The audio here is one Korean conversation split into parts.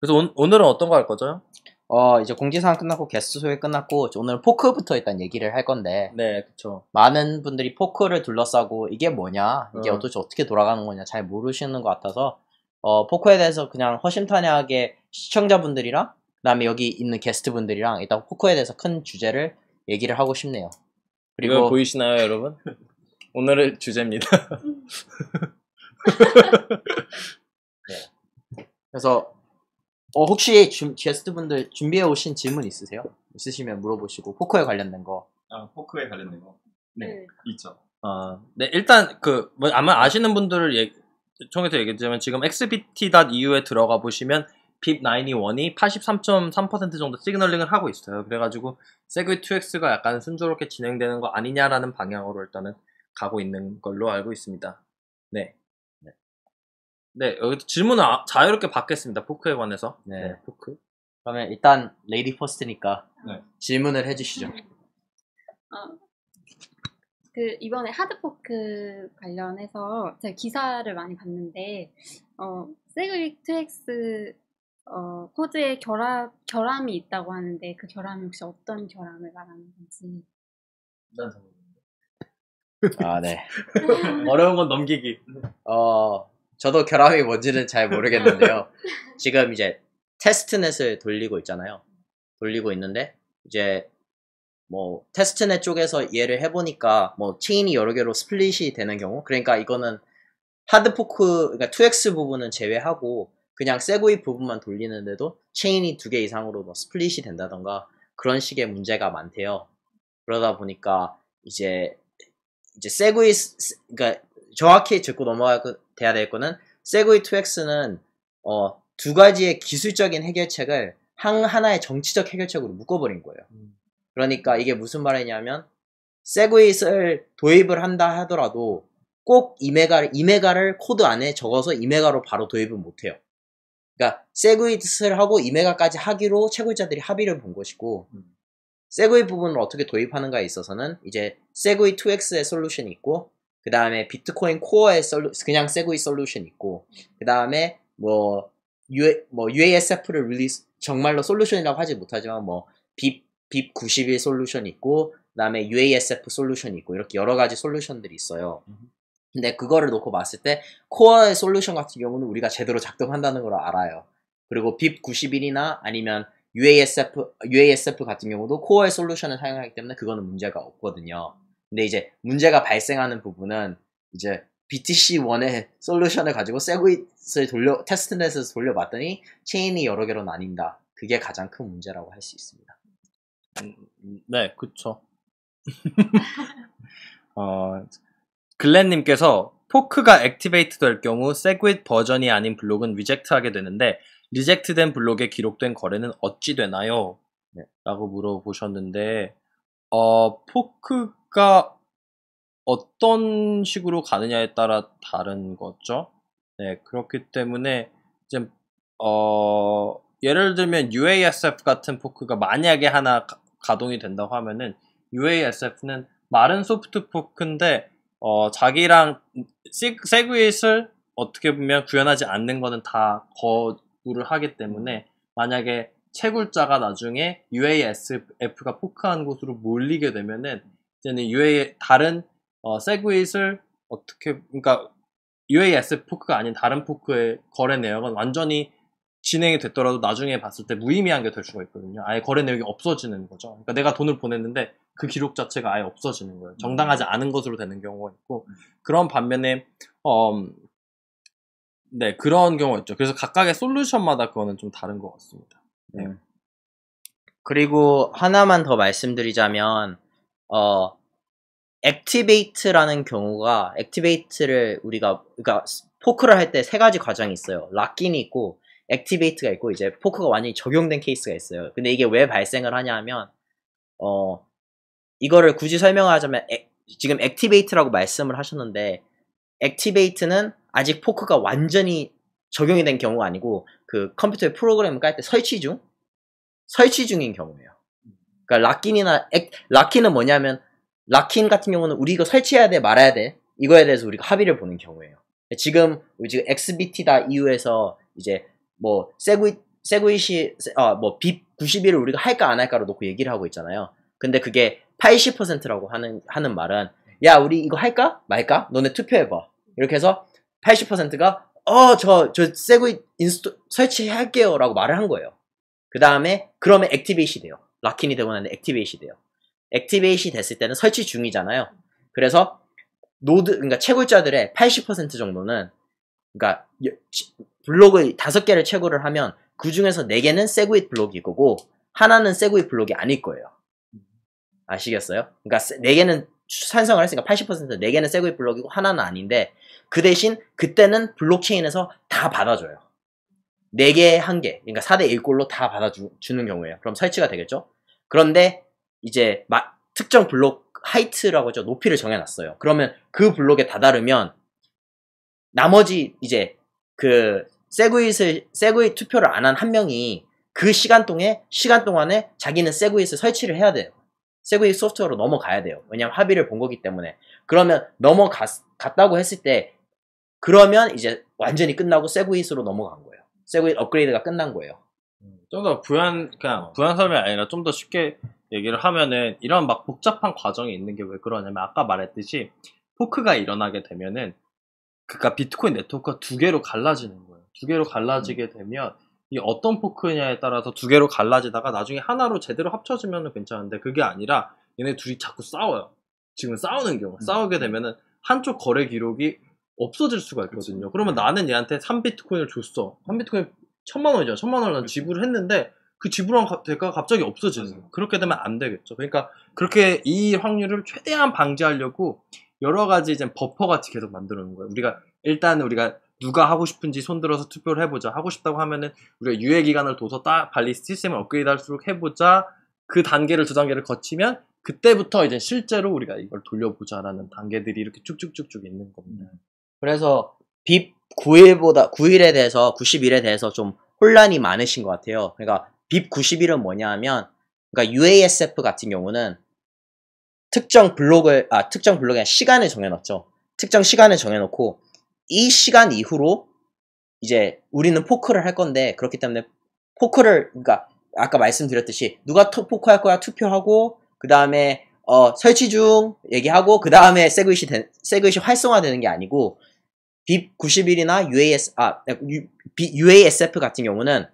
그래서 오, 늘은 어떤 거 할 거죠? 어 이제 공지사항 끝났고 게스트 소개 끝났고 오늘 포크부터 일단 얘기를 할 건데 네 그렇죠 많은 분들이 포크를 둘러싸고 이게 뭐냐 이게 어. 도대체 어떻게 돌아가는 거냐 잘 모르시는 것 같아서 어, 포크에 대해서 그냥 허심탄회하게 시청자분들이랑 그다음에 여기 있는 게스트분들이랑 일단 포크에 대해서 큰 주제를 얘기를 하고 싶네요 그리고 보이시나요 여러분? 오늘의 주제입니다 음. 네. 그래서 어, 혹시 게스트분들 준비해 오신 질문 있으세요? 있으시면 물어보시고 포크에 관련된 거. 아, 포커에 관련된 거. 네, 네. 있죠. 어, 네 일단 그 뭐, 아마 아시는 분들을 얘기, 통해서 얘기했지만 지금 xbt.eu에 들어가 보시면 BIP91이 83.3% 정도 시그널링을 하고 있어요. 그래가지고 세그위2X가 약간 순조롭게 진행되는 거 아니냐라는 방향으로 일단은 가고 있는 걸로 알고 있습니다. 네. 네, 여기 질문은 아, 자유롭게 받겠습니다. 포크에 관해서. 네. 네, 포크. 그러면 일단 레이디 퍼스트니까 네. 질문을 해주시죠. 어, 그 이번에 하드포크 관련해서 제가 기사를 많이 봤는데 어, 세그릭 트랙스 어, 코드에 결함, 결함이 있다고 하는데 그 결함이 혹시 어떤 결함을 말하는 건지 난 아, 네. 어려운 건 넘기기. 어, 저도 결함이 뭔지는 잘 모르겠는데요. 지금 이제 테스트넷을 돌리고 있잖아요. 돌리고 있는데 이제 뭐 테스트넷 쪽에서 이해를 해보니까 뭐 체인이 여러 개로 스플릿이 되는 경우 그러니까 이거는 하드포크 그러니까 2x 부분은 제외하고 그냥 세고이 부분만 돌리는데도 체인이 두 개 이상으로 뭐 스플릿이 된다던가 그런 식의 문제가 많대요. 그러다 보니까 이제 이제 세고이 그러니까 정확히 짚고 넘어가야 돼야 될 거는 세그웨이 2X는 어, 두 가지의 기술적인 해결책을 한 하나의 정치적 해결책으로 묶어버린 거예요. 음. 그러니까 이게 무슨 말이냐면 세그웨이를 도입을 한다 하더라도 꼭 이메가를 이메가를 코드 안에 적어서 이메가로 바로 도입은 못해요. 그러니까 세그웨이를 하고 이메가까지 하기로 채굴자들이 합의를 본 것이고 음. 세그웨이 부분을 어떻게 도입하는가에 있어서는 이제 세그웨이 2X의 솔루션이 있고 그 다음에 비트코인 코어의 솔루, 그냥 세고이 솔루션 있고, 그 다음에 뭐, u 뭐 UASF를 릴리스, 정말로 솔루션이라고 하지 못하지만 뭐, 빕, 빕91 솔루션 있고, 그 다음에 UASF 솔루션 있고, 이렇게 여러 가지 솔루션들이 있어요. 음. 근데 그거를 놓고 봤을 때, 코어의 솔루션 같은 경우는 우리가 제대로 작동한다는 걸 알아요. 그리고 빕91이나 아니면 UASF, UASF 같은 경우도 코어의 솔루션을 사용하기 때문에 그거는 문제가 없거든요. 근데 이제 문제가 발생하는 부분은 이제 BTC1의 솔루션을 가지고 세그윗을 돌려, 테스트넷에서 돌려봤더니 체인이 여러 개로 나뉜다. 그게 가장 큰 문제라고 할 수 있습니다. 음, 음, 네, 그쵸. 어, 글렌님께서 포크가 액티베이트 될 경우 세그윗 버전이 아닌 블록은 리젝트하게 되는데 리젝트된 블록에 기록된 거래는 어찌 되나요? 네. 라고 물어보셨는데 어, 포크 그러 어떤 식으로 가느냐에 따라 다른 거죠. 네, 그렇기 때문에 이제 어, 예를 들면 UASF 같은 포크가 만약에 하나 가, 가동이 된다고 하면은 UASF는 마른 소프트 포크인데 어, 자기랑 세그잇을 어떻게 보면 구현하지 않는 거는 다 거부를 하기 때문에 만약에 채굴자가 나중에 UASF가 포크한 곳으로 몰리게 되면은 이제는 UA 다른 어, 세그잇을 어떻게 그러니까 UAS 포크가 아닌 다른 포크의 거래 내역은 완전히 진행이 됐더라도 나중에 봤을 때 무의미한 게 될 수가 있거든요. 아예 거래 내역이 없어지는 거죠. 그러니까 내가 돈을 보냈는데 그 기록 자체가 아예 없어지는 거예요. 정당하지 음. 않은 것으로 되는 경우가 있고 음. 그런 반면에 어, 네 그런 경우가 있죠. 그래서 각각의 솔루션마다 그거는 좀 다른 것 같습니다. 네. 그리고 하나만 더 말씀드리자면 어, 액티베이트라는 경우가 액티베이트를 우리가 그러니까 포크를 할 때 세 가지 과정이 있어요. 락인이 있고 액티베이트가 있고 이제 포크가 완전히 적용된 케이스가 있어요. 근데 이게 왜 발생을 하냐면 어 이거를 굳이 설명하자면 액, 지금 액티베이트라고 말씀을 하셨는데 액티베이트는 아직 포크가 완전히 적용이 된 경우가 아니고 그 컴퓨터에 프로그램을 깔 때 설치 중 설치 중인 경우예요. 그러니까 락킨이나 락킨은 뭐냐면 락킨 같은 경우는 우리 이거 설치해야 돼 말아야 돼 이거에 대해서 우리가 합의를 보는 경우예요. 지금 우리 지금 XBT다 이후에서 이제 뭐 세구이 세구이시 아뭐 빕 91을 우리가 할까 안 할까로 놓고 얘기를 하고 있잖아요. 근데 그게 80%라고 하는 하는 말은 야 우리 이거 할까 말까 너네 투표해봐 이렇게 해서 80%가 어 저 저 세구이 인스톨 설치할게요라고 말을 한 거예요. 그 다음에 그러면 액티베이시 돼요. 락킨이 되고 나는 액티베이시 돼요. 액티베이시 됐을 때는 설치 중이잖아요. 그래서 노드 그러니까 채굴자들의 80% 정도는 그러니까 블록의 다섯 개를 채굴을 하면 그 중에서 네 개는 세그윗 블록이 거고 하나는 세그윗 블록이 아닐 거예요. 아시겠어요? 그러니까 네 개는 산성을 했으니까 80%네 개는 세그윗 블록이고 하나는 아닌데 그 대신 그때는 블록체인에서 다 받아줘요. 4개에 1개, 그러니까 4대 1골로 다 받아주는 경우예요. 그럼 설치가 되겠죠? 그런데 이제 마, 특정 블록 하이트라고 하죠. 높이를 정해놨어요. 그러면 그 블록에 다다르면 나머지 이제 그 세그윗을 세그윗 투표를 안 한 한 명이 그 시간 동에 시간 동안에 자기는 세그윗을 설치를 해야 돼요. 세그윗 소프트웨어로 넘어가야 돼요. 왜냐하면 합의를 본 거기 때문에 그러면 넘어갔다고 했을 때 그러면 이제 완전히 끝나고 세그윗으로 넘어간 거예요. 세그윗 업그레이드가 끝난 거예요. 음, 좀더 부연 그냥 부연 설명이 아니라 좀 더 쉽게 얘기를 하면은 이런 막 복잡한 과정이 있는 게 왜 그러냐면 아까 말했듯이 포크가 일어나게 되면은 그니까 비트코인 네트워크가 두 개로 갈라지는 거예요. 두 개로 갈라지게 음. 되면 이 어떤 포크냐에 따라서 두 개로 갈라지다가 나중에 하나로 제대로 합쳐지면 은 괜찮은데 그게 아니라 얘네 둘이 자꾸 싸워요. 지금 싸우는 경우 음. 싸우게 되면은 한쪽 거래 기록이 없어질 수가 있거든요. 그치. 그렇죠. 그러면 나는 얘한테 3비트코인을 줬어. 3비트코인 1 천만 원이죠. 1 천만 원을 그렇죠. 지불을 했는데 그 지불한 대가가 갑자기 없어지는 그렇게 되면 안 되겠죠. 그러니까 그렇게 이 확률을 최대한 방지하려고 여러 가지 이제 버퍼 같이 계속 만들어 놓은 거예요. 우리가 일단 우리가 누가 하고 싶은지 손들어서 투표를 해보자. 하고 싶다고 하면은 우리가 유예 기간을 둬서 딱발리 시스템을 업그레이드할수록 해보자. 그 단계를 두 단계를 거치면 그때부터 이제 실제로 우리가 이걸 돌려보자라는 단계들이 이렇게 쭉쭉쭉쭉 있는 겁니다. 음. 그래서 빕 9일보다 9일에 대해서 90일에 대해서 좀 혼란이 많으신 것 같아요. 그러니까 빕 91은 뭐냐 하면 그러니까 UASF 같은 경우는 특정 블록을 아 특정 블록에 시간을 정해놨죠. 특정 시간을 정해놓고 이 시간 이후로 이제 우리는 포크를 할 건데 그렇기 때문에 포크를 그러니까 아까 말씀드렸듯이 누가 포크 할 거야 투표하고 그 다음에 어, 설치 중 얘기하고 그 다음에 세그윗이 세그윗이 활성화되는 게 아니고 빕 91이나 UAS 아 UASF 같은 경우는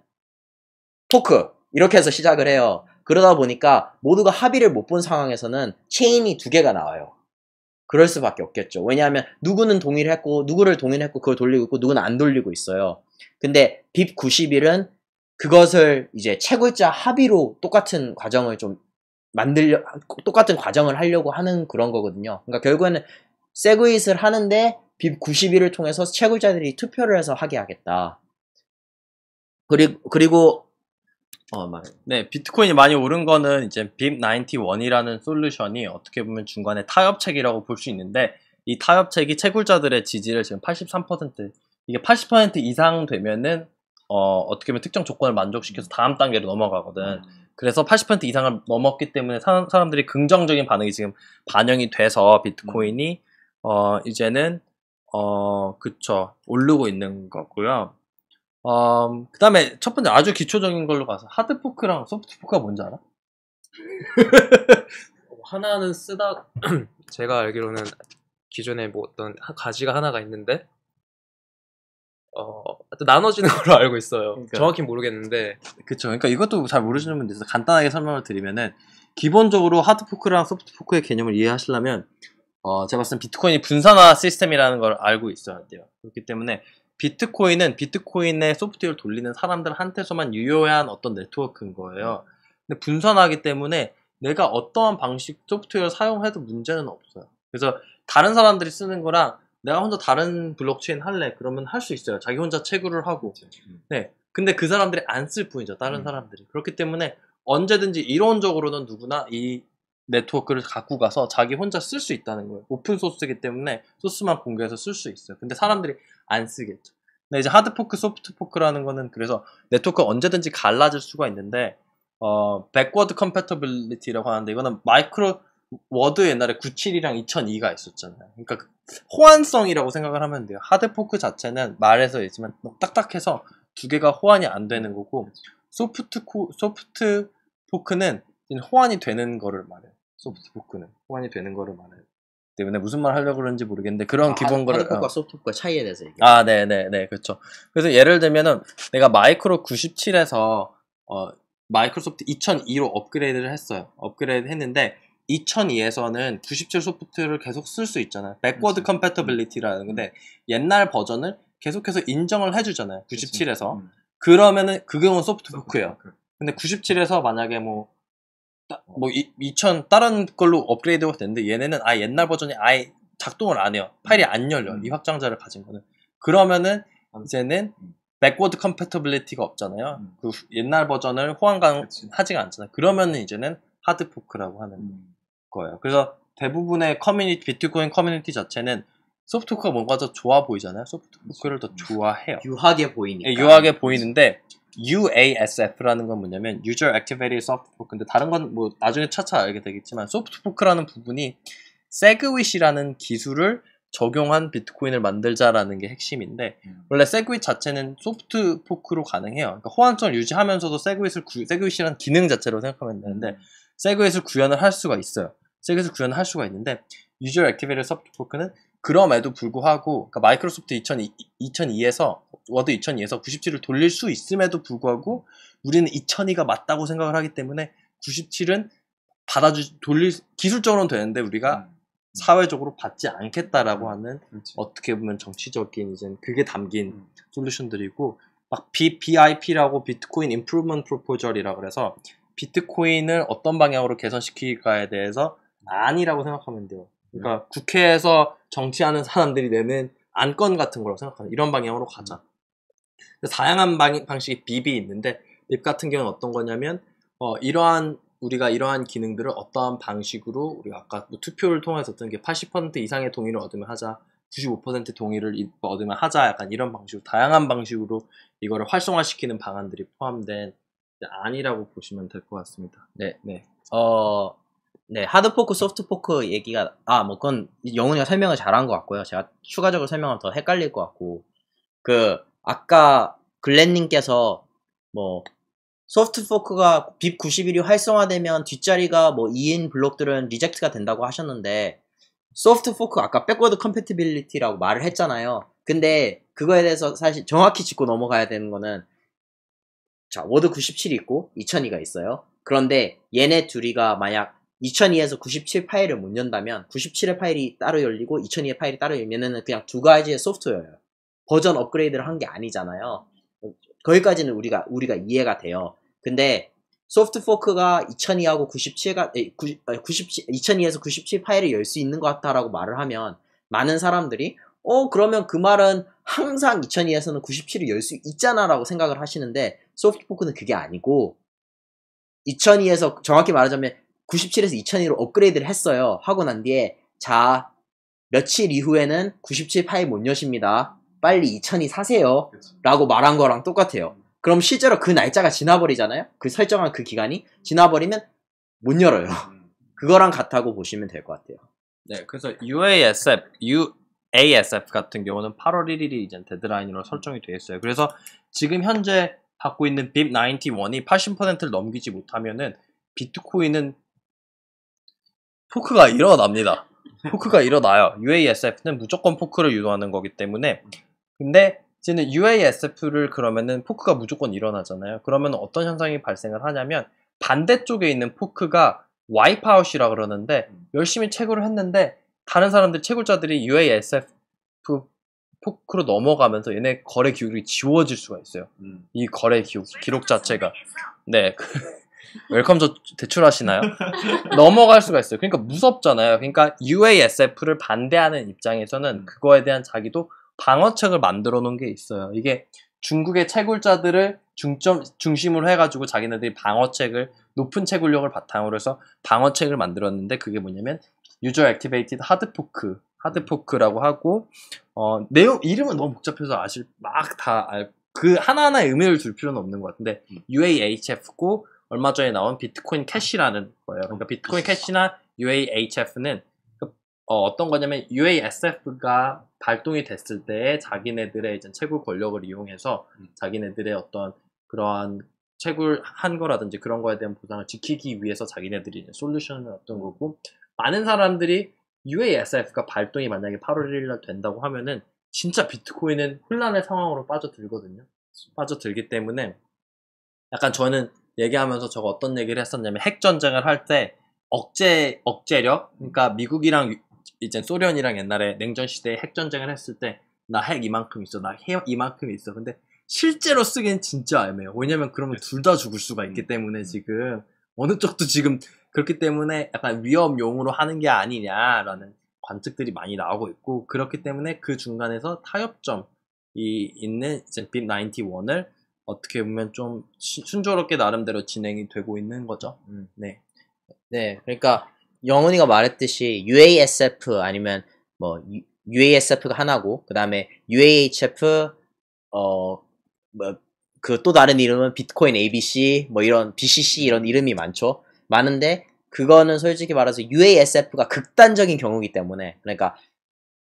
토크 이렇게 해서 시작을 해요. 그러다 보니까 모두가 합의를 못 본 상황에서는 체인이 두 개가 나와요. 그럴 수밖에 없겠죠. 왜냐하면 누구는 동일했고 누구를 동일했고 그걸 돌리고 있고 누구는 안 돌리고 있어요. 근데 빕 91은 그것을 이제 채굴자 합의로 똑같은 과정을 좀 만들려 똑같은 과정을 하려고 하는 그런 거거든요. 그러니까 결국에는 세그잇을 하는데 빕 91을 통해서 채굴자들이 투표를 해서 하게 하겠다. 그리고, 그리고 어, 네, 비트코인이 많이 오른 거는 이제 BIP91이라는 솔루션이 어떻게 보면 중간에 타협책이라고 볼 수 있는데 이 타협책이 채굴자들의 지지를 지금 83% 이게 80% 이상 되면은 어, 어떻게 보면 특정 조건을 만족시켜서 다음 단계로 넘어가거든. 음. 그래서 80% 이상을 넘었기 때문에 사, 람들이 긍정적인 반응이 지금 반영이 돼서 비트코인이 어, 이제는 어, 그쵸. 오르고 있는 거고요. 어, 음, 그 다음에 첫 번째 아주 기초적인 걸로 가서 하드포크랑 소프트포크가 뭔지 알아? 하나는 쓰다 제가 알기로는 기존에 뭐 어떤 가지가 하나가 있는데 어, 나눠지는 걸로 알고 있어요. 그러니까. 정확히 모르겠는데. 그쵸. 그러니까 이것도 잘 모르시는 분들 있어서 간단하게 설명을 드리면은, 기본적으로 하드포크랑 소프트포크의 개념을 이해하시려면, 어, 제가 봤을 때 비트코인이 분산화 시스템이라는 걸 알고 있어야 돼요. 그렇기 때문에 비트코인은 비트코인의 소프트웨어를 돌리는 사람들한테서만 유효한 어떤 네트워크인 거예요. 음. 근데 분산하기 때문에 내가 어떠한 방식 소프트웨어를 사용해도 문제는 없어요. 그래서 다른 사람들이 쓰는 거랑 내가 혼자 다른 블록체인 할래 그러면 할 수 있어요. 자기 혼자 채굴을 하고. 음. 네. 근데 그 사람들이 안 쓸 뿐이죠. 다른 음. 사람들이. 그렇기 때문에 언제든지 이론적으로는 누구나 이 네트워크를 갖고 가서 자기 혼자 쓸 수 있다는 거예요. 오픈 소스이기 때문에 소스만 공개해서 쓸 수 있어요. 근데 사람들이 안 쓰겠죠. 근데 이제 하드포크, 소프트포크라는 거는 그래서 네트워크가 언제든지 갈라질 수가 있는데 어, 백워드 컴패터빌리티라고 하는데 이거는 마이크로 워드 옛날에 97이랑 2002가 있었잖아요. 그러니까 그 호환성이라고 생각을 하면 돼요. 하드포크 자체는 말해서 있지만 뭐 딱딱해서 두 개가 호환이 안 되는 거고 소프트 코, 소프트 포크는 호환이 되는 거를 말해요. 소프트 포크는 호환이 되는 거를 말해요. 때문에 무슨 말 하려고 그러는지 모르겠는데 그런 아, 기본 거를 하드코어 어. 소프트코어 차이에 대해서 얘기해. 아, 네, 네, 네. 그렇죠. 그래서 예를 들면은 내가 마이크로 97에서 어, 마이크로소프트 2002로 업그레이드를 했어요. 업그레이드 했는데 2002에서는 97 소프트를 계속 쓸 수 있잖아요. 백워드 음, 음. 컴패터빌리티라는 건데 옛날 버전을 계속해서 인정을 해주잖아요. 97에서. 음, 그러면은 그경우 소프트 포크예요. 근데 97에서 만약에 뭐 어. 뭐2000 다른 걸로 업그레이드가 되는데 얘네는 아예 옛날 버전이 아예 작동을 안 해요. 파일이 안 열려. 이 음. 확장자를 가진 거는. 그러면은 음. 이제는 음. 백워드 컴패터블리티가 없잖아요. 음. 그 옛날 버전을 호환 가능하지가 않잖아요. 그러면은 이제는 하드 포크라고 하는 음. 거예요. 그래서 대부분의 커뮤니티 비트코인 커뮤니티 자체는 소프트 포어가 뭔가 더 좋아 보이잖아요. 소프트 포어를더 좋아해요. 유하게 보이니까. 예, 유하게 보이는데 UASF라는 건 뭐냐면 User Activated Soft Fork 근데 다른 건 뭐 나중에 차차 알게 되겠지만 소프트 포크라는 부분이 세그윗이라는 기술을 적용한 비트코인을 만들자라는 게 핵심인데 음. 원래 세그윗 자체는 소프트 포크로 가능해요. 그러니까 호환성을 유지하면서도 세그윗을 세그윗이라는 기능 자체로 생각하면 되는데 세그윗을 음. 구현을 할 수가 있어요. 세그윗을 구현을 할 수가 있는데 유저 액티베이터 소프트 포크는 그럼에도 불구하고 그러니까 마이크로소프트 2002, 2002에서 워드 2002에서 97을 돌릴 수 있음에도 불구하고 우리는 2002가 맞다고 생각을 하기 때문에 97은 받아주 돌릴 기술적으로는 되는데 우리가 음. 사회적으로 받지 않겠다라고 음. 하는 그렇지. 어떻게 보면 정치적인 이제 그게 담긴 음. 솔루션들이고 막 B, BIP라고 비트코인 인프루먼 프로포절이라 그래서 비트코인을 어떤 방향으로 개선시킬까에 대해서 아니라고 생각하면 돼요. 그러니까 국회에서 정치하는 사람들이 내는 안건 같은 거라고 생각하는 이런 방향으로 가자. 음. 다양한 방, 방식의 빕이 있는데 빕 같은 경우는 어떤 거냐면 어, 이러한 우리가 이러한 기능들을 어떠한 방식으로 우리가 아까 뭐 투표를 통해서 어떤 게 80% 이상의 동의를 얻으면 하자, 95% 동의를 얻으면 하자 약간 이런 방식으로 다양한 방식으로 이거를 활성화시키는 방안들이 포함된 아니라고 보시면 될 것 같습니다. 네, 네. 어, 네, 하드포크, 소프트포크 얘기가, 아, 뭐, 그건 영훈이가 설명을 잘한 것 같고요. 제가 추가적으로 설명하면 더 헷갈릴 것 같고. 그, 아까 글렌님께서, 뭐, 소프트포크가 빕 91이 활성화되면 뒷자리가 뭐 2인 블록들은 리젝트가 된다고 하셨는데, 소프트포크 아까 백워드 컴패티빌리티라고 말을 했잖아요. 근데 그거에 대해서 사실 정확히 짚고 넘어가야 되는 거는, 자, 워드 97이 있고, 2002가 있어요. 그런데 얘네 둘이가 만약 2002에서 97 파일을 못 연다면 97의 파일이 따로 열리고 2002의 파일이 따로 열면은 그냥 두 가지의 소프트웨어예요. 버전 업그레이드를 한 게 아니잖아요. 거기까지는 우리가 우리가 이해가 돼요. 근데 소프트 포크가 2002하고 97가 97 2002에서 97 파일을 열 수 있는 것 같다라고 말을 하면 많은 사람들이 어 그러면 그 말은 항상 2002에서는 97을 열 수 있잖아라고 생각을 하시는데 소프트 포크는 그게 아니고 2002에서 정확히 말하자면 97에서 2002로 업그레이드를 했어요. 하고 난 뒤에 자 며칠 이후에는 97 파이 못 여십니다. 빨리 2002 사세요. 라고 말한 거랑 똑같아요. 그럼 실제로 그 날짜가 지나버리잖아요. 그 설정한 그 기간이 지나버리면 못 열어요. 음. 그거랑 같다고 보시면 될 것 같아요. 네, 그래서 UASF, UASF 같은 경우는 8월 1일이 이제 데드라인으로 설정이 되어 있어요. 그래서 지금 현재 받고 있는 BIP91이 80%를 넘기지 못하면은 비트코인은 포크가 일어납니다. 포크가 일어나요. UASF는 무조건 포크를 유도하는 거기 때문에 근데 이제는 UASF를 그러면은 포크가 무조건 일어나잖아요. 그러면 어떤 현상이 발생을 하냐면 반대쪽에 있는 포크가 와이파웃이라 그러는데 열심히 채굴을 했는데 다른 사람들 채굴자들이 UASF 포크로 넘어가면서 얘네 거래 기록이 지워질 수가 있어요. 음. 이 거래 기록, 기록 자체가 네 그 웰컴저 대출하시나요? 넘어갈 수가 있어요. 그러니까 무섭잖아요. 그러니까 UASF를 반대하는 입장에서는 그거에 대한 자기도 방어책을 만들어 놓은 게 있어요. 이게 중국의 채굴자들을 중점, 중심으로 해가지고 자기네들이 방어책을, 높은 채굴력을 바탕으로 해서 방어책을 만들었는데 그게 뭐냐면 유저 액티베이티드 하드포크 하드포크라고 하고 어, 내용 이름은 너무 복잡해서 아실 막 다알그 하나하나의 의미를 줄 필요는 없는 것 같은데 UAHF고 음. 얼마 전에 나온 비트코인 캐시라는 거예요. 그러니까 비트코인 그렇죠. 캐시나 UAHF는 그, 어, 떤 거냐면 UASF가 발동이 됐을 때 자기네들의 이제 채굴 권력을 이용해서 음. 자기네들의 어떤 그러한 채굴한 거라든지 그런 거에 대한 보상을 지키기 위해서 자기네들이 솔루션을 얻던 음. 거고 많은 사람들이 UASF가 발동이 만약에 8월 1일 날 된다고 하면은 진짜 비트코인은 혼란의 상황으로 빠져들거든요. 빠져들기 때문에 약간 저는 얘기하면서 저거 어떤 얘기를 했었냐면 핵 전쟁을 할 때 억제 억제력 그러니까 미국이랑 이제 소련이랑 옛날에 냉전 시대에 핵 전쟁을 했을 때 나 핵 이만큼 있어 나 핵 이만큼 있어 근데 실제로 쓰기엔 진짜 애매해요 왜냐면 그러면 둘 다 죽을 수가 있기 음. 때문에 지금 어느 쪽도 지금 그렇기 때문에 약간 위험용으로 하는 게 아니냐라는 관측들이 많이 나오고 있고 그렇기 때문에 그 중간에서 타협점이 있는 이제 빅91을 어떻게 보면 좀 순조롭게 나름대로 진행이 되고 있는 거죠. 음. 네. 네. 그러니까 영훈이가 말했듯이 UASF 아니면 뭐 UASF가 하나고 그다음에 UAHF 어뭐그 또 다른 이름은 비트코인 ABC 뭐 이런 BCC 이런 이름이 많죠. 많은데 그거는 솔직히 말해서 UASF가 극단적인 경우이기 때문에 그러니까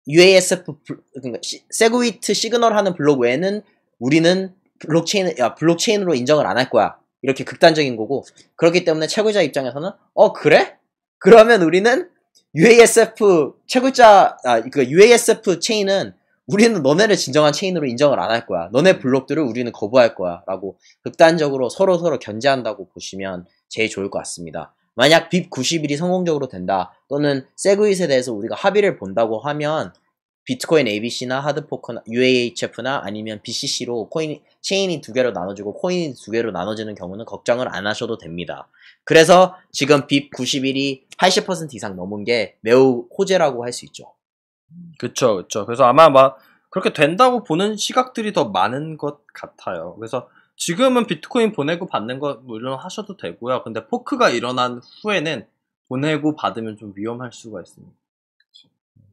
UASF 그러니까 세그위트 시그널 하는 블록 외에는 우리는 블록체인 야 블록체인으로 인정을 안 할 거야 이렇게 극단적인 거고 그렇기 때문에 채굴자 입장에서는 어 그래? 그러면 우리는 UASF 채굴자 아 그 UASF 체인은 우리는 너네를 진정한 체인으로 인정을 안 할 거야. 너네 블록들을 우리는 거부할 거야. 라고 극단적으로 서로 서로 견제한다고 보시면 제일 좋을 것 같습니다. 만약 빕 91이 성공적으로 된다 또는 세그윗에 대해서 우리가 합의를 본다고 하면 비트코인 ABC나 하드포크나 UAHF나 아니면 BCC로 코인 체인이 두 개로 나눠지고 코인이 두 개로 나눠지는 경우는 걱정을 안 하셔도 됩니다. 그래서 지금 빕 91이 80% 이상 넘은 게 매우 호재라고 할 수 있죠. 그렇죠, 그렇죠. 그래서 아마 막 그렇게 된다고 보는 시각들이 더 많은 것 같아요. 그래서 지금은 비트코인 보내고 받는 거 물론 뭐 하셔도 되고요. 근데 포크가 일어난 후에는 보내고 받으면 좀 위험할 수가 있습니다.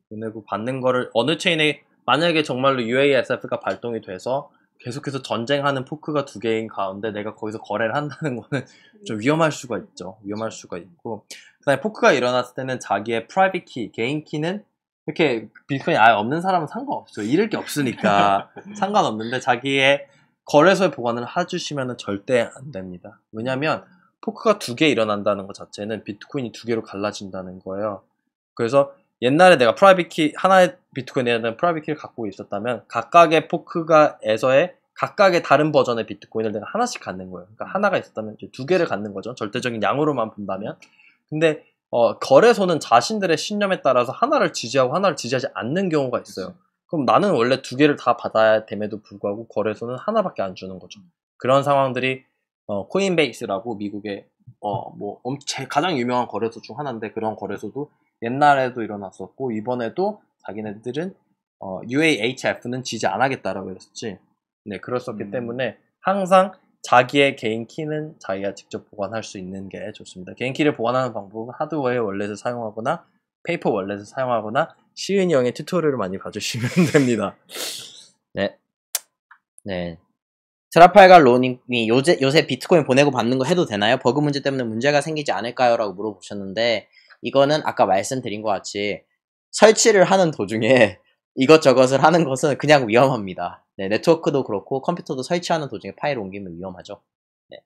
보 내고 받는 거를 어느 체인에 만약에 정말로 UASF가 발동이 돼서 계속해서 전쟁하는 포크가 두 개인 가운데 내가 거기서 거래를 한다는 거는 음. 좀 위험할 수가 있죠. 위험할 수가 있고 그다음에 포크가 일어났을 때는 자기의 프라이빗 키, 개인 키는 이렇게 비트코인이 아예 없는 사람은 상관없어요 잃을 게 없으니까 상관없는데 자기의 거래소에 보관을 해주시면 절대 안 됩니다. 왜냐하면 포크가 두 개 일어난다는 것 자체는 비트코인이 두 개로 갈라진다는 거예요. 그래서 옛날에 내가 프라이빗 키 하나의 비트코인에 대한 프라이빗 키를 갖고 있었다면 각각의 포크가에서의 각각의 다른 버전의 비트코인을 내가 하나씩 갖는 거예요. 그러니까 하나가 있었다면 이제 두 개를 갖는 거죠. 절대적인 양으로만 본다면. 근데 어, 거래소는 자신들의 신념에 따라서 하나를 지지하고 하나를 지지하지 않는 경우가 있어요. 그럼 나는 원래 두 개를 다 받아야 됨에도 불구하고 거래소는 하나밖에 안 주는 거죠. 그런 상황들이 어, 코인베이스라고 미국의 어, 뭐, 가장 유명한 거래소 중 하나인데 그런 거래소도 옛날에도 일어났었고, 이번에도 자기네들은 어, UAHF는 지지 안 하겠다라고 했었지 네, 그랬었기 음. 때문에 항상 자기의 개인 키는 자기가 직접 보관할 수 있는 게 좋습니다. 개인 키를 보관하는 방법은 하드웨어 원래를 사용하거나 페이퍼 원래를 사용하거나 시은이 형의 튜토리얼을 많이 봐주시면 됩니다. 네. 네. 트라팔갈 로님이 요새, 요새 비트코인 보내고 받는 거 해도 되나요? 버그 문제 때문에 문제가 생기지 않을까요? 라고 물어보셨는데, 이거는 아까 말씀드린 것 같이 설치를 하는 도중에 이것저것을 하는 것은 그냥 위험합니다. 네, 네트워크도 그렇고 컴퓨터도 설치하는 도중에 파일 옮기면 위험하죠. 네.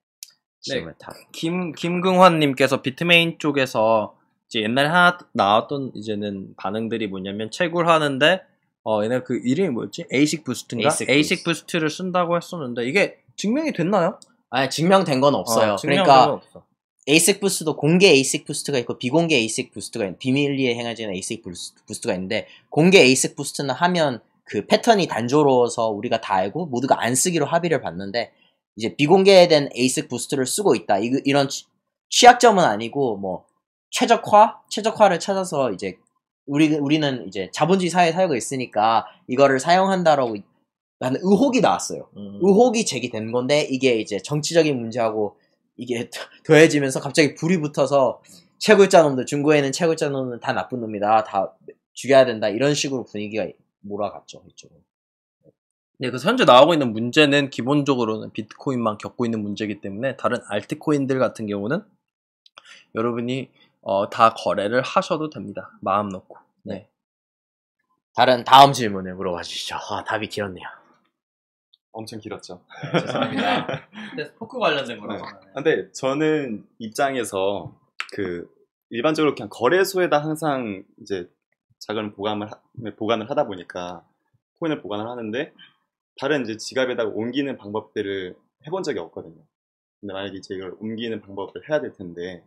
네 김, 김금환님께서 비트메인 쪽에서 이제 옛날에 하나 나왔던 이제는 반응들이 뭐냐면 채굴하는데 어, 옛날 그 이름이 뭐였지? 에이식 부스트인가? 에이식, 에이식 부스트. 를 쓴다고 했었는데 이게 증명이 됐나요? 아 증명된 건 어, 없어요. 어, 그러니까 건 없어. 에이식 부스트도 공개 에이식 부스트가 있고 비공개 에이식 부스트가 있는 비밀리에 행해지는 에이식 부스트가 있는데 공개 에이식 부스트는 하면 그 패턴이 단조로워서 우리가 다 알고 모두가 안 쓰기로 합의를 봤는데 이제 비공개된 에이식 부스트를 쓰고 있다. 이, 이런 취약점은 아니고 뭐 최적화 최적화를 찾아서 이제 우리 우리는 이제 자본주의 사회에 살고 있으니까 이거를 사용한다라고 하는 의혹이 나왔어요. 음. 의혹이 제기된 건데 이게 이제 정치적인 문제하고 이게 더해지면서 갑자기 불이 붙어서 채굴자 놈들 중고에 있는 채굴자 놈은 다 나쁜 놈이다 다 죽여야 된다 이런 식으로 분위기가 몰아갔죠 이쪽은. 네, 그래서 현재 나오고 있는 문제는 기본적으로는 비트코인만 겪고 있는 문제이기 때문에 다른 알트코인들 같은 경우는 여러분이 어, 다 거래를 하셔도 됩니다. 마음 놓고. 네. 다른 다음 질문을 물어봐 주시죠. 아, 답이 길었네요. 엄청 길었죠. 아, 죄송합니다. 근데 포크 관련된 거라서. 네. 근데 저는 입장에서 그 일반적으로 그냥 거래소에다 항상 이제 자금 보관을 하, 보관을 하다 보니까 코인을 보관을 하는데 다른 이제 지갑에다 옮기는 방법들을 해본 적이 없거든요. 근데 만약에 이제 이걸 옮기는 방법을 해야 될 텐데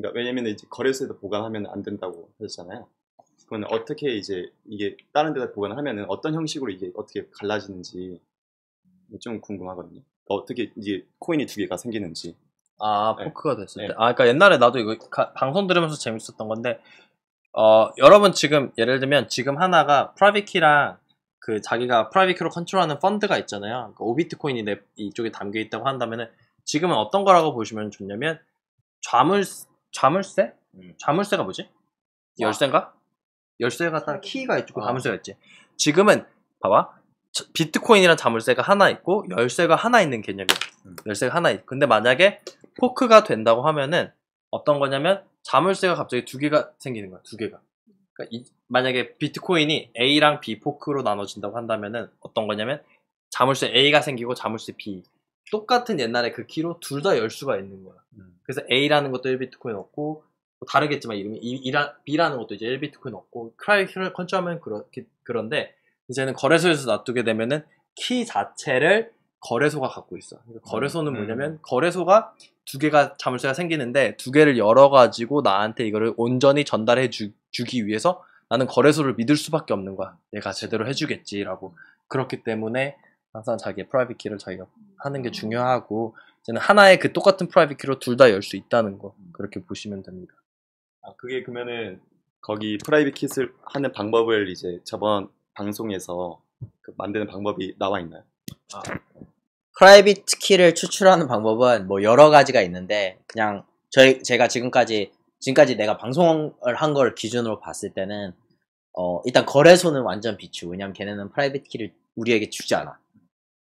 그러니까 왜냐면 이제 거래소에서 보관하면 안 된다고 하셨잖아요. 그러면 어떻게 이제 이게 다른 데다 보관하면은 어떤 형식으로 이게 어떻게 갈라지는지 좀 궁금하거든요. 그러니까 어떻게 이제 코인이 두 개가 생기는지. 아 네. 포크가 네. 됐을 때. 네. 아 그러니까 옛날에 나도 이거 가, 방송 들으면서 재밌었던 건데 어 여러분 지금 예를 들면 지금 하나가 프라이빗키랑 그 자기가 프라이빗키로 컨트롤하는 펀드가 있잖아요. 그러니까 오비트코인이 내 이쪽에 담겨 있다고 한다면은 지금은 어떤 거라고 보시면 좋냐면 좌물 자물쇠? 음. 자물쇠가 뭐지? 열쇠인가? 열쇠가 따라 음. 키가 있고 아. 자물쇠가 있지. 지금은 봐봐. 비트코인이란 자물쇠가 하나 있고 열쇠가 하나 있는 개념이야. 음. 열쇠가 하나 있. 근데 만약에 포크가 된다고 하면은 어떤 거냐면 자물쇠가 갑자기 두 개가 생기는 거야. 두 개가. 그러니까 이, 만약에 비트코인이 A랑 B 포크로 나눠진다고 한다면은 어떤 거냐면 자물쇠 A가 생기고 자물쇠 B 똑같은 옛날에 그 키로 둘 다 열수가 있는 거야. 음. 그래서 A라는 것도 1비트코인 없고 뭐 다르겠지만 이름이 B라는 것도 이제 1비트코인 없고 크라이 키를 컨트롤하면 그렇게 그런데 이제는 거래소에서 놔두게 되면은 키 자체를 거래소가 갖고 있어. 그러니까 음. 거래소는 음. 뭐냐면 음. 거래소가 두 개가 자물쇠가 생기는데 두 개를 열어 가지고 나한테 이거를 온전히 전달해 주, 기 위해서 나는 거래소를 믿을 수밖에 없는 거야. 얘가 제대로 해주겠지라고 그렇기 때문에 항상 자기의 프라이빗 키를 자기가 음. 하는 게 중요하고 이제는 하나의 그 똑같은 프라이빗 키로 둘 다 열 수 있다는 거 음. 그렇게 보시면 됩니다. 아 그게 그러면은 거기 프라이빗 키를 하는 방법을 이제 저번 방송에서 그 만드는 방법이 나와 있나요? 아. 프라이빗 키를 추출하는 방법은 뭐 여러 가지가 있는데 그냥 저희 제가 지금까지 지금까지 내가 방송을 한 걸 기준으로 봤을 때는 어 일단 거래소는 완전 비추 왜냐면 걔네는 프라이빗 키를 우리에게 주지 않아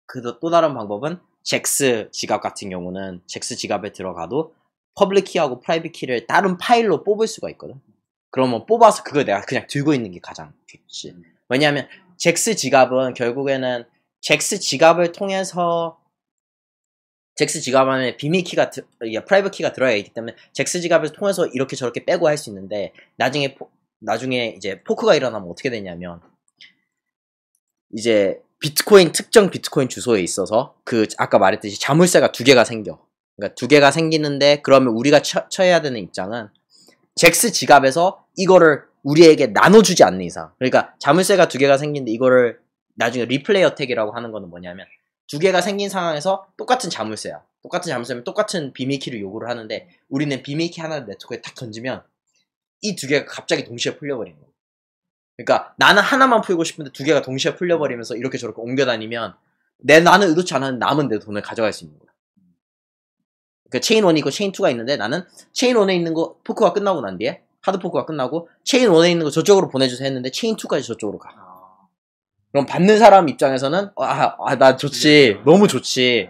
그또 다른 방법은 잭스 지갑 같은 경우는 잭스 지갑에 들어가도 퍼블릭 키하고 프라이빗 키를 다른 파일로 뽑을 수가 있거든. 그러면 뽑아서 그걸 내가 그냥 들고 있는 게 가장 좋지. 음. 왜냐하면 잭스 지갑은 결국에는 잭스 지갑을 통해서 잭스 지갑 안에 비밀 키가 프라이빗 키가 들어야 있기 때문에 잭스 지갑을 통해서 이렇게 저렇게 빼고 할 수 있는데 나중에 포, 나중에 이제 포크가 일어나면 어떻게 되냐면 이제 비트코인 특정 비트코인 주소에 있어서 그 아까 말했듯이 자물쇠가 두 개가 생겨. 그러니까 두 개가 생기는데 그러면 우리가 처, 해야 되는 입장은 잭스 지갑에서 이거를 우리에게 나눠주지 않는 이상. 그러니까 자물쇠가 두 개가 생긴데 이거를 나중에 리플레이 어택이라고 하는 거는 뭐냐면 두 개가 생긴 상황에서 똑같은 자물쇠야. 똑같은 자물쇠면 똑같은 비밀키를 요구를 하는데 우리는 비밀키 하나를 네트워크에 탁 던지면 이 두 개가 갑자기 동시에 풀려버리는 거야. 그러니까 나는 하나만 풀고 싶은데 두 개가 동시에 풀려버리면서 이렇게 저렇게 옮겨다니면 내 나는 의도치 않은 남은 내 돈을 가져갈 수 있는 거야. 그러니까 체인 1이 있고 체인 2가 있는데 나는 체인 1에 있는 거 포크가 끝나고 난 뒤에 하드 포크가 끝나고 체인 1에 있는 거 저쪽으로 보내주세요 했는데 체인 2까지 저쪽으로 가. 아. 그럼 받는 사람 입장에서는 아나 어, 아, 아 좋지 예, 그렇죠. 너무 좋지.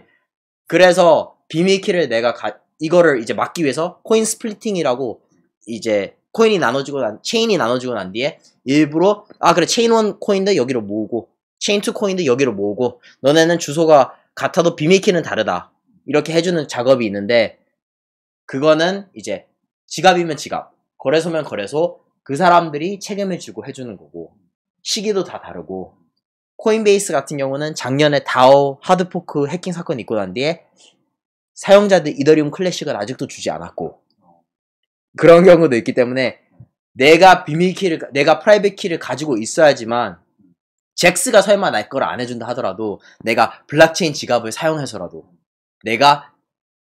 그래서 비밀키를 내가 가, 이거를 이제 막기 위해서 코인 스플리팅이라고 이제 코인이 나눠지고 난 체인이 나눠지고 난 뒤에 일부러 아 그래 체인 원 코인도 여기로 모으고 체인 투 코인도 여기로 모으고 너네는 주소가 같아도 비밀키는 다르다 이렇게 해주는 작업이 있는데 그거는 이제 지갑이면 지갑 거래소면 거래소 그 사람들이 책임을 지고 해주는 거고 시기도 다 다르고 코인베이스 같은 경우는 작년에 다오 하드포크 해킹 사건 있고 난 뒤에 사용자들 이더리움 클래식을 아직도 주지 않았고 그런 경우도 있기 때문에 내가 비밀 키를 내가 프라이빗 키를 가지고 있어야지만 잭스가 설마 날 걸 안 해준다 하더라도 내가 블록체인 지갑을 사용해서라도 내가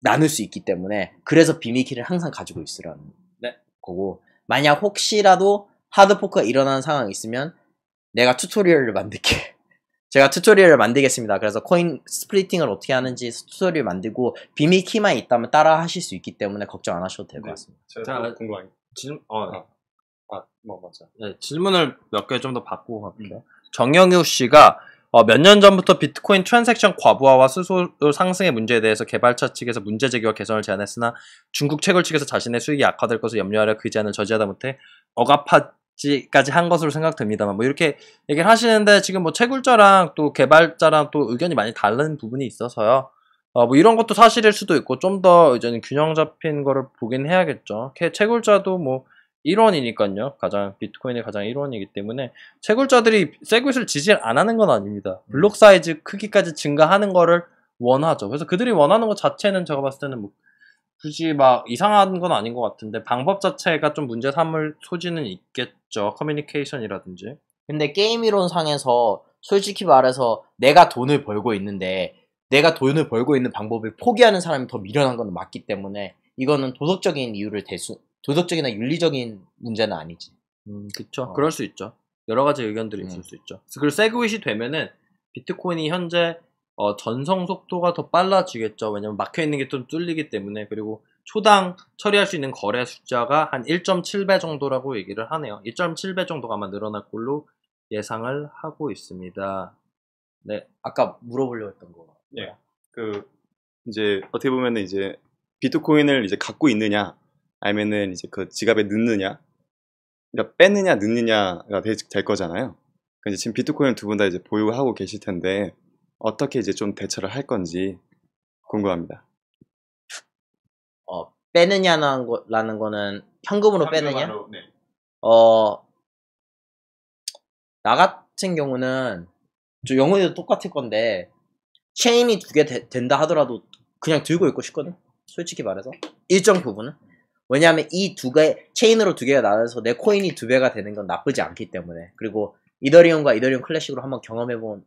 나눌 수 있기 때문에 그래서 비밀 키를 항상 가지고 있으라는 네. 거고 만약 혹시라도 하드포크가 일어나는 상황이 있으면 내가 튜토리얼을 만들게 제가 튜토리얼을 만들겠습니다. 그래서 코인 스플리팅을 어떻게 하는지 튜토리얼 만들고 비밀 키만 있다면 따라 하실 수 있기 때문에 걱정 안 하셔도 될것 네. 같습니다. 네, 제가 궁금한 질문 어, 네. 아, 뭐 맞아. 네, 질문을 몇 개 좀 더 받고 갈게요. 음. 정영유 씨가 어, 몇년 전부터 비트코인 트랜섹션 과부하와 수수료 상승의 문제에 대해서 개발자 측에서 문제 제기와 개선을 제안했으나 중국 채굴 측에서 자신의 수익이 악화될 것을 염려하려 그 제안을 저지하다 못해 억압하 지 까지 한 것으로 생각됩니다만 뭐 이렇게 얘기를 하시는데 지금 뭐 채굴자랑 또 개발자랑 또 의견이 많이 다른 부분이 있어서요. 어뭐 이런 것도 사실일 수도 있고 좀 더 이제는 균형 잡힌 거를 보긴 해야겠죠. 채굴자도 뭐 1원이니까요. 가장 비트코인의 가장 1원이기 때문에 채굴자들이 세구잇을 지지를 안 하는 건 아닙니다. 블록 사이즈 크기까지 증가하는 거를 원하죠. 그래서 그들이 원하는 것 자체는 제가 봤을 때는 뭐 굳이 막 이상한 건 아닌 것 같은데 방법 자체가 좀 문제 삼을 소지는 있겠죠. 커뮤니케이션이라든지. 근데 게임 이론상에서 솔직히 말해서 내가 돈을 벌고 있는데 내가 돈을 벌고 있는 방법을 포기하는 사람이 더 미련한 건 맞기 때문에 이거는 도덕적인 이유를 대수 도덕적이나 윤리적인 문제는 아니지. 음, 그쵸. 어. 그럴 수 있죠. 여러 가지 의견들이 음. 있을 수 있죠. 그리고 세그윗이 되면은 비트코인이 현재 어, 전성 속도가 더 빨라지겠죠. 왜냐면 막혀있는 게 좀 뚫리기 때문에. 그리고 초당 처리할 수 있는 거래 숫자가 한 1.7배 정도라고 얘기를 하네요. 1.7배 정도가 아마 늘어날 걸로 예상을 하고 있습니다. 네, 아까 물어보려고 했던 거. 네. 그, 이제 어떻게 보면은 이제 비트코인을 이제 갖고 있느냐, 아니면은 이제 그 지갑에 넣느냐, 그러니까 빼느냐, 넣느냐가 될 거잖아요. 그러 그러니까 지금 비트코인을 두 분 다 이제 보유하고 계실 텐데, 어떻게 이제 좀 대처를 할 건지 궁금합니다. 어, 빼느냐라는 거, 라는 거는 현금으로 빼느냐? 네. 어, 나 같은 경우는 저 영어에도 똑같을 건데 체인이 두 개 된다 하더라도 그냥 들고 있고 싶거든. 솔직히 말해서 일정 부분은 왜냐하면 이 두 개 체인으로 두 개가 나눠서 내 코인이 두 배가 되는 건 나쁘지 않기 때문에 그리고 이더리움과 이더리움 클래식으로 한번 경험해본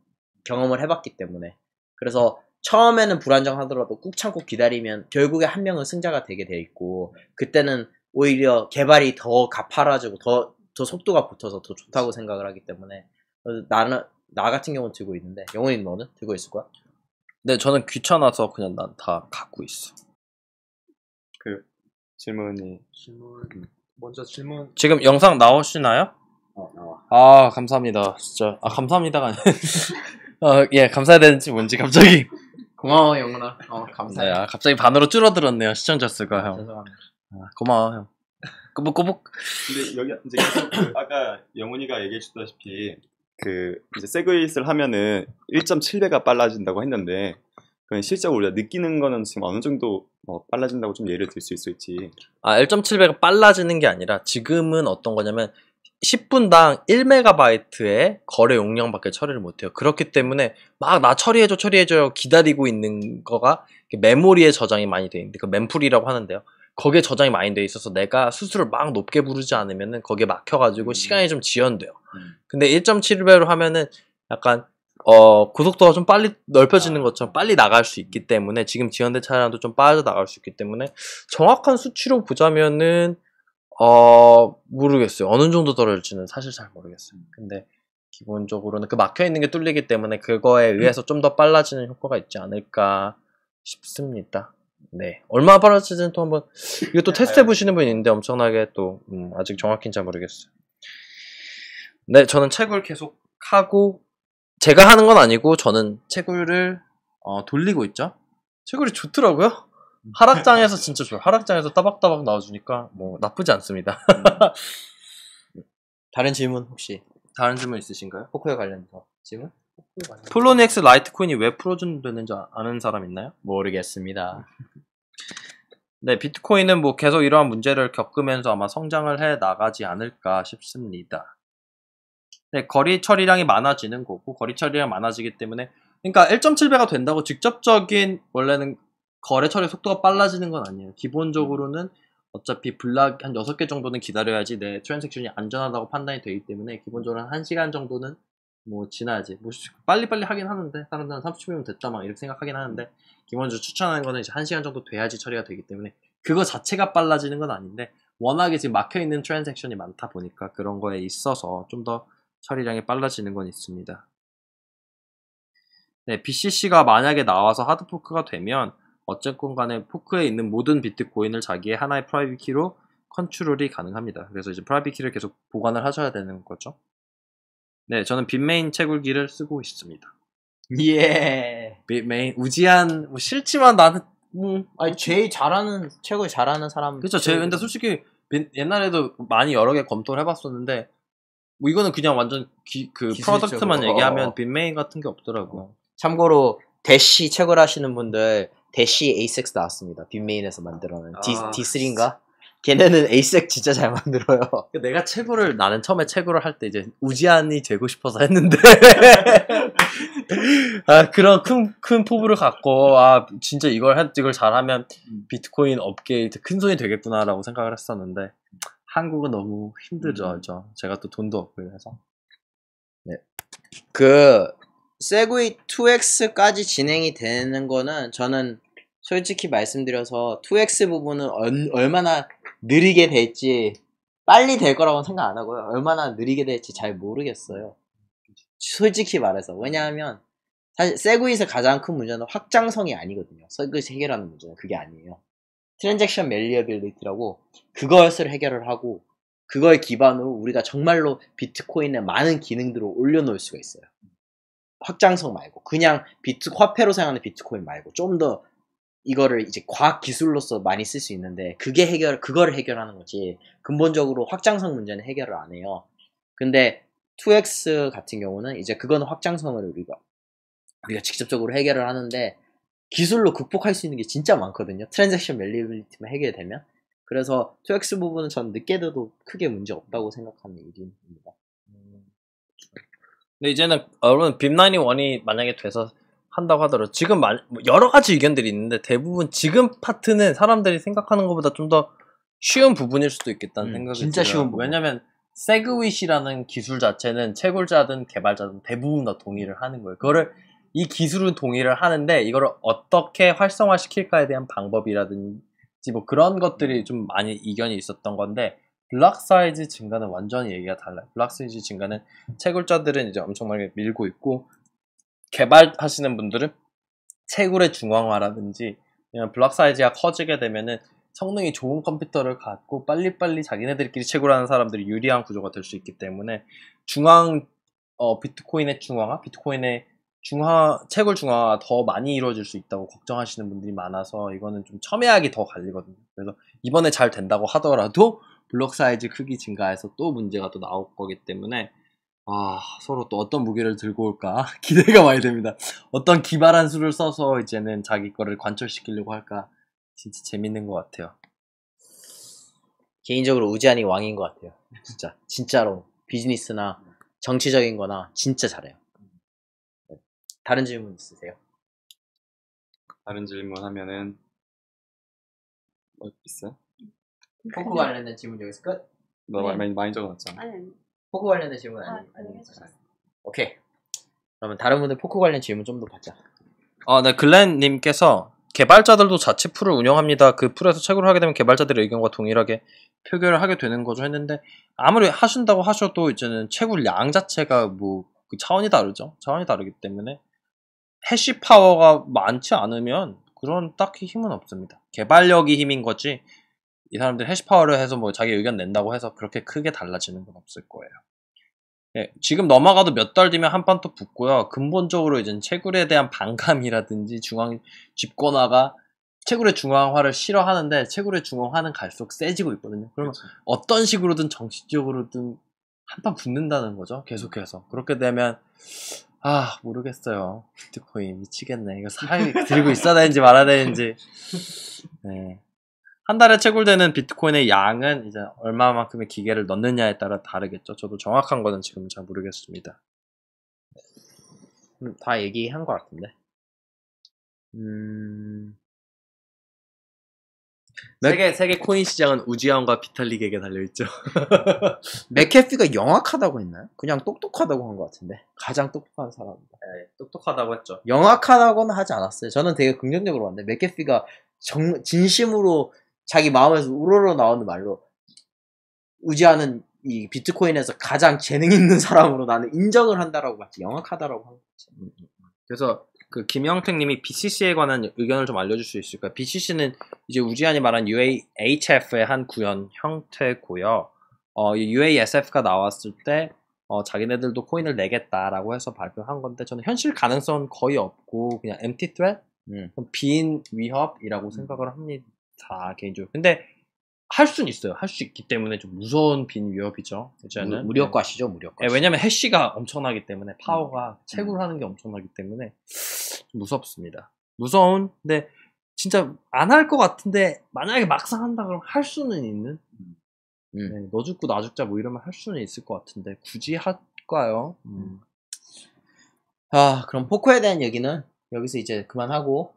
경험을 해봤기 때문에 그래서 처음에는 불안정하더라도 꾹 참고 기다리면 결국에 한 명은 승자가 되게 돼 있고 그때는 오히려 개발이 더 가파라지고 더, 더 속도가 붙어서 더 좋다고 생각을 하기 때문에 어, 나는 나 같은 경우는 들고 있는데 영훈이 너는 들고 있을 거야? 네 저는 귀찮아서 그냥 난 다 갖고 있어 그 질문이 질문 먼저 질문 지금 영상 나오시나요? 어, 나와 아 감사합니다 진짜 아 감사합니다가 어, 예, 감사해야 되는지 뭔지 갑자기. 고마워, 영훈아. 어, 감사해. 네, 아, 갑자기 반으로 줄어들었네요, 시청자 수가, 형. 죄송합니다. 아, 고마워, 형. 꼬북꼬북. 근데 여기, 이제 계속 아까 영훈이가 얘기해주다시피, 그, 이제 세그웨이스를 하면은 1.7배가 빨라진다고 했는데, 그냥 실제로 우리가 느끼는 거는 지금 어느 정도 뭐 빨라진다고 좀 예를 들 수 있을지. 아, 1.7배가 빨라지는 게 아니라 지금은 어떤 거냐면 10분당 1메가바이트의 거래 용량밖에 처리를 못해요. 그렇기 때문에 막 나 처리해줘 처리해줘요 기다리고 있는 거가 메모리에 저장이 많이 돼 있는데 그 맴풀이라고 하는데요. 거기에 저장이 많이 돼 있어서 내가 수수를 료막 높게 부르지 않으면은 거기에 막혀가지고 음. 시간이 좀 지연돼요. 음. 근데 1.7배로 하면은 약간 어고속도가좀 빨리 넓혀지는 아. 것처럼 빨리 나갈 수 있기 때문에 지금 지연된 차량도 좀 빠져나갈 수 있기 때문에 정확한 수치로 보자면은 어, 모르겠어요. 어느 정도 떨어질지는 사실 잘 모르겠어요. 음. 근데 기본적으로는 그 막혀 있는 게 뚫리기 때문에 그거에 음. 의해서 좀 더 빨라지는 효과가 있지 않을까 싶습니다. 네. 얼마나 빨라지는지 또 한번, 이것도 네, 테스트 해보시는 분이 있는데 엄청나게 또, 음, 아직 정확히는 잘 모르겠어요. 네, 저는 채굴 계속 하고, 제가 하는 건 아니고, 저는 채굴을, 어, 돌리고 있죠? 채굴이 좋더라고요? 음. 하락장에서 진짜 좋아요. 하락장에서 따박따박 나와주니까 뭐 나쁘지 않습니다. 음. 다른 질문 혹시 다른 질문 있으신가요? 포크에 관련해서 질문? 플로닉스 라이트코인이 왜 풀어준 되는지 아는 사람 있나요? 모르겠습니다. 네, 비트코인은 뭐 계속 이러한 문제를 겪으면서 아마 성장을 해 나가지 않을까 싶습니다. 네, 거리 처리량이 많아지는 거고 거리 처리량 많아지기 때문에 그러니까 1.7배가 된다고 직접적인 원래는 거래처리 속도가 빨라지는 건 아니에요. 기본적으로는 어차피 블락 한 6개 정도는 기다려야지 내 트랜잭션이 안전하다고 판단이 되기 때문에 기본적으로 한 1시간 정도는 뭐 지나야지. 뭐 빨리빨리 하긴 하는데 사람들은 30분이면 됐다 막 이렇게 생각하긴 하는데 기본적으로 추천하는 거는 이제 1시간 정도 돼야지 처리가 되기 때문에 그거 자체가 빨라지는 건 아닌데 워낙에 지금 막혀 있는 트랜잭션이 많다 보니까 그런 거에 있어서 좀 더 처리량이 빨라지는 건 있습니다. 네, BCC가 만약에 나와서 하드포크가 되면 어쨌건 간에 포크에 있는 모든 비트코인을 자기의 하나의 프라이빗 키로 컨트롤이 가능합니다. 그래서 이제 프라이빗 키를 계속 보관을 하셔야 되는 거죠. 네, 저는 빅메인 채굴기를 쓰고 있습니다. 예. 빅메인 우지한 뭐 싫지만 나는 음, 아니 제일 잘하는 최고 잘하는 사람. 그쵸죠제 근데 솔직히 옛날에도 많이 여러 개 검토를 해봤었는데 뭐 이거는 그냥 완전 기, 그 기술적으로. 프로덕트만 얘기하면 빈메인 어, 어. 같은 게 없더라고. 어. 참고로 대시 채굴하시는 분들 대시 A6 나왔습니다. 빅메인에서 만들어낸 D, D3인가? 아, 걔네는 A6 진짜 잘 만들어요. 그 내가 채굴을 나는 처음에 채굴을 할 때 이제 우지안이 되고 싶어서 했는데 아, 그런 큰, 큰 포부를 갖고 아 진짜 이걸 한 이걸 잘하면 음. 비트코인 업계에 큰 손이 되겠구나라고 생각을 했었는데 한국은 너무 힘들죠, 음. 제가 또 돈도 없고 해서. 네. 그 세그이 2X까지 진행이 되는 거는 저는 솔직히 말씀드려서 2X 부분은 얼, 얼마나 느리게 될지 빨리 될 거라고는 생각 안 하고요. 얼마나 느리게 될지 잘 모르겠어요. 솔직히 말해서 왜냐하면 사실 세그에서 가장 큰 문제는 확장성이 아니거든요. 세그윗이 해결하는 문제는 그게 아니에요. 트랜잭션 멜리어빌리티라고 그것을 해결을 하고 그걸 기반으로 우리가 정말로 비트코인의 많은 기능들을 올려놓을 수가 있어요. 확장성 말고 그냥 비트 화폐로 사용하는 비트코인 말고 좀 더 이거를 이제 과학 기술로서 많이 쓸 수 있는데 그게 해결 그거를 해결하는 거지 근본적으로 확장성 문제는 해결을 안 해요. 근데 2x 같은 경우는 이제 그건 확장성을 우리가 우리가 직접적으로 해결을 하는데 기술로 극복할 수 있는 게 진짜 많거든요. 트랜잭션 멜리빌리티만 해결되면 그래서 2x 부분은 전 늦게 돼도 크게 문제 없다고 생각하는 일입니다. 근데 이제는 여러분 빔9이 원이 만약에 돼서 한다고 하더라도 지금 마, 뭐 여러 가지 의견들이 있는데 대부분 지금 파트는 사람들이 생각하는 것보다 좀 더 쉬운 부분일 수도 있겠다는 음, 생각이 진짜 들어요. 쉬운 부분. 왜냐면 세그윗이라는 기술 자체는 채굴자든 개발자든 대부분 다 동의를 하는 거예요. 그거를 이 기술은 동의를 하는데 이거를 어떻게 활성화시킬까에 대한 방법이라든지 뭐 그런 것들이 좀 많이 이견이 있었던 건데 블락 사이즈 증가는 완전히 얘기가 달라요. 블락 사이즈 증가는 채굴자들은 이제 엄청나게 밀고 있고 개발하시는 분들은 채굴의 중앙화라든지 블락 사이즈가 커지게 되면은 성능이 좋은 컴퓨터를 갖고 빨리빨리 자기네들끼리 채굴하는 사람들이 유리한 구조가 될 수 있기 때문에 중앙 어, 비트코인의 중앙화, 비트코인의 중화 채굴 중화가 더 많이 이루어질 수 있다고 걱정하시는 분들이 많아서 이거는 좀 첨예하게 더 갈리거든요. 그래서 이번에 잘 된다고 하더라도 블록 사이즈 크기 증가해서 또 문제가 또 나올 거기 때문에 아, 서로 또 어떤 무기를 들고 올까 기대가 많이 됩니다. 어떤 기발한 수를 써서 이제는 자기 거를 관철시키려고 할까 진짜 재밌는 것 같아요. 개인적으로 우지한이 왕인 것 같아요. 진짜 진짜로 비즈니스나 정치적인 거나 진짜 잘해요. 네. 다른 질문 있으세요? 다른 질문 하면은 뭐 있어요? 포크 그러니까 관련된 질문 여기서 끝? 너 네. 많이, 많이 적어놨잖아. 아니, 아 포크 관련된 질문 아니, 아, 아니, 네, 아 오케이. 그러면 다른 분들 포크 관련 질문 좀 더 받자. 아, 네, 글렌님께서 개발자들도 자체 풀을 운영합니다. 그 풀에서 채굴을 하게 되면 개발자들의 의견과 동일하게 표결을 하게 되는 거죠 했는데 아무리 하신다고 하셔도 이제는 채굴양 자체가 뭐그 차원이 다르죠. 차원이 다르기 때문에 해시 파워가 많지 않으면 그런 딱히 힘은 없습니다. 개발력이 힘인 거지 이 사람들이 해시파워를 해서 뭐 자기 의견 낸다고 해서 그렇게 크게 달라지는 건 없을 거예요. 예, 지금 넘어가도 몇 달 뒤면 한 판 또 붙고요. 근본적으로 이제 채굴에 대한 반감이라든지 중앙 집권화가 채굴의 중앙화를 싫어하는데 채굴의 중앙화는 갈수록 세지고 있거든요. 그러면 그렇죠. 어떤 식으로든 정치적으로든 한판 붙는다는 거죠. 계속해서 그렇게 되면 아 모르겠어요. 비트코인 미치겠네. 이거 사 들고 있어야 되는지 말아야 되는지. 네. 한 달에 채굴되는 비트코인의 양은 이제 얼마만큼의 기계를 넣느냐에 따라 다르겠죠. 저도 정확한 거는 지금 잘 모르겠습니다. 음, 다 얘기한 것 같은데. 음... 세계 세계 코인 시장은 우지환과 비탈릭에게 달려 있죠. 맥캐피가 영악하다고 했나요? 그냥 똑똑하다고 한 것 같은데 가장 똑똑한 사람입니다. 네, 똑똑하다고 했죠. 영악하다고는 하지 않았어요. 저는 되게 긍정적으로 봤는데 맥캐피가 정, 진심으로 자기 마음에서 우러러 나오는 말로 우지하는 이 비트코인에서 가장 재능 있는 사람으로 나는 인정을 한다라고 봤지 영악하다라고 한 거지. 음, 음, 음. 그래서 그 김영택님이 BCC에 관한 의견을 좀 알려줄 수 있을까? 요 BCC는 이제 우지한이 말한 UAHF의 한 구현 형태고요. 어, UASF가 나왔을 때 어, 자기네들도 코인을 내겠다라고 해서 발표한 건데 저는 현실 가능성은 거의 없고 그냥 empty threat, 음. 빈 위협이라고 생각을 합니다. 다 개인적으로. 근데 할 수는 있어요. 할 수 있기 때문에 좀 무서운 빈 위협이죠. 이제는 네. 무력과시죠, 무력과. 예, 왜냐면 해시가 엄청나기 때문에 음. 파워가 음. 채굴 하는 게 엄청나기 때문에 무섭습니다. 무서운 근데 진짜 안 할 것 같은데 만약에 막상 한다 그러면 할 수는 있는. 음. 네, 너 죽고 나 죽자 뭐 이러면 할 수는 있을 것 같은데 굳이 할까요? 음. 음. 아 그럼 포커에 대한 얘기는 여기서 이제 그만하고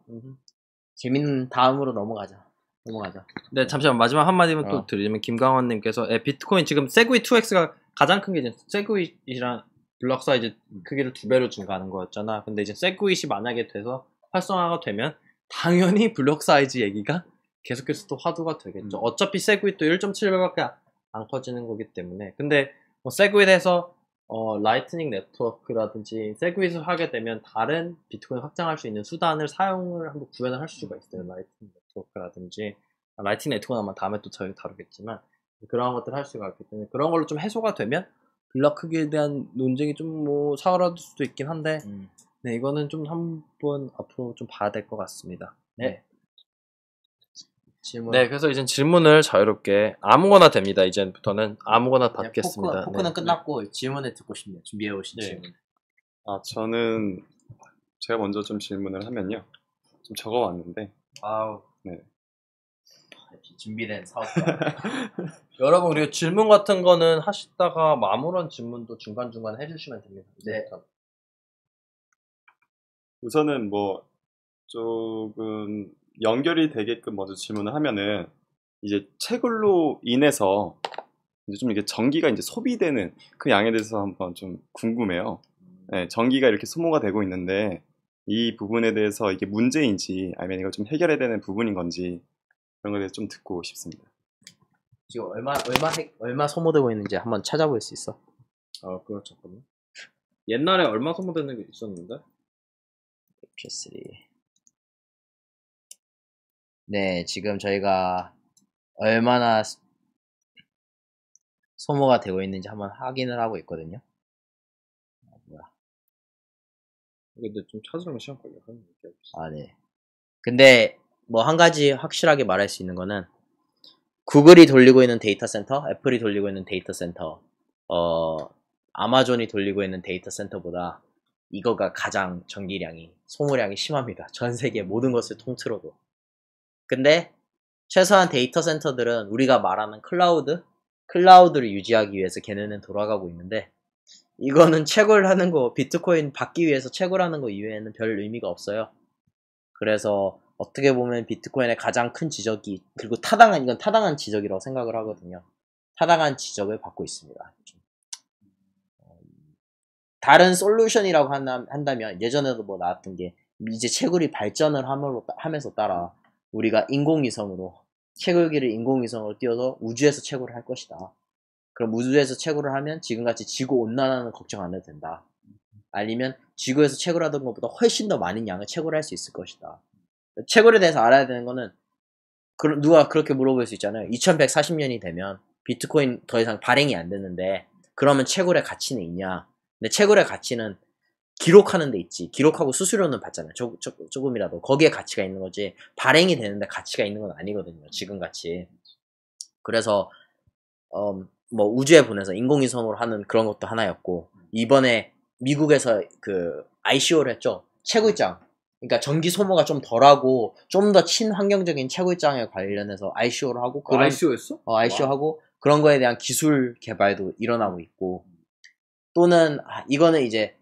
재밌는 다음으로 넘어가자. 넘어가자. 네, 잠시만 마지막 한마디만 어. 또 아. 드리면 김강원님께서 에, 예, 비트코인 지금 세구이 2x가 가장 큰게 이제 세구이랑 블럭 사이즈 크기를 두 배로 증가하는 거였잖아. 근데 이제 세구이시 만약에 돼서 활성화가 되면 당연히 블럭 사이즈 얘기가 계속해서 또 화두가 되겠죠. 음. 어차피 세구이 또 1.7배밖에 안 커지는 거기 때문에. 근데 뭐 세구이에 대해서 어, 라이트닝 네트워크라든지 세그윗을 하게 되면 다른 비트코인 확장할 수 있는 수단을 사용을 한번 구현을 할 수가 있어요. 음. 라이트닝 네트워크라든지 아, 라이트닝 네트워크는 아마 다음에 또 저희가 다루겠지만 그런 것들을 할 수가 있기 때문에 그런 걸로 좀 해소가 되면 블락 크기에 대한 논쟁이 좀 뭐 사그라들 수도 있긴 한데 음. 네 이거는 좀 한번 앞으로 좀 봐야 될 것 같습니다. 네. 네. 질문. 네, 그래서 이제 질문을 자유롭게 아무거나 됩니다. 이제부터는 아무거나 네, 받겠습니다. 네, 포크, 는 네. 끝났고 질문을 듣고 싶네요. 준비해 오신 네. 질문. 아, 저는 제가 먼저 좀 질문을 하면요. 좀 적어 왔는데. 아우. 네. 준비된 사업. 여러분 우리 질문 같은 거는 하시다가 마무런 질문도 중간 중간 해주시면 됩니다. 네. 우선은 뭐 조금 연결이 되게끔 먼저 질문을 하면은 이제 채굴로 인해서 이제 좀 이게 전기가 이제 소비되는 그 양에 대해서 한번 좀 궁금해요. 네, 전기가 이렇게 소모가 되고 있는데 이 부분에 대해서 이게 문제인지 아니면 이걸 좀 해결해야 되는 부분인 건지 그런 거에 대해서 좀 듣고 싶습니다. 지금 얼마 얼마 얼마 소모되고 있는지 한번 찾아볼 수 있어? 아 그거 그렇죠. 잠깐만. 옛날에 얼마 소모되는 게 있었는데? PS3. 네, 지금 저희가 얼마나 소모가 되고 있는지 한번 확인을 하고 있거든요. 아, 뭐야. 근데 좀 찾으려면 시간 걸려. 아, 네. 근데 뭐 한 가지 확실하게 말할 수 있는 거는 구글이 돌리고 있는 데이터 센터, 애플이 돌리고 있는 데이터 센터, 어, 아마존이 돌리고 있는 데이터 센터보다 이거가 가장 전기량이, 소모량이 심합니다. 전 세계 모든 것을 통틀어도. 근데 최소한 데이터 센터들은 우리가 말하는 클라우드, 클라우드를 유지하기 위해서 걔네는 돌아가고 있는데 이거는 채굴하는 거, 비트코인 받기 위해서 채굴하는 거 이외에는 별 의미가 없어요. 그래서 어떻게 보면 비트코인의 가장 큰 지적이 그리고 타당한 이건 타당한 지적이라고 생각을 하거든요. 타당한 지적을 받고 있습니다. 다른 솔루션이라고 한다면 예전에도 뭐 나왔던 게 이제 채굴이 발전을 함으로 하면서 따라 우리가 인공위성으로 체결기를 인공위성으로 띄워서 우주에서 채굴을 할 것이다. 그럼 우주에서 채굴을 하면 지금같이 지구 온난화는 걱정 안 해도 된다. 아니면 지구에서 채굴하던 것보다 훨씬 더 많은 양을 채굴할 수 있을 것이다. 채굴에 대해서 알아야 되는 거는 누가 그렇게 물어볼 수 있잖아요. 2140년이 되면 비트코인 더 이상 발행이 안 되는데 그러면 채굴의 가치는 있냐? 근데 채굴의 가치는 기록하는 데 있지. 기록하고 수수료는 받잖아요. 조, 조, 조금이라도. 거기에 가치가 있는 거지. 발행이 되는데 가치가 있는 건 아니거든요. 지금같이. 그래서, 어, 뭐 우주에 보내서 인공위성으로 하는 그런 것도 하나였고, 이번에 미국에서 그 ICO를 했죠. 채굴장. 그러니까 전기 소모가 좀 덜하고 좀 더 친환경적인 채굴장에 관련해서 ICO를 하고 아, 그런 ICO 했어? 어, ICO 와. 하고 그런 거에 대한 기술 개발도 일어나고 있고 또는 아, 이거는 이제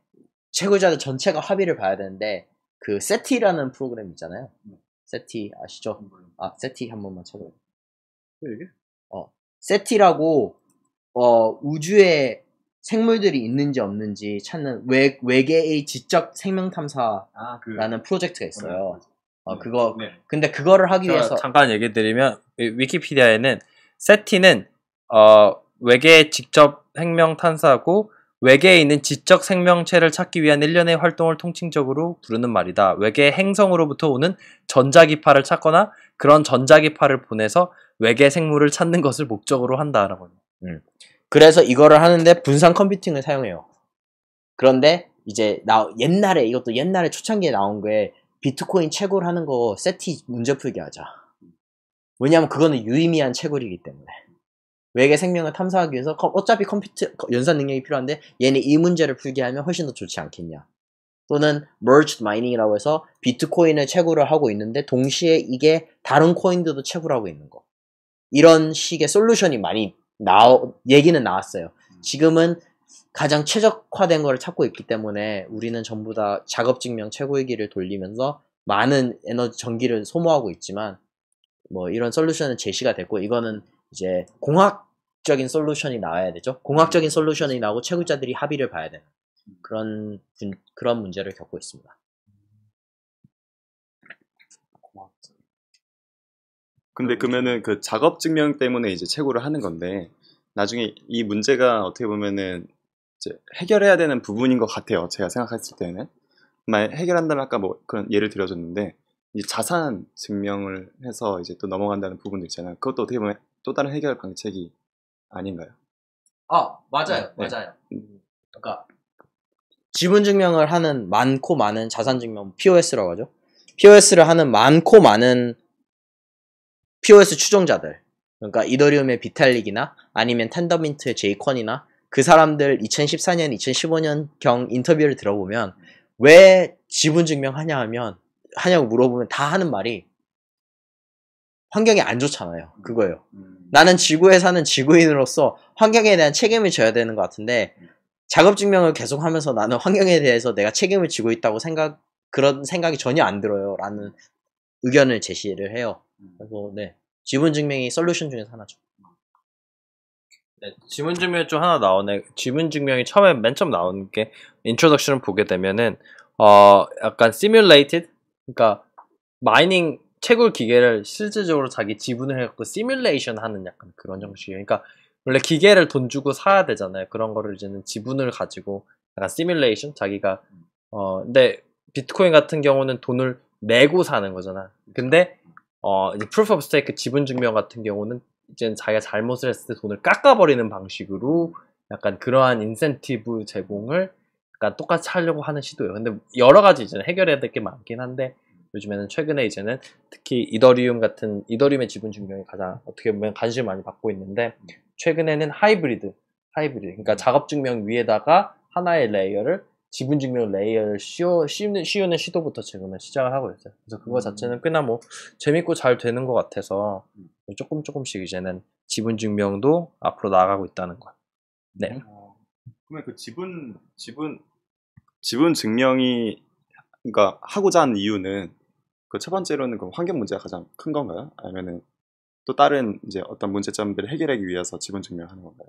최고자들 전체가 합의를 봐야 되는데 그 세티라는 프로그램 있잖아요. 네. 세티 아시죠? 아 세티 한 번만 찾아봐. 이게? 어 세티라고 어 우주에 생물들이 있는지 없는지 찾는 외, 외계의 지적 생명 탐사라는 아, 그... 프로젝트가 있어요. 어, 어 네. 그거 네. 근데 그거를 하기 위해서 잠깐 얘기 드리면 위키피디아에는 세티는 어, 외계 의 직접 생명 탐사고 외계에 있는 지적 생명체를 찾기 위한 일련의 활동을 통칭적으로 부르는 말이다. 외계 행성으로부터 오는 전자기파를 찾거나 그런 전자기파를 보내서 외계 생물을 찾는 것을 목적으로 한다라고. 음. 그래서 이거를 하는데 분산 컴퓨팅을 사용해요. 그런데 이제 나 옛날에 이것도 옛날에 초창기에 나온 게 비트코인 채굴 하는 거 세티 문제 풀기 하자. 왜냐하면 그거는 유의미한 채굴이기 때문에. 외계 생명을 탐사하기 위해서 어차피 컴퓨터 연산 능력이 필요한데 얘네 이 문제를 풀게 하면 훨씬 더 좋지 않겠냐. 또는 merged mining이라고 해서 비트코인을 채굴을 하고 있는데 동시에 이게 다른 코인들도 채굴하고 있는 거. 이런 식의 솔루션이 많이 나오 얘기는 나왔어요. 음. 지금은 가장 최적화된 거를 찾고 있기 때문에 우리는 전부 다 작업 증명 최고의기를 돌리면서 많은 에너지 전기를 소모하고 있지만 뭐 이런 솔루션은 제시가 됐고 이거는 이제 공학적인 솔루션이 나와야 되죠. 공학적인 솔루션이 나오고 채굴자들이 합의를 봐야 되는 그런 분, 그런 문제를 겪고 있습니다. 근데 그러면은 그 작업 증명 때문에 이제 채굴을 하는 건데 나중에 이 문제가 어떻게 보면은 이제 해결해야 되는 부분인 것 같아요. 제가 생각했을 때는 만 해결한다면 아까 뭐 그런 예를 들어줬는데 이 자산 증명을 해서 이제 또 넘어간다는 부분도 있잖아요. 그것도 어떻게 보면 또 다른 해결 방책이 아닌가요? 아 맞아요 네. 네. 맞아요. 음. 그러니까 지분 증명을 하는 많고 많은 자산 증명 POS라고 하죠. POS를 하는 많고 많은 POS 추종자들 그러니까 이더리움의 비탈릭이나 아니면 텐더민트의 제이콘이나 그 사람들 2014년, 2015년 경 인터뷰를 들어보면 왜 지분 증명하냐 하면 하냐고 물어보면 다 하는 말이 환경이 안 좋잖아요. 그거예요. 음. 나는 지구에 사는 지구인으로서 환경에 대한 책임을 져야 되는 것 같은데 작업 증명을 계속 하면서 나는 환경에 대해서 내가 책임을 지고 있다고 생각 그런 생각이 전혀 안 들어요라는 의견을 제시를 해요. 음. 그래서 네 지분 증명이 솔루션 중에 하나죠. 네, 지문 증명이 좀 하나 나오네. 지문 증명이 처음에 맨 처음 나오는 게 인트로덕션을 보게 되면은 어 약간 시뮬레이티드 그러니까 마이닝 채굴 기계를 실질적으로 자기 지분을 해갖고 시뮬레이션 하는 약간 그런 형식이에요 그러니까 원래 기계를 돈 주고 사야 되잖아요. 그런 거를 이제는 지분을 가지고 약간 시뮬레이션 자기가 어 근데 비트코인 같은 경우는 돈을 내고 사는 거잖아. 근데 어 이제 proof of s t 그 지분 증명 같은 경우는 이제 는 자기가 잘못을 했을 때 돈을 깎아버리는 방식으로 약간 그러한 인센티브 제공을 약간 똑같이 하려고 하는 시도예요. 근데 여러 가지 이제 해결해야 될 게 많긴 한데 요즘에는 최근에 이제는 특히 이더리움 같은 이더리움의 지분 증명이 가장 어떻게 보면 관심을 많이 받고 있는데 최근에는 하이브리드 하이브리드 그러니까 음. 작업 증명 위에다가 하나의 레이어를 지분 증명 레이어를 씌워, 씌우는, 씌우는 시도부터 지금은 시작을 하고 있어요. 그래서 그거 음. 자체는 꽤나 뭐 재밌고 잘 되는 것 같아서 음. 조금 조금씩 이제는 지분 증명도 앞으로 나아가고 있다는 것. 네. 어, 그러면 그 지분 지분 지분 증명이 그러니까 하고자 하는 이유는 그첫 번째로는 그 환경 문제가 가장 큰 건가요? 아니면은 또 다른 이제 어떤 문제점들을 해결하기 위해서 지분 증명하는 건가요?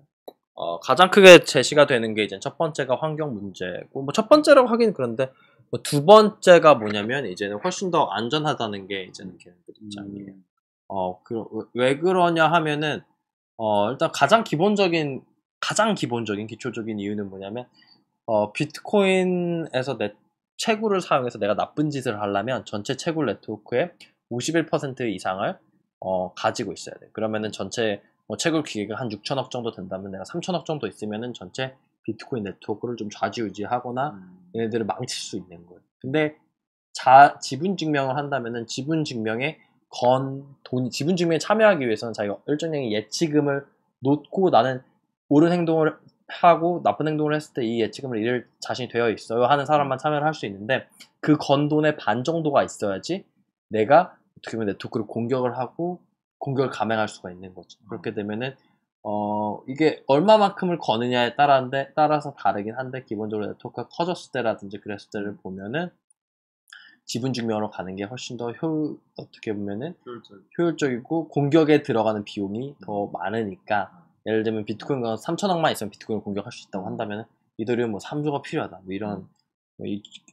어, 가장 크게 제시가 되는 게 이제 첫 번째가 환경 문제고 뭐 첫 번째라고 하긴 그런데 뭐 두 번째가 뭐냐면 이제는 훨씬 더 안전하다는 게 이제는 걔네들 입장이에요. 음. 어, 그, 왜 그러냐 하면은 어, 일단 가장 기본적인 가장 기본적인 기초적인 이유는 뭐냐면 어, 비트코인에서 내, 채굴을 사용해서 내가 나쁜 짓을 하려면 전체 채굴 네트워크의 51% 이상을 어, 가지고 있어야 돼. 그러면은 전체 뭐 채굴 기계가 한 6천억 정도 된다면 내가 3천억 정도 있으면은 전체 비트코인 네트워크를 좀 좌지우지하거나 음. 얘네들을 망칠 수 있는 거예요. 근데 자 지분 증명을 한다면은 지분 증명에 건 돈, 지분 증명에 참여하기 위해서는 자기가 일정량의 예치금을 놓고 나는 옳은 행동을 하고 나쁜 행동을 했을 때 이예치금을 잃을 자신이 되어 있어요 하는 사람만 참여를 할 수 있는데 그 건돈의 반 정도가 있어야지 내가 어떻게 보면 네트워크를 공격을 하고 공격을 감행할 수가 있는 거죠. 그렇게 음. 되면은 어 이게 얼마만큼을 거느냐에 따라는데 따라서 다르긴 한데 기본적으로 네트워크가 커졌을 때라든지 그랬을 때를 음. 보면은 지분 증명으로 가는 게 훨씬 더 효, 율 어떻게 보면은 효율적. 이고 공격에 들어가는 비용이 더 음. 많으니까 예를 들면 비트코인과 3천억만 있으면 비트코인을 공격할 수 있다고 한다면 이더리움 뭐 3조가 필요하다 뭐 이런 음. 뭐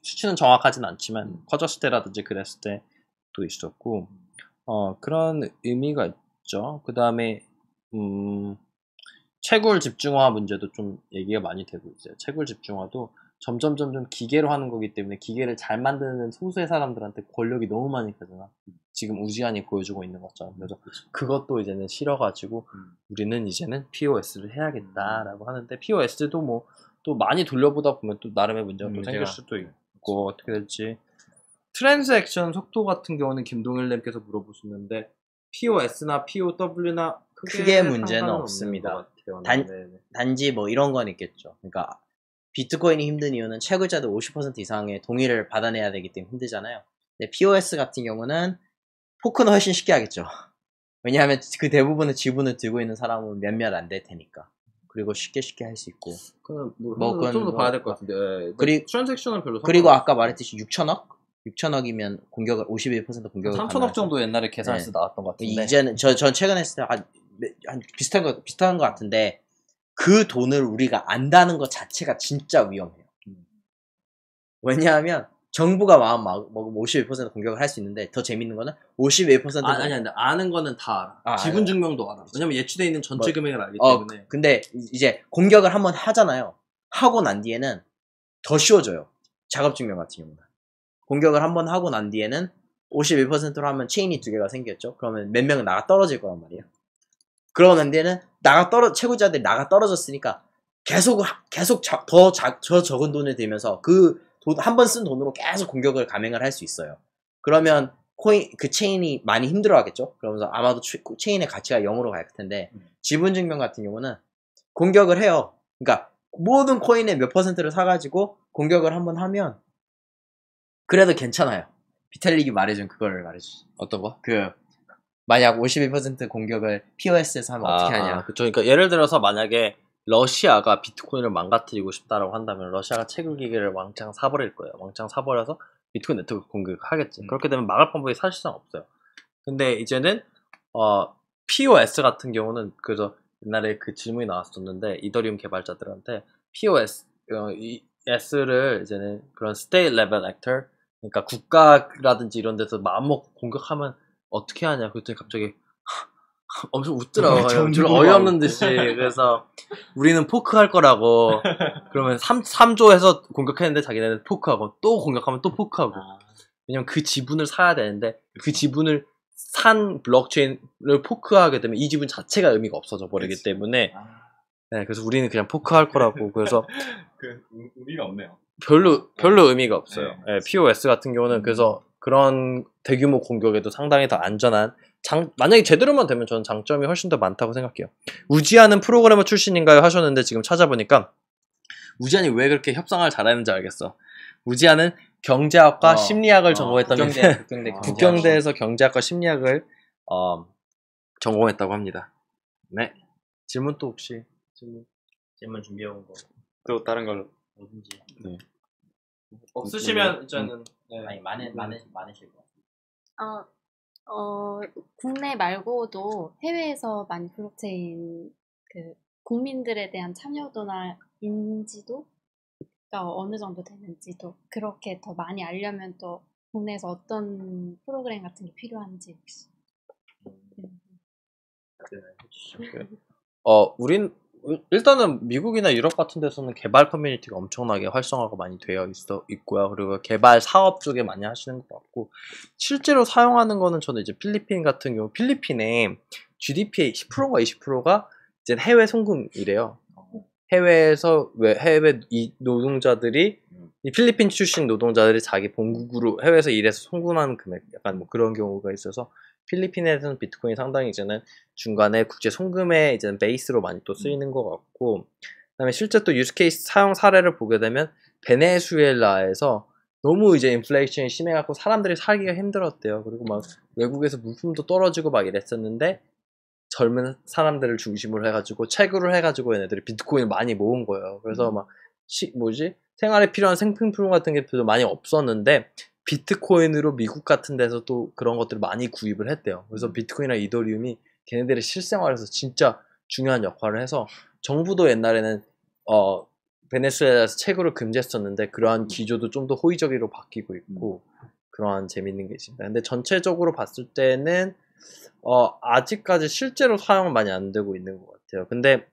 수치는 정확하진 않지만 커졌을 때라든지 그랬을 때도 있었고 어, 그런 의미가 있죠 그 다음에 음, 채굴 집중화 문제도 좀 얘기가 많이 되고 있어요 채굴 집중화도 점점 점점 기계로 하는 거기 때문에 기계를 잘 만드는 소수의 사람들한테 권력이 너무 많이 가잖아 지금 우지한이 보여주고 있는 것처럼 그래서 그것도 이제는 싫어가지고 음. 우리는 이제는 POS를 해야겠다라고 음. 하는데 POS도 뭐 또 많이 돌려보다 보면 또 나름의 문제가 음, 또 생길 수도 있고 어떻게 될지 트랜스액션 속도 같은 경우는 김동일님께서 물어보셨는데 POS나 POW나 크게, 크게 문제는 없습니다. 단, 네, 네, 네. 단지 뭐 이런 건 있겠죠. 그러니까 비트코인이 힘든 이유는 채굴자들 50% 이상의 동의를 받아내야 되기 때문에 힘들잖아요. 근데 POS 같은 경우는 포크는 훨씬 쉽게 하겠죠. 왜냐하면 그 대부분의 지분을 들고 있는 사람은 몇몇 안 될 테니까. 그리고 쉽게 쉽게 할 수 있고. 그냥 뭐, 뭐 그건 좀더 봐야 될 것 같은데. 네, 네. 그리고 트랜잭션은 별로. 그리고 아까 말했듯이 6천억? 6천억이면 공격을 51% 공격을 3천억 정도 옛날에 계산해서 네. 나왔던 것 같은데. 이제는 저 전 최근에 했을 때한 비슷한 거 비슷한 것 같은데 그 돈을 우리가 안다는 것 자체가 진짜 위험해요. 음. 왜냐하면 정부가 마음 먹으면 51% 공격을 할 수 있는데 더 재밌는 거는 51% 아, 아니 아니 아는 거는 다 알아. 아, 지분 알아. 증명도 알아. 왜냐면 예치돼 있는 전체 뭐, 금액을 알기 어, 때문에. 근데 이제 공격을 한번 하잖아요. 하고 난 뒤에는 더 쉬워져요. 작업 증명 같은 경우는. 공격을 한번 하고 난 뒤에는 51%로 하면 체인이 두 개가 생겼죠. 그러면 몇 명은 나가 떨어질 거란 말이에요. 그러고 난 뒤에는 나가 떨어 채굴자들이 나가 떨어졌으니까 계속 계속 자, 더, 더 적은 돈을 들면서 그 한번쓴 돈으로 계속 공격을 감행을 할 수 있어요. 그러면 코인 그 체인이 많이 힘들어하겠죠. 그러면서 아마도 체인의 가치가 0으로 갈 텐데 음. 지분 증명 같은 경우는 공격을 해요. 그러니까 모든 코인의 몇 퍼센트를 사가지고 공격을 한번 하면 그래도 괜찮아요. 비탈릭이 말해준 그걸 말해주 어떤 거? 그 만약 52% 공격을 POS에서 하면 아, 어떻게 하냐. 그쵸. 그러니까 예를 들어서 만약에 러시아가 비트코인을 망가뜨리고 싶다라고 한다면 러시아가 채굴 기계를 왕창 사버릴 거예요. 왕창 사버려서 비트코인 네트워크 공격하겠지. 음. 그렇게 되면 막을 방법이 사실상 없어요. 근데 이제는 어, POS 같은 경우는 그래서 옛날에 그 질문이 나왔었는데 이더리움 개발자들한테 POS 어, 이, S를 이제는 그런 state level actor 그러니까 국가라든지 이런 데서 마음먹고 공격하면 어떻게 하냐 그랬더니 갑자기 엄청 웃더라고요. 좀 네, 어이없는 듯이. 그래서 우리는 포크 할 거라고. 그러면 3, 3조에서 공격했는데 자기네는 포크하고 또 공격하면 또 포크하고. 아. 왜냐면 그 지분을 사야 되는데 그 지분을 산 블록체인을 포크하게 되면 이 지분 자체가 의미가 없어져 버리기 때문에 아. 네, 그래서 우리는 그냥 포크할 거라고 그래서 그 의미가 없네요. 별로 별로 네. 의미가 없어요. 네, 네, POS 같은 경우는 그래서 음. 그런 대규모 공격에도 상당히 더 안전한 장, 만약에 제대로만 되면 저는 장점이 훨씬 더 많다고 생각해요. 우지아는 프로그래머 출신인가요? 하셨는데 지금 찾아보니까 우지안이 왜 그렇게 협상을 잘하는지 알겠어. 우지안은 경제학과 어, 심리학을 어, 전공했던 국경대, 국경대, 어, 국경대 에서 경제학과 심리학을 어, 전공했다고 합니다. 네. 질문 또 혹시 질문 질문 준비해 온 거. 또 다른 걸로 뭐든지. 네. 없으시면 음, 음. 저는 은 음. 네. 아니 많은 많은 많으실 거. 어 어, 국내 말고도 해외에서 많이 블록체인 그 국민들에 대한 참여도나 인지도가 어느 정도 되는지도 그렇게 더 많이 알려면 또 국내에서 어떤 프로그램 같은 게 필요한지 혹시 음. 네. 네, 어, 우린 일단은 미국이나 유럽 같은 데서는 개발 커뮤니티가 엄청나게 활성화가 많이 되어 있어 있고요. 그리고 개발 사업 쪽에 많이 하시는 것 같고 실제로 사용하는 거는 저는 이제 필리핀 같은 경우 필리핀에 GDP의 10%가 20%가 이제 해외 송금이래요. 해외에서 왜 해외 이 노동자들이 음. 이 필리핀 출신 노동자들이 자기 본국으로 해외에서 일해서 송금하는 금액 약간 뭐 그런 경우가 있어서 필리핀에서는 비트코인이 상당히 이제는 중간에 국제 송금에 이제는 베이스로 많이 또 쓰이는 음. 것 같고 그다음에 실제 또 유스케이스 사용 사례를 보게 되면 베네수엘라에서 너무 이제 인플레이션이 심해갖고 사람들이 살기가 힘들었대요. 그리고 막 외국에서 물품도 떨어지고 막 이랬었는데 젊은 사람들을 중심으로 해가지고 채굴을 해가지고 얘네들이 비트코인을 많이 모은 거예요. 그래서 음. 막 시, 뭐지 생활에 필요한 생필품 같은 게 별로 많이 없었는데 비트코인으로 미국 같은 데서 또 그런 것들을 많이 구입을 했대요. 그래서 음. 비트코인이나 이더리움이 걔네들의 실생활에서 진짜 중요한 역할을 해서 정부도 옛날에는 어 베네수엘라에서 채굴을 금지했었는데 그러한 음. 기조도 좀 더 호의적으로 바뀌고 음. 있고 그러한 재밌는 게 있습니다. 근데 전체적으로 봤을 때는 어 아직까지 실제로 사용은 많이 안 되고 있는 것 같아요. 근데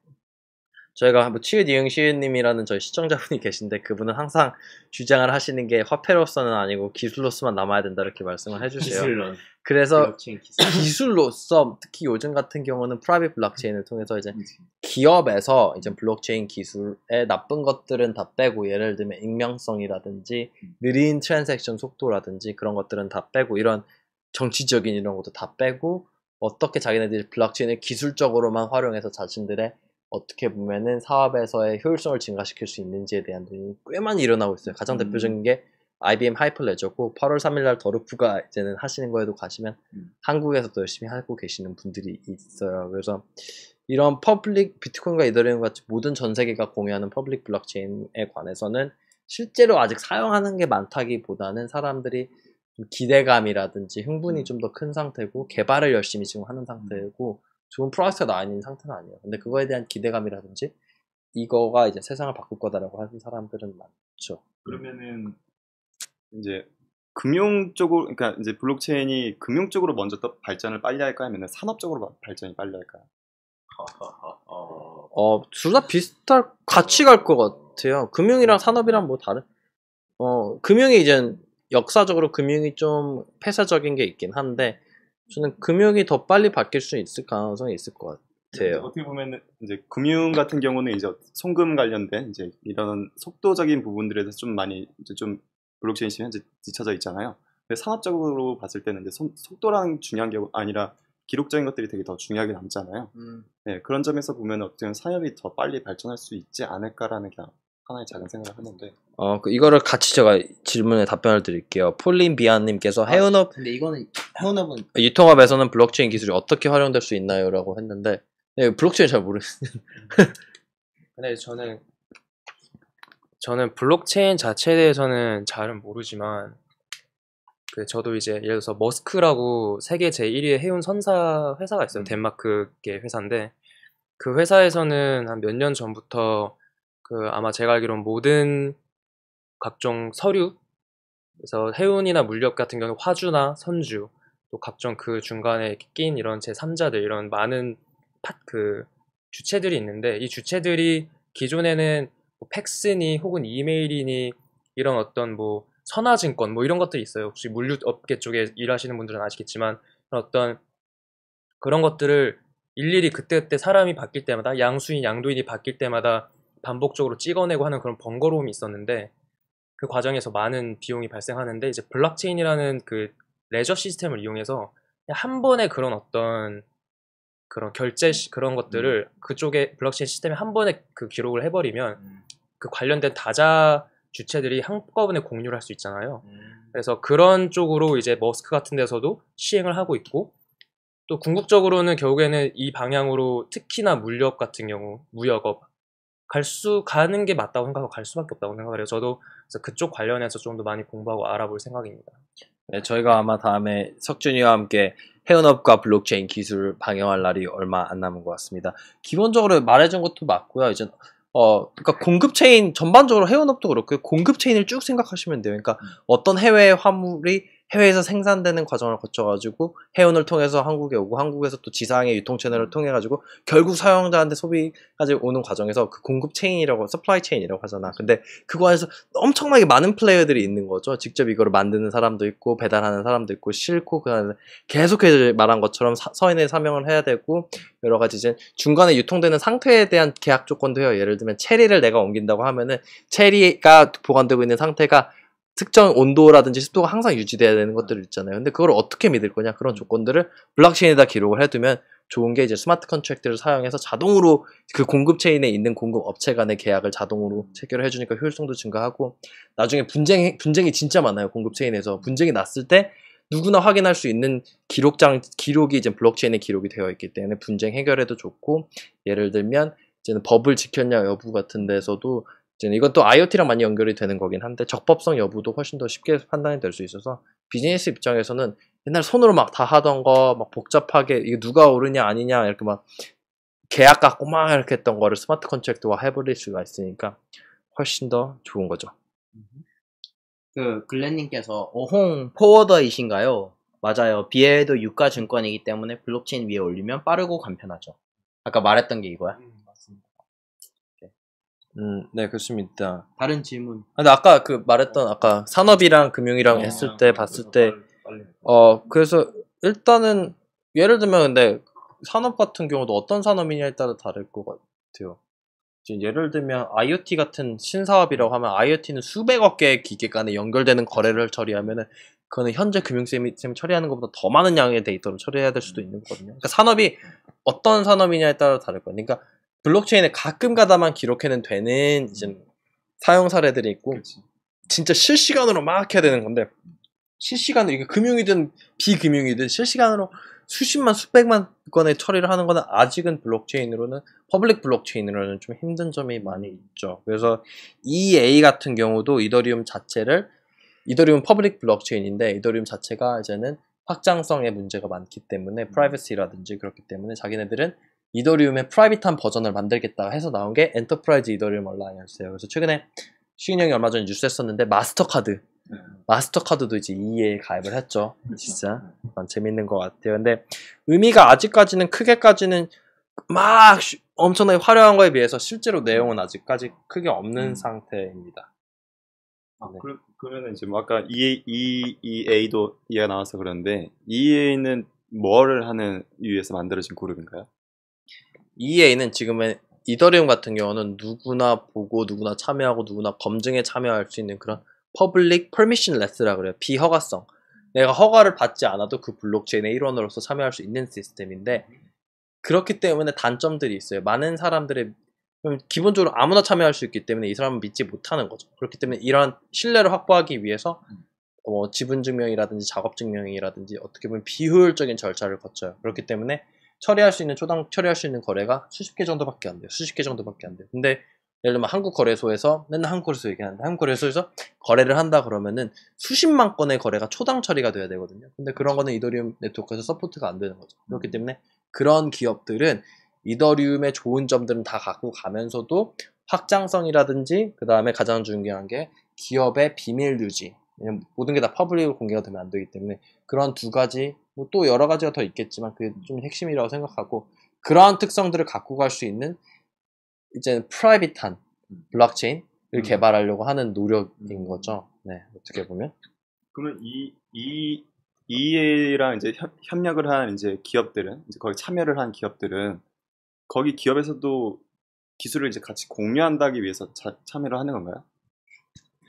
저희가 뭐 치읓 이응시님이라는 저희 시청자분이 계신데 그분은 항상 주장을 하시는 게 화폐로서는 아니고 기술로서만 남아야 된다 이렇게 말씀을 해주세요. 기술론. 그래서 기술로서 특히 요즘 같은 경우는 프라이빗 블록체인을 통해서 이제 음. 기업에서 이제 블록체인 기술의 나쁜 것들은 다 빼고 예를 들면 익명성이라든지 음. 느린 트랜잭션 속도라든지 그런 것들은 다 빼고 이런 정치적인 이런 것도 다 빼고 어떻게 자기네들이 블록체인을 기술적으로만 활용해서 자신들의 어떻게 보면은 사업에서의 효율성을 증가시킬 수 있는지에 대한 논의꽤 많이 일어나고 있어요. 가장 음. 대표적인 게 IBM 하이퍼레저고 8월 3일날 더루프가 이제는 하시는 거에도 가시면 음. 한국에서도 열심히 하고 계시는 분들이 있어요. 그래서 이런 퍼블릭 비트코인과 이더리움 같이 모든 전 세계가 공유하는 퍼블릭 블록체인에 관해서는 실제로 아직 사용하는 게 많다기보다는 사람들이 기대감이라든지 흥분이 음. 좀더 큰 상태고 개발을 열심히 지금 하는 음. 상태고 음. 좋은 프로젝트가 아닌 상태는 아니에요. 근데 그거에 대한 기대감이라든지 이거가 이제 세상을 바꿀 거다라고 하는 사람들은 많죠. 그러면은 이제 금융 쪽으로 그러니까 이제 블록체인이 금융 쪽으로 먼저 더 발전을 빨리 할까 아니면 산업 적으로 발전이 빨리 할까요? 어, 둘 다 비슷할 같이 갈 것 같아요. 금융이랑 산업이랑 뭐 다른 어, 금융이 이제 역사적으로 금융이 좀 폐쇄적인 게 있긴 한데 저는 금융이 더 빨리 바뀔 수 있을 가능성이 있을 것 같아요. 어떻게 보면 이제 금융 같은 경우는 이제 송금 관련된 이제 이런 속도적인 부분들에 서좀 많이 이제 좀 블록체인 시는 현재 뒤쳐져 있잖아요. 근데 산업적으로 봤을 때는 이제 속도랑 중요한 게 아니라 기록적인 것들이 되게 더 중요하게 남잖아요. 음. 네, 그런 점에서 보면 어떤 산업이 더 빨리 발전할 수 있지 않을까라는 하나의 작은 생각을 했는데 어, 그 이거를 같이 제가 질문에 답변을 드릴게요. 폴린 비아님께서 해운업 아, 근데 이거는 해운업은 유통업에서는 블록체인 기술이 어떻게 활용될 수 있나요?라고 했는데 네, 블록체인 잘 모르겠어요. 음. 근데 저는 저는 블록체인 자체에 대해서는 잘은 모르지만 그 저도 이제 예를 들어서 머스크라고 세계 제1위의 해운 선사 회사가 있어요. 음. 덴마크계 회사인데 그 회사에서는 한 몇 년 전부터 그 아마 제가 알기로는 모든 각종 서류 그래서 해운이나 물력 같은 경우 화주나 선주 또 각종 그 중간에 낀 이런 제 3자들 이런 많은 팟그 주체들이 있는데 이 주체들이 기존에는 뭐 팩스니 혹은 이메일이니 이런 어떤 뭐 선화증권 뭐 이런 것들이 있어요. 혹시 물류업계 쪽에 일하시는 분들은 아시겠지만 어떤 그런 것들을 일일이 그때그때 사람이 바뀔 때마다 양수인 양도인이 바뀔 때마다 반복적으로 찍어내고 하는 그런 번거로움이 있었는데 그 과정에서 많은 비용이 발생하는데 이제 블록체인이라는 그 레저 시스템을 이용해서 한 번에 그런 어떤 그런 결제 시, 그런 것들을 음. 그쪽에 블록체인 시스템에 한 번에 그 기록을 해버리면 음. 그 관련된 다자 주체들이 한꺼번에 공유를 할 수 있잖아요. 음. 그래서 그런 쪽으로 이제 머스크 같은 데서도 시행을 하고 있고 또 궁극적으로는 결국에는 이 방향으로 특히나 물류업 같은 경우 무역업 갈 수, 가는 게 맞다고 생각하고 갈 수밖에 없다고 생각을 해요. 저도 그래서 그쪽 관련해서 좀 더 많이 공부하고 알아볼 생각입니다. 네, 저희가 아마 다음에 석준이와 함께 해운업과 블록체인 기술을 방영할 날이 얼마 안 남은 것 같습니다. 기본적으로 말해준 것도 맞고요. 이제 어, 그니까 공급 체인 전반적으로 해운업도 그렇고 공급 체인을 쭉 생각하시면 돼요. 그러니까 음. 어떤 해외 화물이 해외에서 생산되는 과정을 거쳐가지고 해운을 통해서 한국에 오고 한국에서 또 지상의 유통 채널을 통해가지고 결국 사용자한테 소비까지 오는 과정에서 그 공급 체인이라고 서플라이 체인이라고 하잖아. 근데 그거 안에서 엄청나게 많은 플레이어들이 있는 거죠. 직접 이거를 만드는 사람도 있고 배달하는 사람도 있고 싫고 그다음에 계속해서 말한 것처럼 서인의 사명을 해야 되고 여러 가지 이제 중간에 유통되는 상태에 대한 계약 조건도 해요. 예를 들면 체리를 내가 옮긴다고 하면은 체리가 보관되고 있는 상태가 특정 온도라든지 습도가 항상 유지돼야 되는 것들 있잖아요. 근데 그걸 어떻게 믿을 거냐 그런 음. 조건들을 블록체인에다 기록을 해두면 좋은 게 이제 스마트 컨트랙트를 사용해서 자동으로 그 공급 체인에 있는 공급 업체 간의 계약을 자동으로 음. 체결을 해주니까 효율성도 증가하고 나중에 분쟁 분쟁이 진짜 많아요 공급 체인에서 분쟁이 났을 때 누구나 확인할 수 있는 기록장 기록이 이제 블록체인에 기록이 되어 있기 때문에 분쟁 해결에도 좋고 예를 들면 이제는 법을 지켰냐 여부 같은 데서도 이건 또 IoT랑 많이 연결이 되는 거긴 한데 적법성 여부도 훨씬 더 쉽게 판단이 될 수 있어서 비즈니스 입장에서는 옛날 손으로 막 다 하던 거 막 복잡하게 이게 누가 오르냐 아니냐 이렇게 막 계약 갖고 막 이렇게 했던 거를 스마트 컨트랙트와 해버릴 수가 있으니까 훨씬 더 좋은 거죠. 그 글렌님께서 어홍 포워더이신가요? 맞아요. 비해도 유가 증권이기 때문에 블록체인 위에 올리면 빠르고 간편하죠. 아까 말했던 게 이거야. 음. 음, 네, 그렇습니다. 다른 질문. 아, 근데 아까 그 말했던 아까 산업이랑 금융이랑 아, 했을 때 봤을 때, 빨리, 빨리. 어, 그래서 일단은 예를 들면 근데 산업 같은 경우도 어떤 산업이냐에 따라 다를 것 같아요. 지금 예를 들면 IoT 같은 신사업이라고 하면 IoT는 수백억 개의 기계 간에 연결되는 거래를 처리하면은 그거는 현재 금융쌤이 처리하는 것보다 더 많은 양의 데이터를 처리해야 될 수도 음. 있는 거거든요. 그러니까 산업이 어떤 산업이냐에 따라 다를 거예요. 그러니까 블록체인에 가끔 가다만 기록해는 되는 이제 음. 사용 사례들이 있고 그치. 진짜 실시간으로 막 해야 되는 건데 실시간으로 이게 금융이든 비금융이든 실시간으로 수십만 수백만 건의 처리를 하는 거는 아직은 블록체인으로는 퍼블릭 블록체인으로는 좀 힘든 점이 많이 있죠. 그래서 EA 같은 경우도 이더리움 자체를 이더리움 퍼블릭 블록체인인데 이더리움 자체가 이제는 확장성의 문제가 많기 때문에 음. 프라이버시라든지 그렇기 때문에 자기네들은 이더리움의 프라이빗한 버전을 만들겠다 해서 나온 게 엔터프라이즈 이더리움 얼라이언스예요. 그래서 최근에 시윤 형이 얼마 전에 뉴스 했었는데 마스터카드 네. 마스터카드도 이제 EA에 가입을 했죠. 그렇죠. 진짜 재밌는 것 같아요. 근데 의미가 아직까지는 크게까지는 막 엄청나게 화려한 거에 비해서 실제로 내용은 아직까지 크게 없는 음. 상태입니다. 아, 네. 그러, 그러면 이제 뭐 아까 EA, EA도 이해가 나와서 그런데 EA는 뭐를 하는 위해서 만들어진 그룹인가요? EA는 지금의 이더리움 같은 경우는 누구나 보고 누구나 참여하고 누구나 검증에 참여할 수 있는 그런 퍼블릭 퍼미션레스라 그래요. 비허가성. 내가 허가를 받지 않아도 그 블록체인의 일원으로서 참여할 수 있는 시스템인데 그렇기 때문에 단점들이 있어요. 많은 사람들의 기본적으로 아무나 참여할 수 있기 때문에 이 사람은 믿지 못하는 거죠. 그렇기 때문에 이러한 신뢰를 확보하기 위해서 뭐 지분 증명이라든지 작업 증명이라든지 어떻게 보면 비효율적인 절차를 거쳐요. 그렇기 때문에 처리할 수 있는 초당 처리할 수 있는 거래가 수십 개 정도밖에 안 돼요. 수십 개 정도밖에 안 돼요. 근데 예를 들면 한국 거래소에서 맨날 한국 거래소 얘기하는데 한국 거래소에서 거래를 한다 그러면은 수십만 건의 거래가 초당 처리가 돼야 되거든요. 근데 그런 거는 이더리움 네트워크에서 서포트가 안 되는 거죠. 그렇기 때문에 그런 기업들은 이더리움의 좋은 점들은 다 갖고 가면서도 확장성이라든지 그 다음에 가장 중요한 게 기업의 비밀 유지 왜냐 모든 게 다 퍼블릭으로 공개가 되면 안 되기 때문에 그러한 두 가지 뭐 또 여러 가지가 더 있겠지만 그게 좀 핵심이라고 생각하고 그러한 특성들을 갖고 갈 수 있는 이제 프라이빗한 블록체인을 음. 개발하려고 하는 노력인 음. 거죠. 네, 어떻게 보면. 그러면 이, 이, 이랑 이제 협, 협력을 한 이제 기업들은, 이제 거기 참여를 한 기업들은 거기 기업에서도 기술을 이제 같이 공유한다기 위해서 자, 참여를 하는 건가요?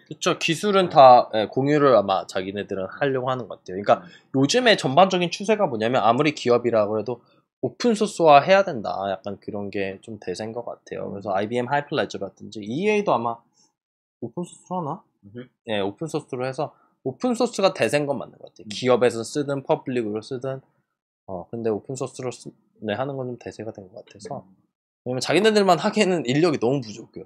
그렇죠. 기술은 네. 다 예, 공유를 아마 자기네들은 하려고 하는 것 같아요. 그러니까 음. 요즘에 전반적인 추세가 뭐냐면 아무리 기업이라고 해도 오픈 소스화 해야 된다. 약간 그런 게 좀 대세인 것 같아요. 음. 그래서 IBM 하이플라이저라든지 EA도 아마 오픈 소스로 하나? 네, 오픈 소스로 해서 오픈 소스가 대세인 건 맞는 것 같아요. 음. 기업에서 쓰든 퍼블릭으로 쓰든 어 근데 오픈 소스로 쓰, 네, 하는 건 좀 대세가 된 것 같아서. 음. 왜냐면 자기네들만 하기에는 인력이 너무 부족해요.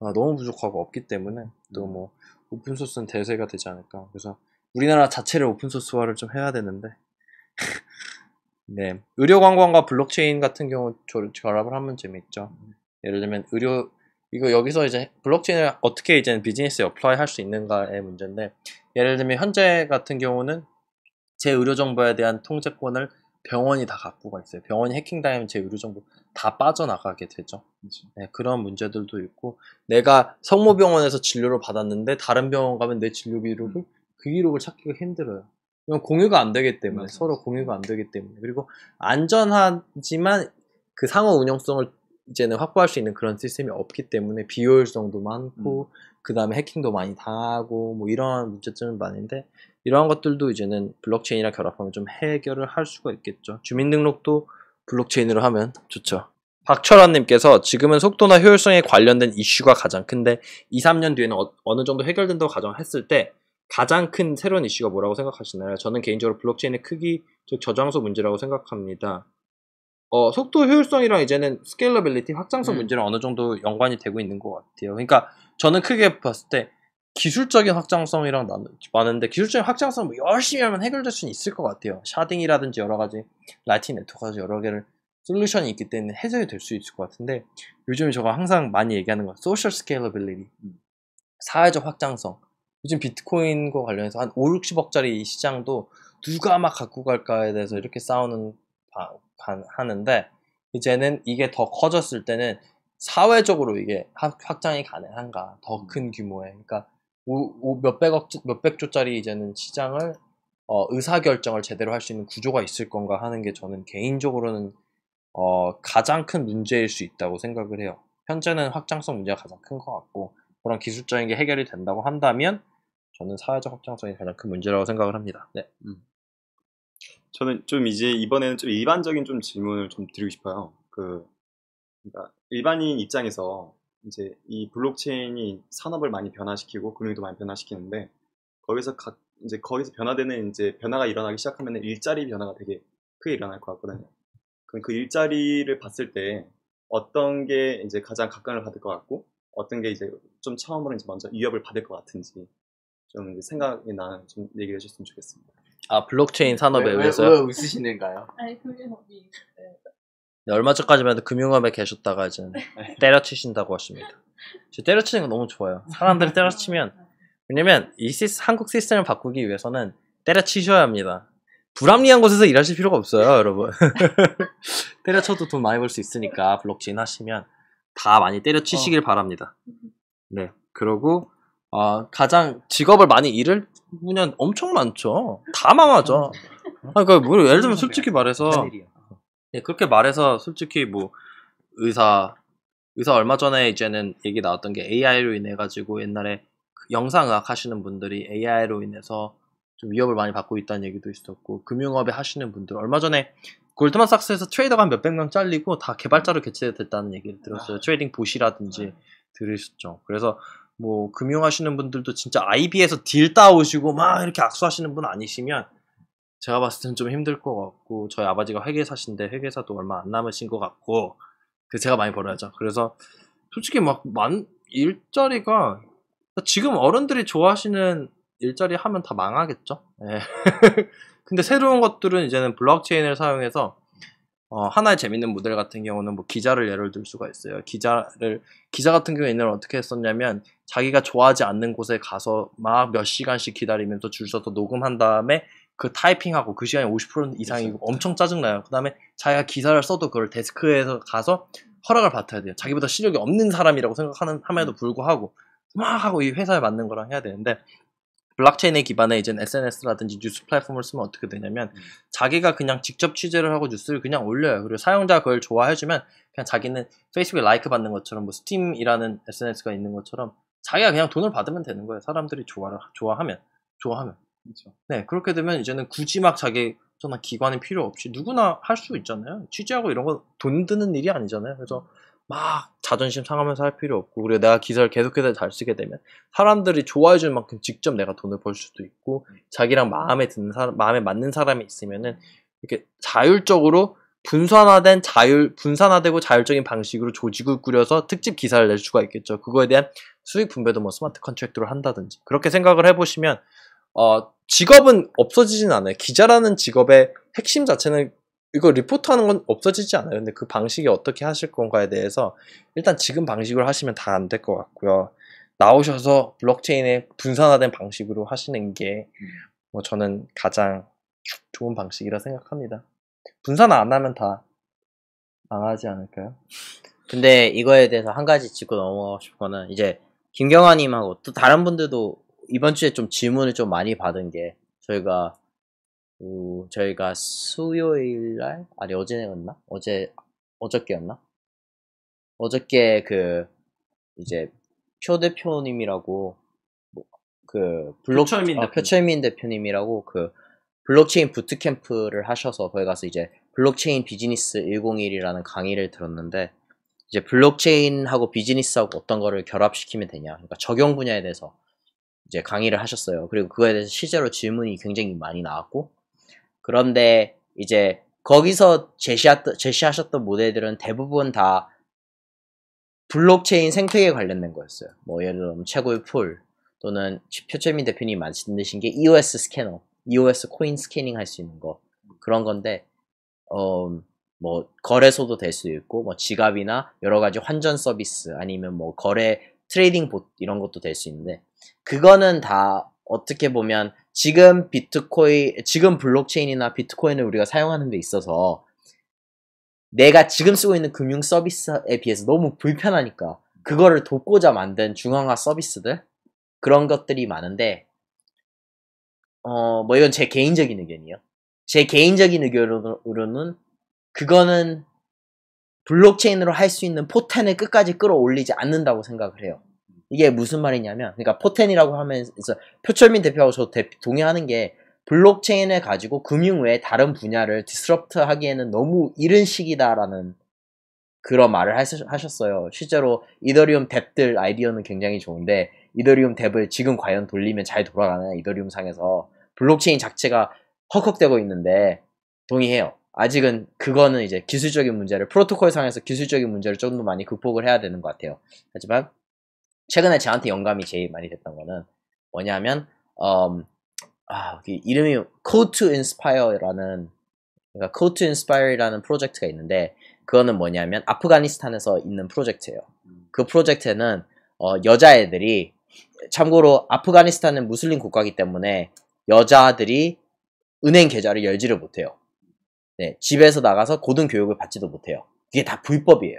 아, 너무 부족하고 없기 때문에 또뭐 음. 오픈소스는 대세가 되지 않을까. 그래서 우리나라 자체를 오픈소스화를 좀 해야 되는데. 네. 의료 관광과 블록체인 같은 경우 결합을 하면 재미있죠. 음. 예를 들면 의료 이거 여기서 이제 블록체인을 어떻게 이제 비즈니스에 어플라이 할 수 있는가의 문제인데 예를 들면 현재 같은 경우는 제 의료 정보에 대한 통제권을 병원이 다 갖고가 있어요. 병원이 해킹당하면 제 의료 정보 다 빠져나가게 되죠. 그렇죠. 네, 그런 문제들도 있고 내가 성모병원에서 진료를 받았는데 다른 병원 가면 내 진료 기록을 음. 그 기록을 찾기가 힘들어요. 공유가 안 되기 때문에 맞아. 서로 공유가 안 되기 때문에 그리고 안전하지만 그 상호 운영성을 이제는 확보할 수 있는 그런 시스템이 없기 때문에 비효율성도 많고 음. 그 다음에 해킹도 많이 당하고 뭐 이런 문제점이 많은데 이러한 것들도 이제는 블록체인이랑 결합하면 좀 해결을 할 수가 있겠죠. 주민등록도 블록체인으로 하면 좋죠. 박철환님께서 지금은 속도나 효율성에 관련된 이슈가 가장 큰데 2, 3년 뒤에는 어, 느 정도 해결된다고 가정했을 때 가장 큰 새로운 이슈가 뭐라고 생각하시나요? 저는 개인적으로 블록체인의 크기, 즉 저장소 문제라고 생각합니다. 어, 속도 효율성이랑 이제는 스케일러빌리티 확장성 음. 문제랑 어느 정도 연관이 되고 있는 것 같아요. 그러니까 저는 크게 봤을 때 기술적인 확장성이랑 많은데 기술적인 확장성 뭐 열심히 하면 해결될 수는 있을 것 같아요. 샤딩이라든지 여러 가지 라이팅 네트워크 여러 개를 솔루션이 있기 때문에 해결이 될 수 있을 것 같은데 요즘에 저가 항상 많이 얘기하는 건 소셜 스케일러빌리티 사회적 확장성 요즘 비트코인과 관련해서 한 5, 60억짜리 시장도 누가 막 갖고 갈까에 대해서 이렇게 싸우는 하는데 이제는 이게 더 커졌을 때는 사회적으로 이게 확장이 가능한가 더큰 음. 규모에 그러니까 몇백억, 몇백조짜리 이제는 시장을 어, 의사결정을 제대로 할 수 있는 구조가 있을 건가 하는 게 저는 개인적으로는 어, 가장 큰 문제일 수 있다고 생각을 해요. 현재는 확장성 문제가 가장 큰 것 같고 그런 기술적인 게 해결이 된다고 한다면 저는 사회적 확장성이 가장 큰 문제라고 생각을 합니다. 네. 음. 저는 좀 이제 이번에는 좀 일반적인 좀 질문을 좀 드리고 싶어요. 그 그러니까 일반인 입장에서 이제 이 블록체인이 산업을 많이 변화시키고 금융도 많이 변화시키는데 거기서 각 이제 거기서 변화되는 이제 변화가 일어나기 시작하면 일자리 변화가 되게 크게 일어날 것 같거든요. 그럼 그 일자리를 봤을 때 어떤 게 이제 가장 각광을 받을 것 같고 어떤 게 이제 좀 처음으로 이제 먼저 위협을 받을 것 같은지 좀 생각이 나는 좀 얘기해 주셨으면 좋겠습니다. 아 블록체인 산업에 왜, 의해서 왜, 웃으시는가요? 아니 그게 법이 네. 네, 얼마 전까지만 해도 금융업에 계셨다가 이제 네. 때려치신다고 하십니다. 저 때려치는 거 너무 좋아요. 사람들을 때려치면 왜냐면 이 시스, 한국 시스템을 바꾸기 위해서는 때려치셔야 합니다. 불합리한 곳에서 일하실 필요가 없어요, 여러분. 때려쳐도 돈 많이 벌 수 있으니까 블록체인 하시면 다 많이 때려치시길 어. 바랍니다. 네. 그리고 어, 가장 직업을 많이 잃을 분야 엄청 많죠. 다 망하죠. 음. 아, 그러니까 뭐 예를 들면 솔직히 말해서 네, 그렇게 말해서 솔직히 뭐 의사 의사 얼마 전에 이제는 얘기 나왔던 게 AI로 인해 가지고 옛날에 그 영상의학 하시는 분들이 AI로 인해서 좀 위협을 많이 받고 있다는 얘기도 있었고 금융업에 하시는 분들 얼마 전에 골드만삭스에서 트레이더가 몇백 명 잘리고 다 개발자로 개최됐다는 얘기를 들었어요. 아. 트레이딩 봇이라든지 아. 네. 들으셨죠. 그래서 뭐 금융하시는 분들도 진짜 IB에서 딜 따오시고 막 이렇게 악수하시는 분 아니시면 제가 봤을 때는 좀 힘들 것 같고 저희 아버지가 회계사신데 회계사도 얼마 안 남으신 것 같고 그 제가 많이 벌어야죠. 그래서 솔직히 막 만 일자리가 지금 어른들이 좋아하시는 일자리 하면 다 망하겠죠. 네. 근데 새로운 것들은 이제는 블록체인을 사용해서 어, 하나의 재밌는 모델 같은 경우는 뭐 기자를 예를 들 수가 있어요. 기자를 기자 같은 경우 에는 어떻게 했었냐면 자기가 좋아하지 않는 곳에 가서 막 몇 시간씩 기다리면서 줄 서서 녹음한 다음에 그 타이핑하고 그 시간이 50% 이상이 고 그렇죠. 엄청 짜증나요. 그 다음에 자기가 기사를 써도 그걸 데스크에서 가서 허락을 받아야 돼요. 자기보다 실력이 없는 사람이라고 생각하는 함에도 음. 불구하고 막 하고 이 회사에 맞는 거랑 해야 되는데 블록체인에 기반해 이제 SNS라든지 뉴스 플랫폼을 쓰면 어떻게 되냐면 음. 자기가 그냥 직접 취재를 하고 뉴스를 그냥 올려요. 그리고 사용자가 그걸 좋아해주면 그냥 자기는 페이스북에 라이크 받는 것처럼 뭐 스팀이라는 SNS가 있는 것처럼 자기가 그냥 돈을 받으면 되는 거예요. 사람들이 좋아 좋아하면 좋아하면 그렇죠. 네, 그렇게 되면 이제는 굳이 막 자기 전화 기관이 필요 없이 누구나 할 수 있잖아요. 취재하고 이런 거 돈 드는 일이 아니잖아요. 그래서 막 자존심 상하면서 할 필요 없고 그리고 내가 기사를 계속해서 잘 쓰게 되면 사람들이 좋아해 줄 만큼 직접 내가 돈을 벌 수도 있고 음. 자기랑 마음에 드는 사람, 마음에 맞는 사람이 있으면은 이렇게 자율적으로 분산화된 자율 분산화되고 자율적인 방식으로 조직을 꾸려서 특집 기사를 낼 수가 있겠죠. 그거에 대한 수익 분배도 뭐 스마트 컨트랙트로 한다든지 그렇게 생각을 해보시면 어, 직업은 없어지진 않아요. 기자라는 직업의 핵심 자체는 이거 리포트하는 건 없어지지 않아요. 근데 그 방식이 어떻게 하실 건가에 대해서 일단 지금 방식으로 하시면 다 안 될 것 같고요. 나오셔서 블록체인에 분산화된 방식으로 하시는 게뭐 저는 가장 좋은 방식이라 생각합니다. 분산 안 하면 다망 하지 않을까요? 근데 이거에 대해서 한 가지 짚고 넘어가고 싶거는 이제 김경환님하고 또 다른 분들도 이번 주에 좀 질문을 좀 많이 받은 게 저희가 오, 저희가 수요일 날 아니 어제였나 어제 어저께였나 어저께 그 이제 표 대표님이라고 뭐 그 블록 표철민, 어, 표철민 대표님이라고 그 블록체인 부트캠프를 하셔서 거기 가서 이제 블록체인 비즈니스 101이라는 강의를 들었는데 이제 블록체인하고 비즈니스하고 어떤 거를 결합시키면 되냐 그러니까 적용 분야에 대해서 이제 강의를 하셨어요. 그리고 그거에 대해서 실제로 질문이 굉장히 많이 나왔고 그런데 이제 거기서 제시하셨던, 제시하셨던 모델들은 대부분 다 블록체인 생태계 에 관련된 거였어요. 뭐 예를 들면 뭐 최고의 풀 또는 표채민 대표님이 말씀드신게 EOS 스캐너, EOS 코인 스캐닝 할 수 있는 거 그런 건데 어, 뭐 거래소도 될 수 있고 뭐 지갑이나 여러 가지 환전 서비스 아니면 뭐 거래 트레이딩 봇 이런 것도 될 수 있는데 그거는 다 어떻게 보면 지금 비트코인, 지금 블록체인이나 비트코인을 우리가 사용하는 데 있어서 내가 지금 쓰고 있는 금융 서비스에 비해서 너무 불편하니까 그거를 돕고자 만든 중앙화 서비스들 그런 것들이 많은데 어뭐 이건 제 개인적인 의견이요. 에제 개인적인 의견으로는 그거는 블록체인으로 할 수 있는 포텐을 끝까지 끌어올리지 않는다고 생각을 해요. 이게 무슨 말이냐면 그러니까 포텐이라고 하면서 표철민 대표하고 저 대, 동의하는 게 블록체인을 가지고 금융 외에 다른 분야를 디스럽트 하기에는 너무 이른 시기다라는 그런 말을 하셨어요. 실제로 이더리움 뎁들 아이디어는 굉장히 좋은데 이더리움 뎁을 지금 과연 돌리면 잘 돌아가나 요 이더리움 상에서 블록체인 자체가 헉헉대고 있는데 동의해요. 아직은 그거는 이제 기술적인 문제를 프로토콜 상에서 기술적인 문제를 조금 더 많이 극복을 해야 되는 것 같아요. 하지만 최근에 저한테 영감이 제일 많이 됐던 거는 뭐냐면 음, 아, 그 이름이 Code to Inspire라는 그러니까 Code to Inspire라는 프로젝트가 있는데 그거는 뭐냐면 아프가니스탄에서 있는 프로젝트예요. 음. 그 프로젝트는 어, 여자애들이 참고로 아프가니스탄은 무슬림 국가이기 때문에 여자들이 은행 계좌를 열지를 못해요. 네, 집에서 나가서 고등 교육을 받지도 못해요. 이게 다 불법이에요.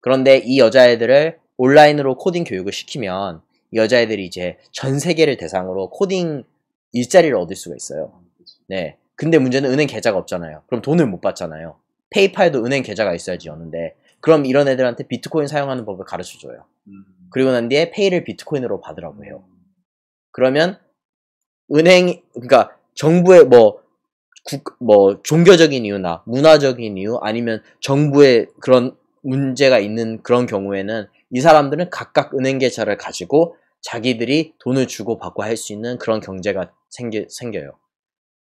그런데 이 여자애들을 온라인으로 코딩 교육을 시키면 여자애들이 이제 전 세계를 대상으로 코딩 일자리를 얻을 수가 있어요. 네. 근데 문제는 은행 계좌가 없잖아요. 그럼 돈을 못 받잖아요. 페이팔도 은행 계좌가 있어야지 여는데 그럼 이런 애들한테 비트코인 사용하는 법을 가르쳐 줘요. 음. 그리고 난 뒤에 페이를 비트코인으로 받으라고 해요. 그러면 은행 그러니까 정부의 뭐 국, 뭐 종교적인 이유나 문화적인 이유 아니면 정부의 그런 문제가 있는 그런 경우에는 이 사람들은 각각 은행 계좌를 가지고 자기들이 돈을 주고받고 할 수 있는 그런 경제가 생기, 생겨요.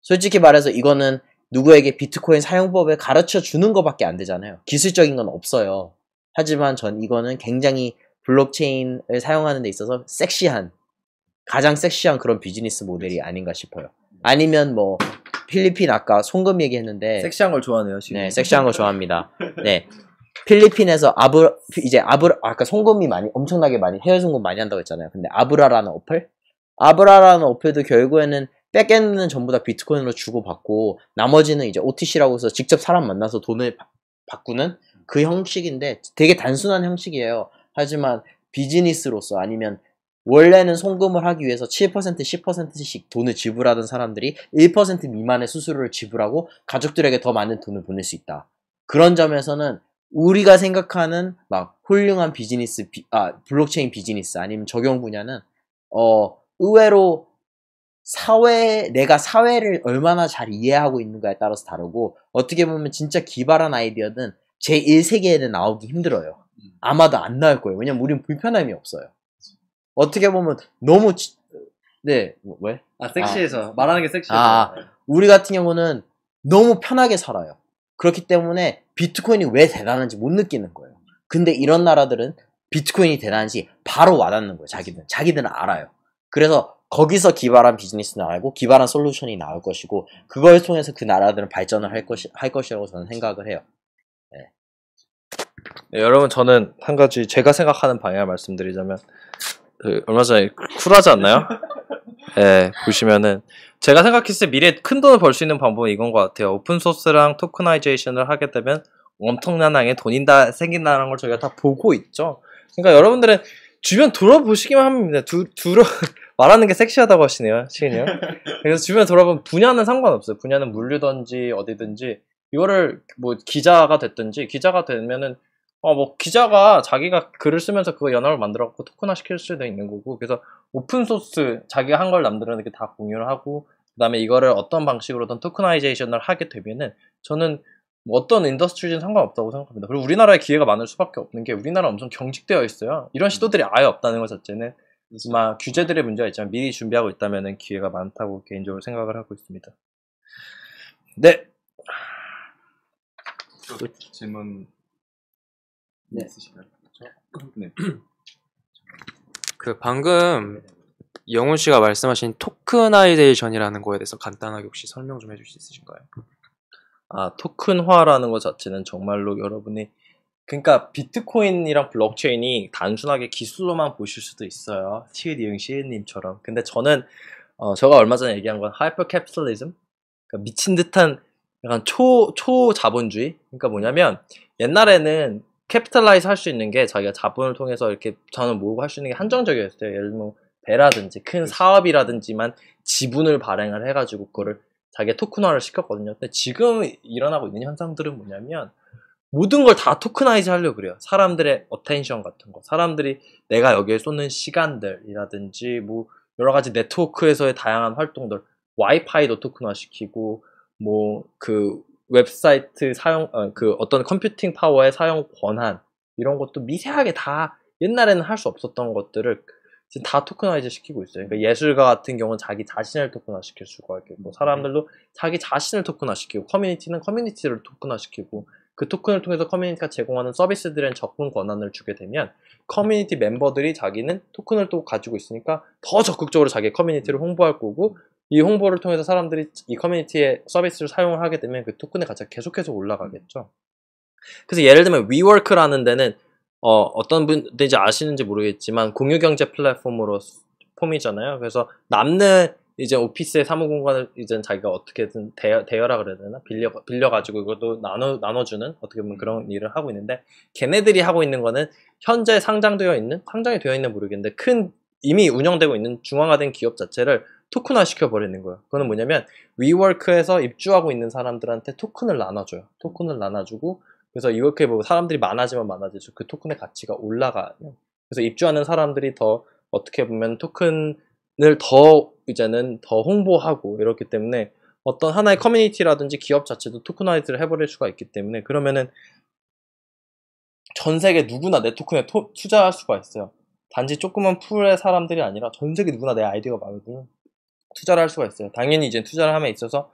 솔직히 말해서 이거는 누구에게 비트코인 사용법을 가르쳐 주는 것밖에 안 되잖아요. 기술적인 건 없어요. 하지만 전 이거는 굉장히 블록체인을 사용하는 데 있어서 섹시한 가장 섹시한 그런 비즈니스 모델이 그렇죠. 아닌가 싶어요. 아니면 뭐 필리핀 아까 송금 얘기했는데 섹시한 걸 좋아하네요. 지금. 네, 섹시한 걸 좋아합니다. 네, 필리핀에서 아브 이제 아브 아, 아까 송금이 많이 엄청나게 많이 해외 송금 많이 한다고 했잖아요. 근데 아브라라는 어플 아브라라는 어플도 결국에는 백엔드는 전부 다 비트코인으로 주고받고 나머지는 이제 OTC라고 해서 직접 사람 만나서 돈을 바, 바꾸는 그 형식인데 되게 단순한 형식이에요. 하지만 비즈니스로서 아니면 원래는 송금을 하기 위해서 7% 10%씩 돈을 지불하던 사람들이 1% 미만의 수수료를 지불하고 가족들에게 더 많은 돈을 보낼 수 있다. 그런 점에서는 우리가 생각하는 막 훌륭한 비즈니스 비, 아 블록체인 비즈니스 아니면 적용 분야는 어 의외로 사회 내가 사회를 얼마나 잘 이해하고 있는가에 따라서 다르고 어떻게 보면 진짜 기발한 아이디어는 제1세계에는 나오기 힘들어요. 아마도 안 나올 거예요. 왜냐면 우리는 불편함이 없어요. 어떻게 보면 너무 지... 네 뭐, 왜? 아 섹시해서 아. 말하는 게 섹시해서 아, 우리 같은 경우는 너무 편하게 살아요. 그렇기 때문에 비트코인이 왜 대단한지 못 느끼는 거예요. 근데 이런 나라들은 비트코인이 대단한지 바로 와닿는 거예요. 자기들은. 자기들은 알아요. 그래서 거기서 기발한 비즈니스 나오고 기발한 솔루션이 나올 것이고 그걸 통해서 그 나라들은 발전을 할 것이 할 것이라고 저는 생각을 해요. 네. 네, 여러분 저는 한 가지 제가 생각하는 방향을 말씀드리자면 그 얼마 전에 쿨하지 않나요? 예, 보시면은 제가 생각했을 때 미래에 큰 돈을 벌 수 있는 방법은 이건 것 같아요. 오픈 소스랑 토크나이제이션을 하게 되면 엄청난 양의 돈이 다 생긴다는 걸 저희가 다 보고 있죠. 그러니까 여러분들은 주변 돌아보시기만 합니다. 두, 두러, 말하는 게 섹시하다고 하시네요, 시인이요. 그래서 주변 돌아보면 분야는 상관없어요. 분야는 물류든지 어디든지 이거를 뭐 기자가 됐든지 기자가 되면은 어, 뭐 기자가 자기가 글을 쓰면서 그거 연합을 만들었고 토큰화 시킬 수도 있는 거고 그래서 오픈소스 자기가 한 걸남들한게다 공유를 하고 그 다음에 이거를 어떤 방식으로든 토큰화이제이션을 하게 되면은 저는 뭐 어떤 인더스트리든 상관없다고 생각합니다. 그리고 우리나라에 기회가 많을 수밖에 없는 게 우리나라 엄청 경직되어 있어요. 이런 음. 시도들이 아예 없다는 것 자체는 아마 규제들의 문제가 있지만 미리 준비하고 있다면 기회가 많다고 개인적으로 생각을 하고 있습니다. 네. 질문 네. 있으시면 그렇죠? 네. 그 방금 영훈 씨가 말씀하신 토큰아이데이션이라는 거에 대해서 간단하게 혹시 설명 좀 해줄 수 있으신가요? 아 토큰화라는 것 자체는 정말로 여러분이 그러니까 비트코인이랑 블록체인이 단순하게 기술로만 보실 수도 있어요. 치읓이응 시인님처럼. 근데 저는 어, 제가 얼마 전에 얘기한 건 하이퍼 캐피탈리즘, 그러니까 미친 듯한 약간 초 초자본주의. 그러니까 뭐냐면 옛날에는 캐피탈라이즈 할 수 있는 게 자기가 자본을 통해서 이렇게 자원 모으고 할 수 있는 게 한정적이었어요. 예를 들면 배라든지 큰 그렇죠. 사업이라든지만 지분을 발행을 해가지고 그거를 자기가 토큰화를 시켰거든요. 근데 지금 일어나고 있는 현상들은 뭐냐면 모든 걸 다 토큰화이즈 하려고 그래요. 사람들의 어텐션 같은 거. 사람들이 내가 여기에 쏟는 시간들이라든지 뭐 여러 가지 네트워크에서의 다양한 활동들 와이파이도 토큰화시키고 뭐그 웹사이트 사용 어, 그 어떤 컴퓨팅 파워의 사용 권한 이런 것도 미세하게 다 옛날에는 할 수 없었던 것들을 지금 다 토큰화이즈 시키고 있어요. 그러니까 예술가 같은 경우는 자기 자신을 토큰화 시킬 수가 있고 음. 사람들도 자기 자신을 토큰화 시키고 커뮤니티는 커뮤니티를 토큰화 시키고 그 토큰을 통해서 커뮤니티가 제공하는 서비스들엔 접근 권한을 주게 되면 커뮤니티 멤버들이 자기는 토큰을 또 가지고 있으니까 더 적극적으로 자기 커뮤니티를 음. 홍보할 거고 이 홍보를 통해서 사람들이 이 커뮤니티의 서비스를 사용을 하게 되면 그 토큰의 가치가 계속해서 올라가겠죠. 그래서 예를 들면 WeWork라는 데는 어, 어떤 분들인지 아시는지 모르겠지만 공유 경제 플랫폼으로 폼이잖아요. 그래서 남는 이제 오피스의 사무 공간을 이제 자기가 어떻게든 대여, 대여라 그래야 되나 빌려 빌려 가지고 이것도 나눠 나눠주는 어떻게 보면 그런 일을 하고 있는데 걔네들이 하고 있는 거는 현재 상장되어 있는 상장이 되어 있는 모르겠는데 큰 이미 운영되고 있는 중앙화된 기업 자체를 토큰화 시켜버리는 거예요. 그거는 뭐냐면 위워크에서 입주하고 있는 사람들한테 토큰을 나눠줘요. 토큰을 나눠주고 그래서 이렇게 뭐 사람들이 많아지면 많아지죠. 그 토큰의 가치가 올라가요. 그래서 입주하는 사람들이 더 어떻게 보면 토큰을 더 이제는 더 홍보하고 이렇기 때문에 어떤 하나의 커뮤니티라든지 기업 자체도 토큰화이트를 해버릴 수가 있기 때문에 그러면은 전 세계 누구나 내 토큰에 투자할 수가 있어요. 단지 조그만 풀의 사람들이 아니라 전 세계 누구나 내 아이디어가 많거든요. 투자를 할 수가 있어요. 당연히 이제 투자를 함에 있어서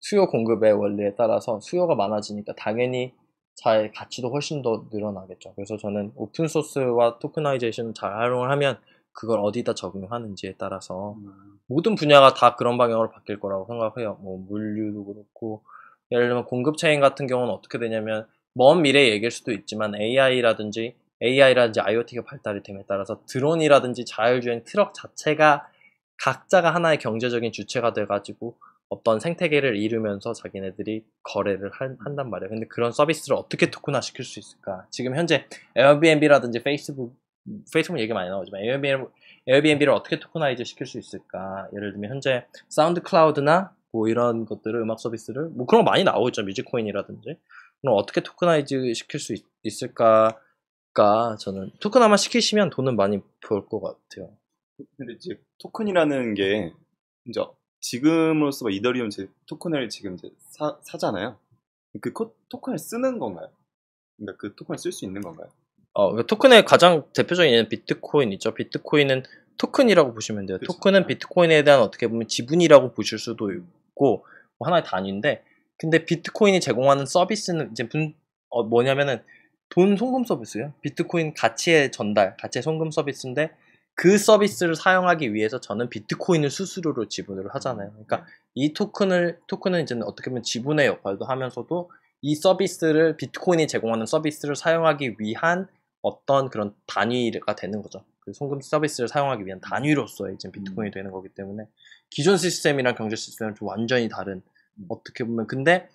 수요 공급의 원리에 따라서 수요가 많아지니까 당연히 자의 가치도 훨씬 더 늘어나겠죠. 그래서 저는 오픈 소스와 토크나이제이션을 잘 활용을 하면 그걸 어디다 적용하는지에 따라서 음. 모든 분야가 다 그런 방향으로 바뀔 거라고 생각해요. 뭐 물류도 그렇고 예를 들면 공급 체인 같은 경우는 어떻게 되냐면 먼 미래의 얘기일 수도 있지만 AI라든지 AI라든지 IoT가 발달이 됨에 따라서 드론이라든지 자율주행 트럭 자체가 각자가 하나의 경제적인 주체가 돼가지고 어떤 생태계를 이루면서 자기네들이 거래를 한, 단 말이에요. 근데 그런 서비스를 어떻게 토큰화 시킬 수 있을까? 지금 현재 에어비앤비라든지 페이스북, 페이스북 얘기 많이 나오지만 에어비앤비, 에어비앤비를 어떻게 토큰화이즈 시킬 수 있을까? 예를 들면 현재 사운드 클라우드나 뭐 이런 것들을 음악 서비스를 뭐 그런 거 많이 나오죠 뮤직코인이라든지. 그럼 어떻게 토큰화이즈 시킬 수 있, 있을까? 저는 토큰화만 시키시면 돈은 많이 벌 것 같아요. 근데 이제 토큰이라는 게 이제 지금으로서 이더리움 제 토큰을 지금 이제 사, 사잖아요. 그 토큰을 쓰는 건가요? 그러니까 그 토큰을 쓸 수 있는 건가요? 어, 그러니까 토큰의 가장 대표적인 비트코인 있죠. 비트코인은 토큰이라고 보시면 돼요. 그렇죠. 토큰은 네. 비트코인에 대한 어떻게 보면 지분이라고 보실 수도 있고 뭐 하나의 단위인데 근데 비트코인이 제공하는 서비스는 이제 분, 어, 뭐냐면은 돈 송금 서비스예요. 비트코인 가치의 전달, 가치의 송금 서비스인데 그 서비스를 사용하기 위해서 저는 비트코인을 수수료로 지불을 하잖아요. 그러니까 이 토큰을 토큰은 이제 어떻게 보면 지분의 역할도 하면서도 이 서비스를 비트코인이 제공하는 서비스를 사용하기 위한 어떤 그런 단위가 되는 거죠. 그 송금 서비스를 사용하기 위한 단위로서의 이제 비트코인이 음. 되는 거기 때문에 기존 시스템이랑 경제 시스템은 좀 완전히 다른 음. 어떻게 보면 근데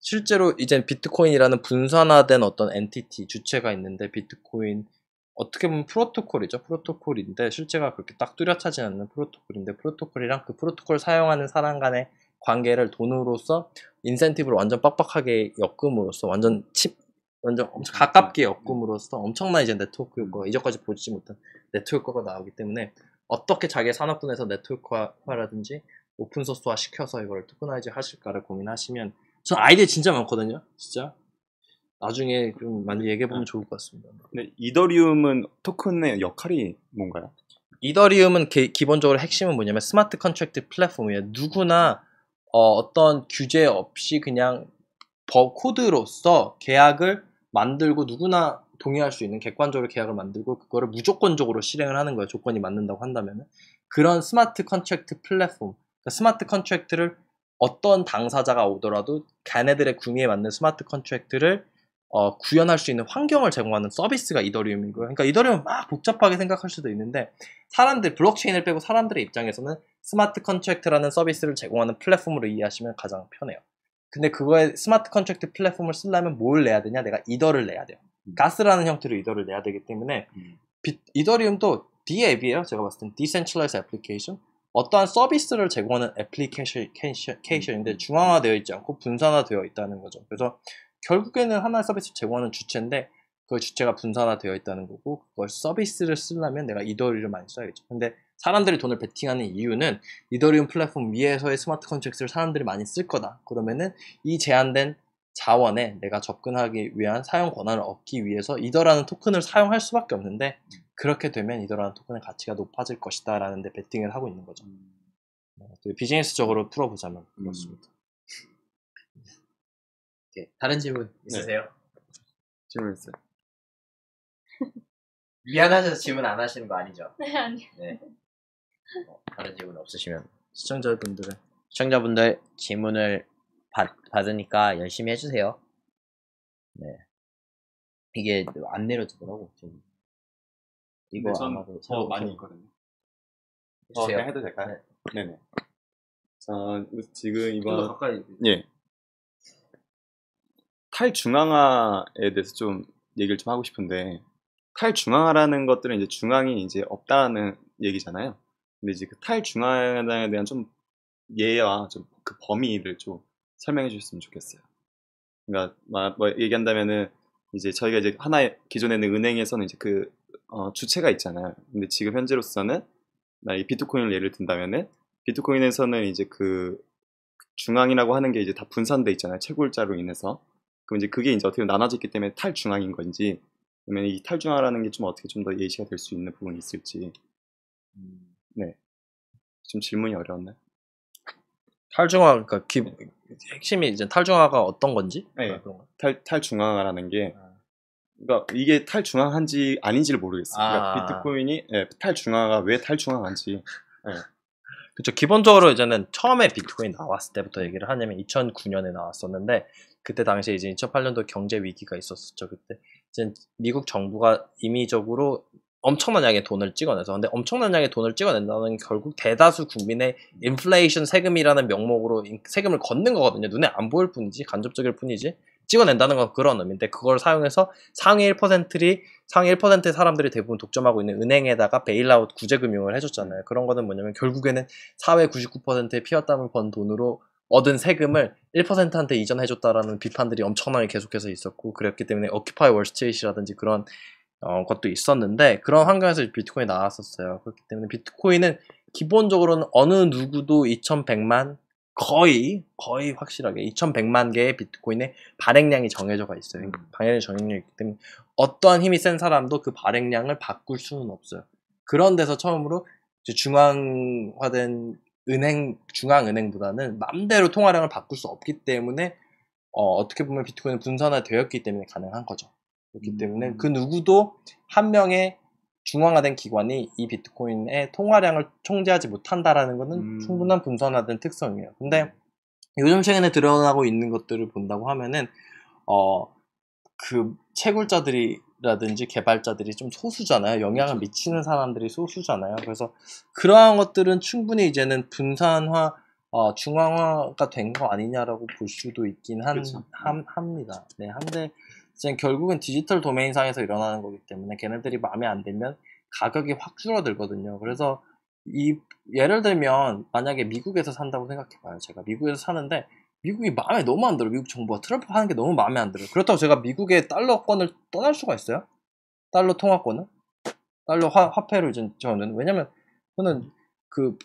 실제로 이제 비트코인이라는 분산화된 어떤 엔티티 주체가 있는데 비트코인 어떻게 보면 프로토콜이죠. 프로토콜인데 실제가 그렇게 딱 뚜렷하지 않는 프로토콜인데 프로토콜이랑 그 프로토콜 사용하는 사람 간의 관계를 돈으로써 인센티브를 완전 빡빡하게 엮음으로써 완전 칩 완전 엄청 아, 가깝게 음. 엮음으로써 엄청난 이제 네트워크 효과 이전까지 보지 못한 네트워크 효과가 나오기 때문에 어떻게 자기 의 산업군 에서 네트워크화라든지 오픈소스화 시켜서 이걸 토크나이즈 하실까를 고민하시면 전 아이디어 진짜 많거든요 진짜 나중에 좀 많이 얘기해 보면 네. 좋을 것 같습니다. 근데 이더리움은 토큰의 역할이 뭔가요? 이더리움은 기, 기본적으로 핵심은 뭐냐면 스마트 컨트랙트 플랫폼이에요. 누구나 어, 떤 규제 없이 그냥 버 코드로서 계약을 만들고 누구나 동의할 수 있는 객관적으로 계약을 만들고 그거를 무조건적으로 실행을 하는 거예요. 조건이 맞는다고 한다면 그런 스마트 컨트랙트 플랫폼, 그러니까 스마트 컨트랙트를 어떤 당사자가 오더라도 걔네들의 궁에 맞는 스마트 컨트랙트를 어, 구현할 수 있는 환경을 제공하는 서비스가 이더리움이고요. 그러니까 이더리움 막 복잡하게 생각할 수도 있는데 사람들 블록체인을 빼고 사람들의 입장에서는 스마트 컨트랙트라는 서비스를 제공하는 플랫폼으로 이해하시면 가장 편해요. 근데 그거에 스마트 컨트랙트 플랫폼을 쓰려면 뭘 내야 되냐? 내가 이더를 내야 돼요. 음. 가스라는 형태로 이더를 내야 되기 때문에 음. 비, 이더리움도 d a p 이에요 제가 봤을 땐 Decentralized Application. 어떠한 서비스를 제공하는 애플리케이션인데 음. 중앙화되어 있지 않고 분산화되어 있다는 거죠. 그래서 결국에는 하나의 서비스 를 제공하는 주체인데 그 주체가 분산화되어 있다는 거고 그걸 서비스를 쓰려면 내가 이더리움을 많이 써야겠죠. 근데 사람들이 돈을 베팅하는 이유는 이더리움 플랫폼 위에서의 스마트 컨트랙스를 사람들이 많이 쓸 거다. 그러면은 이 제한된 자원에 내가 접근하기 위한 사용 권한을 얻기 위해서 이더라는 토큰을 사용할 수밖에 없는데 그렇게 되면 이더라는 토큰의 가치가 높아질 것이다 라는 데 베팅을 하고 있는 거죠. 음. 네, 비즈니스적으로 풀어보자면 그렇습니다. 오케이. 예, 다른 질문 네. 있으세요? 질문 있어요. 미안하셔서 질문 안 하시는 거 아니죠? 네, 아니요. 네. 뭐, 다른 질문 없으시면 시청자분들의 시청자분들 질문을 받, 받으니까 열심히 해주세요. 네. 이게 안내로지더라고 지금. 이거 아마도 더 많이 있거든요. 더 해주세요. 어, 해도 될까요? 네. 네네. 자, 지금 이번 좀더 가까이. 예. 탈중앙화에 대해서 좀 얘기를 좀 하고 싶은데 탈중앙화라는 것들은 이제 중앙이 이제 없다는 얘기잖아요. 근데 이제 그 탈중앙화에 대한 좀 예와 좀 그 범위를 좀 설명해 주셨으면 좋겠어요. 그러니까 뭐 얘기한다면은 이제 저희가 이제 하나의 기존에는 은행에서는 이제 그어 주체가 있잖아요. 근데 지금 현재로서는 나 이 비트코인을 예를 든다면은 비트코인에서는 이제 그 중앙이라고 하는 게 이제 다 분산돼 있잖아요. 채굴자로 인해서. 그럼 이제 그게 이제 어떻게 나눠졌기 때문에 탈중앙인 건지 그러면 이 탈중앙이라는 게 좀 어떻게 좀 더 예시가 될 수 있는 부분이 있을지 음. 네. 좀 질문이 어려웠나요? 탈중앙 그니까 기, 핵심이 이제 탈중앙화가 어떤 건지 네. 그러니까 탈 탈중앙화라는 게그니까 아. 이게 탈중앙한지 아닌지를 모르겠어요. 그러니까 아. 그러니까 비트코인이 네, 탈중앙화가 왜 탈중앙한지 네. 그렇죠. 기본적으로 이제는 처음에 비트코인 나왔을 때부터 얘기를 하냐면 2009년에 나왔었는데 그때 당시에 이제 2008년도 경제 위기가 있었었죠. 그때 이제 미국 정부가 임의적으로 엄청난 양의 돈을 찍어내서 근데 엄청난 양의 돈을 찍어낸다는 결국 대다수 국민의 인플레이션 세금이라는 명목으로 세금을 걷는 거거든요. 눈에 안 보일 뿐이지 간접적일 뿐이지 찍어낸다는 건 그런 의미인데 그걸 사용해서 상위 1%이 상위 1%의 사람들이 대부분 독점하고 있는 은행에다가 베일아웃 구제금융을 해줬잖아요. 그런 거는 뭐냐면 결국에는 사회 99%의 피와 땀을 번 돈으로 얻은 세금을 1%한테 이전해줬다라는 비판들이 엄청나게 계속해서 있었고 그랬기 때문에 어큐파이 월스트리트라든지 그런 어, 것도 있었는데 그런 환경에서 비트코인이 나왔었어요. 그렇기 때문에 비트코인은 기본적으로는 어느 누구도 2100만 거의 거의 확실하게 2100만 개의 비트코인의 발행량이 정해져가 있어요. 그러니까 음. 당연히 정해져 있기 때문에 어떠한 힘이 센 사람도 그 발행량을 바꿀 수는 없어요. 그런 데서 처음으로 중앙화된 은행 중앙은행보다는 맘대로 통화량을 바꿀 수 없기 때문에 어, 떻게 보면 비트코인은 분산화되었기 때문에 가능한 거죠. 그렇기 음. 때문에 그 누구도 한 명의 중앙화된 기관이 이 비트코인의 통화량을 총재하지 못한다라는 것은 음. 충분한 분산화된 특성이에요. 근데 음. 요즘 최근에 드러나고 있는 것들을 본다고 하면은 어 그 채굴자들이 라든지 개발자들이 좀 소수잖아요. 영향을 그렇죠. 미치는 사람들이 소수잖아요. 그래서 그러한 것들은 충분히 이제는 분산화, 어, 중앙화가 된 거 아니냐라고 볼 수도 있긴 한, 그렇죠. 함, 합니다. 네, 한데 이제 결국은 디지털 도메인상에서 일어나는 거기 때문에 걔네들이 마음에 안 들면 가격이 확 줄어들거든요. 그래서 이 예를 들면 만약에 미국에서 산다고 생각해봐요. 제가 미국에서 사는데 미국이 마음에 너무 안 들어. 미국 정부가 트럼프 하는 게 너무 마음에 안 들어. 그렇다고 제가 미국의 달러권을 떠날 수가 있어요? 달러 통화권은 달러 화, 화폐로 이제 저는 왜냐면 저는 그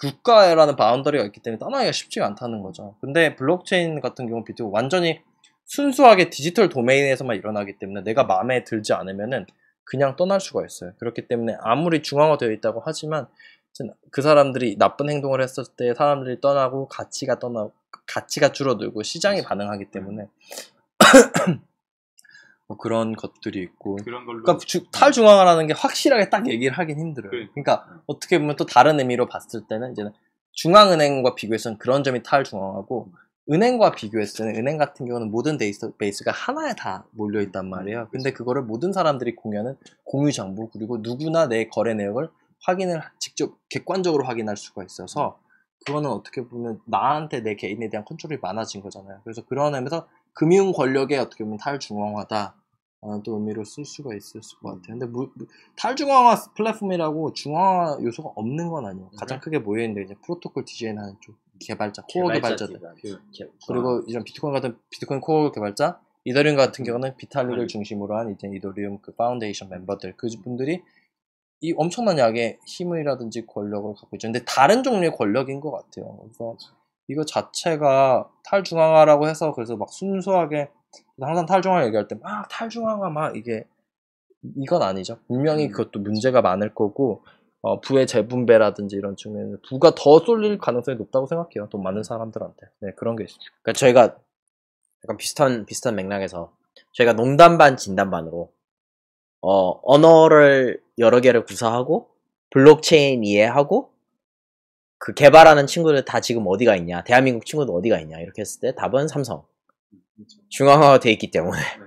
국가라는 바운더리가 있기 때문에 떠나기가 쉽지가 않다는 거죠. 근데 블록체인 같은 경우 비트고 완전히 순수하게 디지털 도메인에서만 일어나기 때문에 내가 마음에 들지 않으면은 그냥 떠날 수가 있어요. 그렇기 때문에 아무리 중앙화되어 있다고 하지만 그 사람들이 나쁜 행동을 했을 때 사람들이 떠나고 가치가 떠나고 가치가 줄어들고 시장이 반응하기 때문에 음. 뭐 그런 것들이 있고 그런 그러니까 탈중앙화라는 게 확실하게 딱 얘기를 하긴 힘들어요. 그러니까. 그러니까 어떻게 보면 또 다른 의미로 봤을 때는 이제 중앙은행과 비교해서는 그런 점이 탈중앙화고 은행과 비교했을 때는 은행 같은 경우는 모든 데이터베이스가 하나에 다 몰려 있단 말이에요. 음, 근데 그렇죠. 그거를 모든 사람들이 공유하는 공유 정보 그리고 누구나 내 거래 내역을 확인을 직접 객관적으로 확인할 수가 있어서 그거는 어떻게 보면 나한테 내 개인에 대한 컨트롤이 많아진 거잖아요. 그래서 그런 의미에서 금융 권력에 어떻게 보면 탈중앙화다. 또 의미로 쓸 수가 있을것 같아요. 근데 무, 탈중앙화 플랫폼이라고 중앙화 요소가 없는 건 아니에요. 네. 가장 크게 모여있는 게 이제 프로토콜 디자인 하는 쪽 개발자, 코어 개발자들. 그 그 그리고 아. 이런 비트코인 같은 비트코인 코어 개발자, 이더리움 같은 음. 경우는 비탈릭을 음. 중심으로 한 이제 이더리움 그 파운데이션 멤버들 그분들이 음. 이 엄청난 약의 힘이라든지 권력을 갖고 있죠. 근데 다른 종류의 권력인 것 같아요. 그래서 이거 자체가 탈중앙화라고 해서 그래서 막 순수하게 항상 탈중앙화 얘기할 때 막 탈중앙화 막 이게 이건 아니죠. 분명히 음. 그것도 문제가 많을 거고 어, 부의 재분배라든지 이런 측면에서 부가 더 쏠릴 가능성이 높다고 생각해요. 돈 많은 사람들한테. 네, 그런 게 있습니다. 그러니까 저희가 약간 비슷한 비슷한 맥락에서 저희가 농담 반 진담 반으로 어, 언어를 여러 개를 구사하고 블록체인 이해하고 그 개발하는 친구들 다 지금 어디가 있냐 대한민국 친구들 어디가 있냐 이렇게 했을 때 답은 삼성 중앙화가 돼 있기 때문에 네.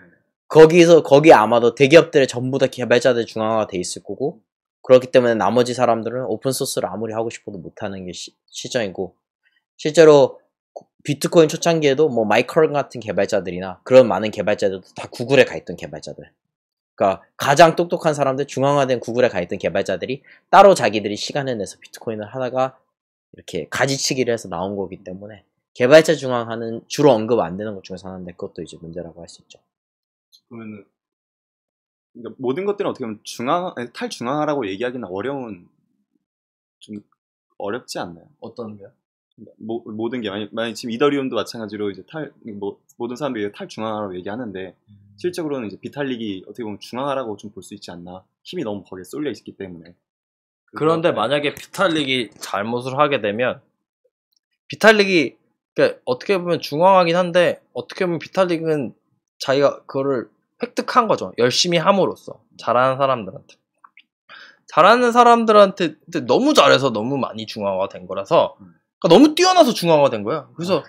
거기서 거기 아마도 대기업들의 전부 다 개발자들 중앙화가 돼 있을 거고 그렇기 때문에 나머지 사람들은 오픈 소스를 아무리 하고 싶어도 못하는 게 시, 실정이고 실제로 비트코인 초창기에도 뭐 마이크론 같은 개발자들이나 그런 많은 개발자들도 다 구글에 가 있던 개발자들 그러니까 가장 똑똑한 사람들 중앙화된 구글에 가 있던 개발자들이 따로 자기들이 시간을 내서 비트코인을 하다가 이렇게 가지치기를 해서 나온 거기 때문에 개발자 중앙화는 주로 언급 안 되는 것 중에서 하나인데 그것도 이제 문제라고 할 수 있죠. 그러면은 그러니까 모든 것들은 어떻게 보면 중앙 탈중앙화라고 얘기하기는 어려운 좀 어렵지 않나요? 어떤 게요? 모, 모든 게 많이, 많이 지금 이더리움도 마찬가지로 이제 탈 뭐, 모든 사람들이 탈중앙화라고 얘기하는데 음. 실으로는 이제 비탈릭이 어떻게 보면 중앙화라고 좀 볼 수 있지 않나 힘이 너무 거기에 쏠려 있기 때문에 그런데 네. 만약에 비탈릭이 잘못을 하게 되면 비탈릭이 그러니까 어떻게 보면 중앙화긴 한데 어떻게 보면 비탈릭은 자기가 그거를 획득한 거죠 열심히 함으로써 잘하는 사람들한테 잘하는 사람들한테 너무 잘해서 너무 많이 중앙화된 거라서 음. 그러니까 너무 뛰어나서 중화가된 거야. 그래서 아,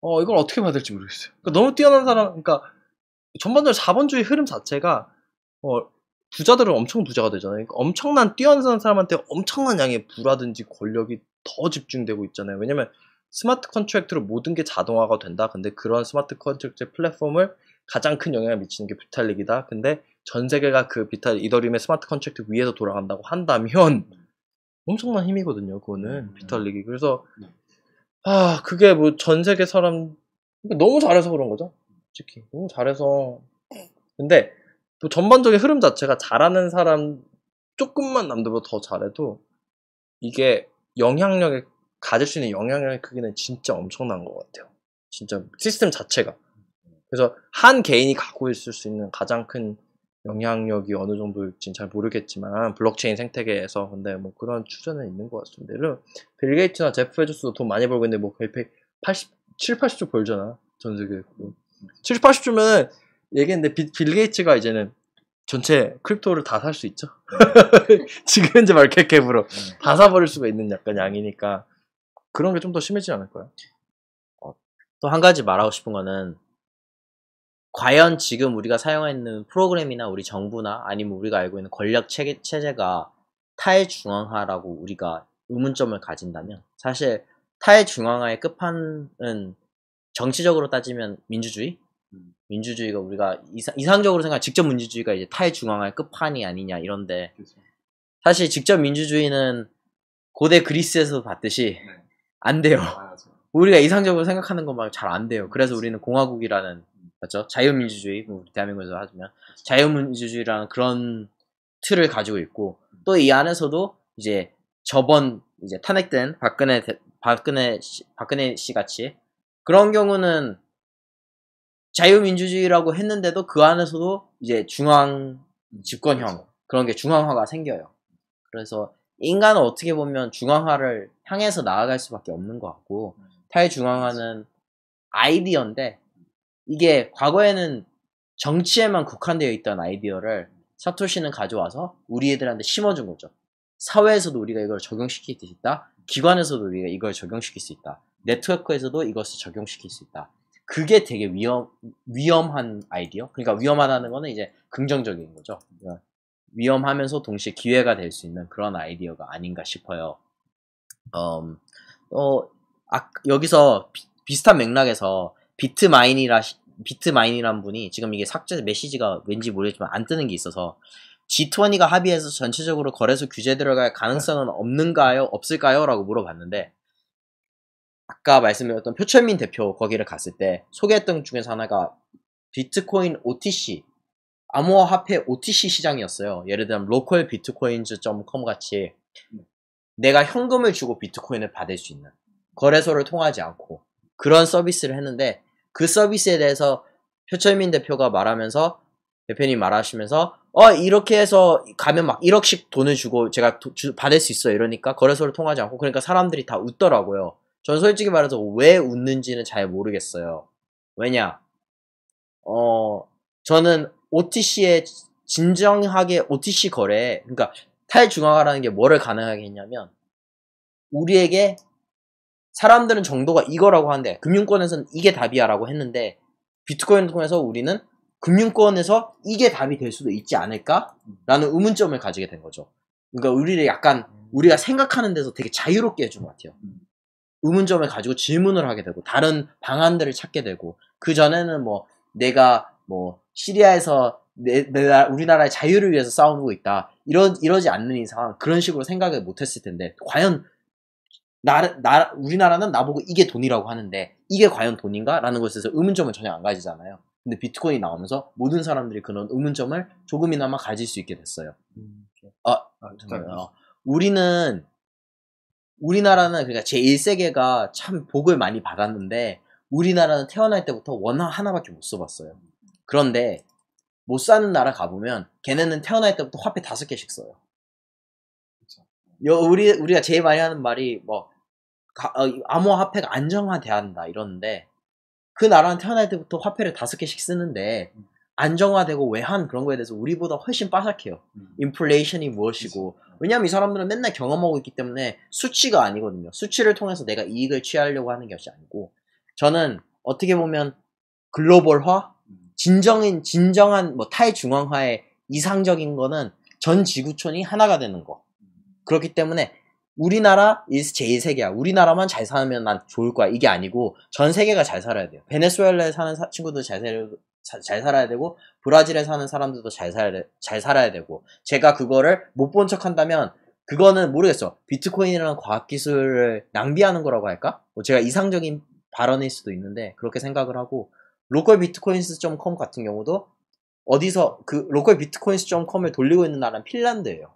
어, 이걸 어떻게 봐야 될지 모르겠어요. 그러니까 너무 뛰어난 사람, 그러니까 전반적으로 자본주의 흐름 자체가 어, 부자들은 엄청 부자가 되잖아요. 그러니까 엄청난 뛰어난 사람한테 엄청난 양의 부라든지 권력이 더 집중되고 있잖아요. 왜냐면 스마트 컨트랙트로 모든 게 자동화가 된다. 근데 그런 스마트 컨트랙트 플랫폼을 가장 큰 영향을 미치는 게 비탈릭이다. 근데 전 세계가 그 비탈 이더리움의 스마트 컨트랙트 위에서 돌아간다고 한다면 엄청난 힘이거든요. 그거는 음. 비탈리기. 그래서 네. 아 그게 뭐 전 세계 사람 그러니까 너무 잘해서 그런 거죠. 솔직히 너무 잘해서 네. 근데 또 전반적인 흐름 자체가 잘하는 사람 조금만 남들보다 더 잘해도 이게 영향력에 가질 수 있는 영향력의 크기는 진짜 엄청난 것 같아요. 진짜 시스템 자체가. 그래서 한 개인이 갖고 있을 수 있는 가장 큰 영향력이 어느 정도일지는 잘 모르겠지만 블록체인 생태계에서 근데 뭐 그런 추전은 있는 것 같습니다. 빌 게이츠나 제프 베조스도 돈 많이 벌고 있는데 뭐 거의 180, 7, 80조 벌잖아 전 세계. 7, 80조면 얘기했는데 빌, 빌 게이츠가 이제는 전체 크립토를 다 살 수 있죠. 지금 현재 마켓캡으로 음. 다 사버릴 수가 있는 약간 양이니까 그런 게 좀 더 심해지지 않을까요? 어, 또한 가지 말하고 싶은 거는 과연 지금 우리가 사용하는 프로그램이나 우리 정부나 아니면 우리가 알고 있는 권력 체제가 탈중앙화라고 우리가 의문점을 가진다면 사실 탈중앙화의 끝판은 정치적으로 따지면 민주주의? 음. 민주주의가 우리가 이상, 적으로 생각하면 직접 민주주의가 이제 탈중앙화의 끝판이 아니냐 이런데 그렇죠. 사실 직접 민주주의는 고대 그리스에서 도 봤듯이 네. 안 돼요. 아, 우리가 이상적으로 생각하는 것만 잘 안 돼요. 그래서 우리는 공화국이라는 맞죠? 자유민주주의 뭐, 우리 대한민국에서 하자면 자유민주주의라는 그런 틀을 가지고 있고 또 이 안에서도 이제 저번 이제 탄핵된 박근혜 박근혜 씨, 박근혜 씨 같이 그런 경우는 자유민주주의라고 했는데도 그 안에서도 이제 중앙 집권형 그런 게 중앙화가 생겨요. 그래서 인간은 어떻게 보면 중앙화를 향해서 나아갈 수밖에 없는 것 같고 음. 탈중앙화는 아이디어인데 이게 과거에는 정치에만 국한되어 있던 아이디어를 사토시는 가져와서 우리 애들한테 심어준 거죠. 사회에서도 우리가 이걸 적용시킬 수 있다. 기관에서도 우리가 이걸 적용시킬 수 있다. 네트워크에서도 이것을 적용시킬 수 있다. 그게 되게 위험, 위험한 아이디어? 그러니까 위험하다는 거는 이제 긍정적인 거죠. 그러니까 위험하면서 동시에 기회가 될 수 있는 그런 아이디어가 아닌가 싶어요. 음, 어, 아, 여기서 비, 비슷한 맥락에서 비트마인이라 비트마인이란 분이 지금 이게 삭제 메시지가 왠지 모르겠지만 안 뜨는 게 있어서 G20가 합의해서 전체적으로 거래소 규제 들어갈 가능성은 없는가요? 없을까요? 라고 물어봤는데 아까 말씀드렸던 표철민 대표 거기를 갔을 때 소개했던 중에서 하나가 비트코인 OTC 암호 화폐 OTC 시장이었어요. 예를 들면 로컬 비트코인즈.com 같이 내가 현금을 주고 비트코인을 받을 수 있는 거래소를 통하지 않고 그런 서비스를 했는데 그 서비스에 대해서 표철민 대표가 말하면서 대표님 말하시면서 어 이렇게 해서 가면 막 1억씩 돈을 주고 제가 도, 주, 받을 수 있어 이러니까 거래소를 통하지 않고 그러니까 사람들이 다 웃더라고요. 전 솔직히 말해서 왜 웃는지는 잘 모르겠어요. 왜냐? 어 저는 OTC에 진정하게 OTC 거래 그러니까 탈중앙화라는 게 뭐를 가능하게 했냐면 우리에게 사람들은 정도가 이거라고 하는데 금융권에서는 이게 답이야라고 했는데 비트코인을 통해서 우리는 금융권에서 이게 답이 될 수도 있지 않을까라는 의문점을 가지게 된 거죠. 그러니까 우리를 약간 우리가 생각하는 데서 되게 자유롭게 해준 것 같아요. 의문점을 가지고 질문을 하게 되고 다른 방안들을 찾게 되고 그 전에는 뭐 내가 뭐 시리아에서 내, 내 나라, 우리나라의 자유를 위해서 싸우고 있다 이러 이러지 않는 이상 그런 식으로 생각을 못했을 텐데 과연 나, 나, 우리나라는 나보고 이게 돈이라고 하는데 이게 과연 돈인가? 라는 것에 대해서 의문점을 전혀 안 가지잖아요. 근데 비트코인이 나오면서 모든 사람들이 그런 의문점을 조금이나마 가질 수 있게 됐어요. 음, 아, 아 정말, 어. 우리는 우리나라는 그러니까 제1세계가 참 복을 많이 받았는데 우리나라는 태어날 때부터 원화 하나밖에 못 써봤어요. 그런데 못 사는 나라 가보면 걔네는 태어날 때부터 화폐 다섯 개씩 써요. 여, 우리, 우리가 제일 많이 하는 말이, 뭐, 가, 어, 암호 화폐가 안정화돼야 한다, 이러는데, 그 나라는 태어날 때부터 화폐를 다섯 개씩 쓰는데, 음. 안정화되고 외환 그런 거에 대해서 우리보다 훨씬 빠삭해요. 음. 인플레이션이 무엇이고. 어. 왜냐면 이 사람들은 맨날 경험하고 있기 때문에 수치가 아니거든요. 수치를 통해서 내가 이익을 취하려고 하는 것이 아니고. 저는 어떻게 보면 글로벌화? 음. 진정인, 진정한 뭐 탈중앙화의 이상적인 거는 전 지구촌이 하나가 되는 거. 그렇기 때문에 우리나라 is 제2 세계야. 우리나라만 잘 살면 난 좋을 거야. 이게 아니고 전 세계가 잘 살아야 돼요. 베네수엘라에 사는 사, 친구도 잘, 살, 잘 살아야 되고 브라질에 사는 사람들도 잘, 살, 잘 살아야 되고 제가 그거를 못 본 척 한다면 그거는 모르겠어. 비트코인이라는 과학기술을 낭비하는 거라고 할까? 뭐 제가 이상적인 발언일 수도 있는데 그렇게 생각을 하고 로컬 비트코인스.com 같은 경우도 어디서 그 로컬 비트코인스.com을 돌리고 있는 나라는 핀란드예요.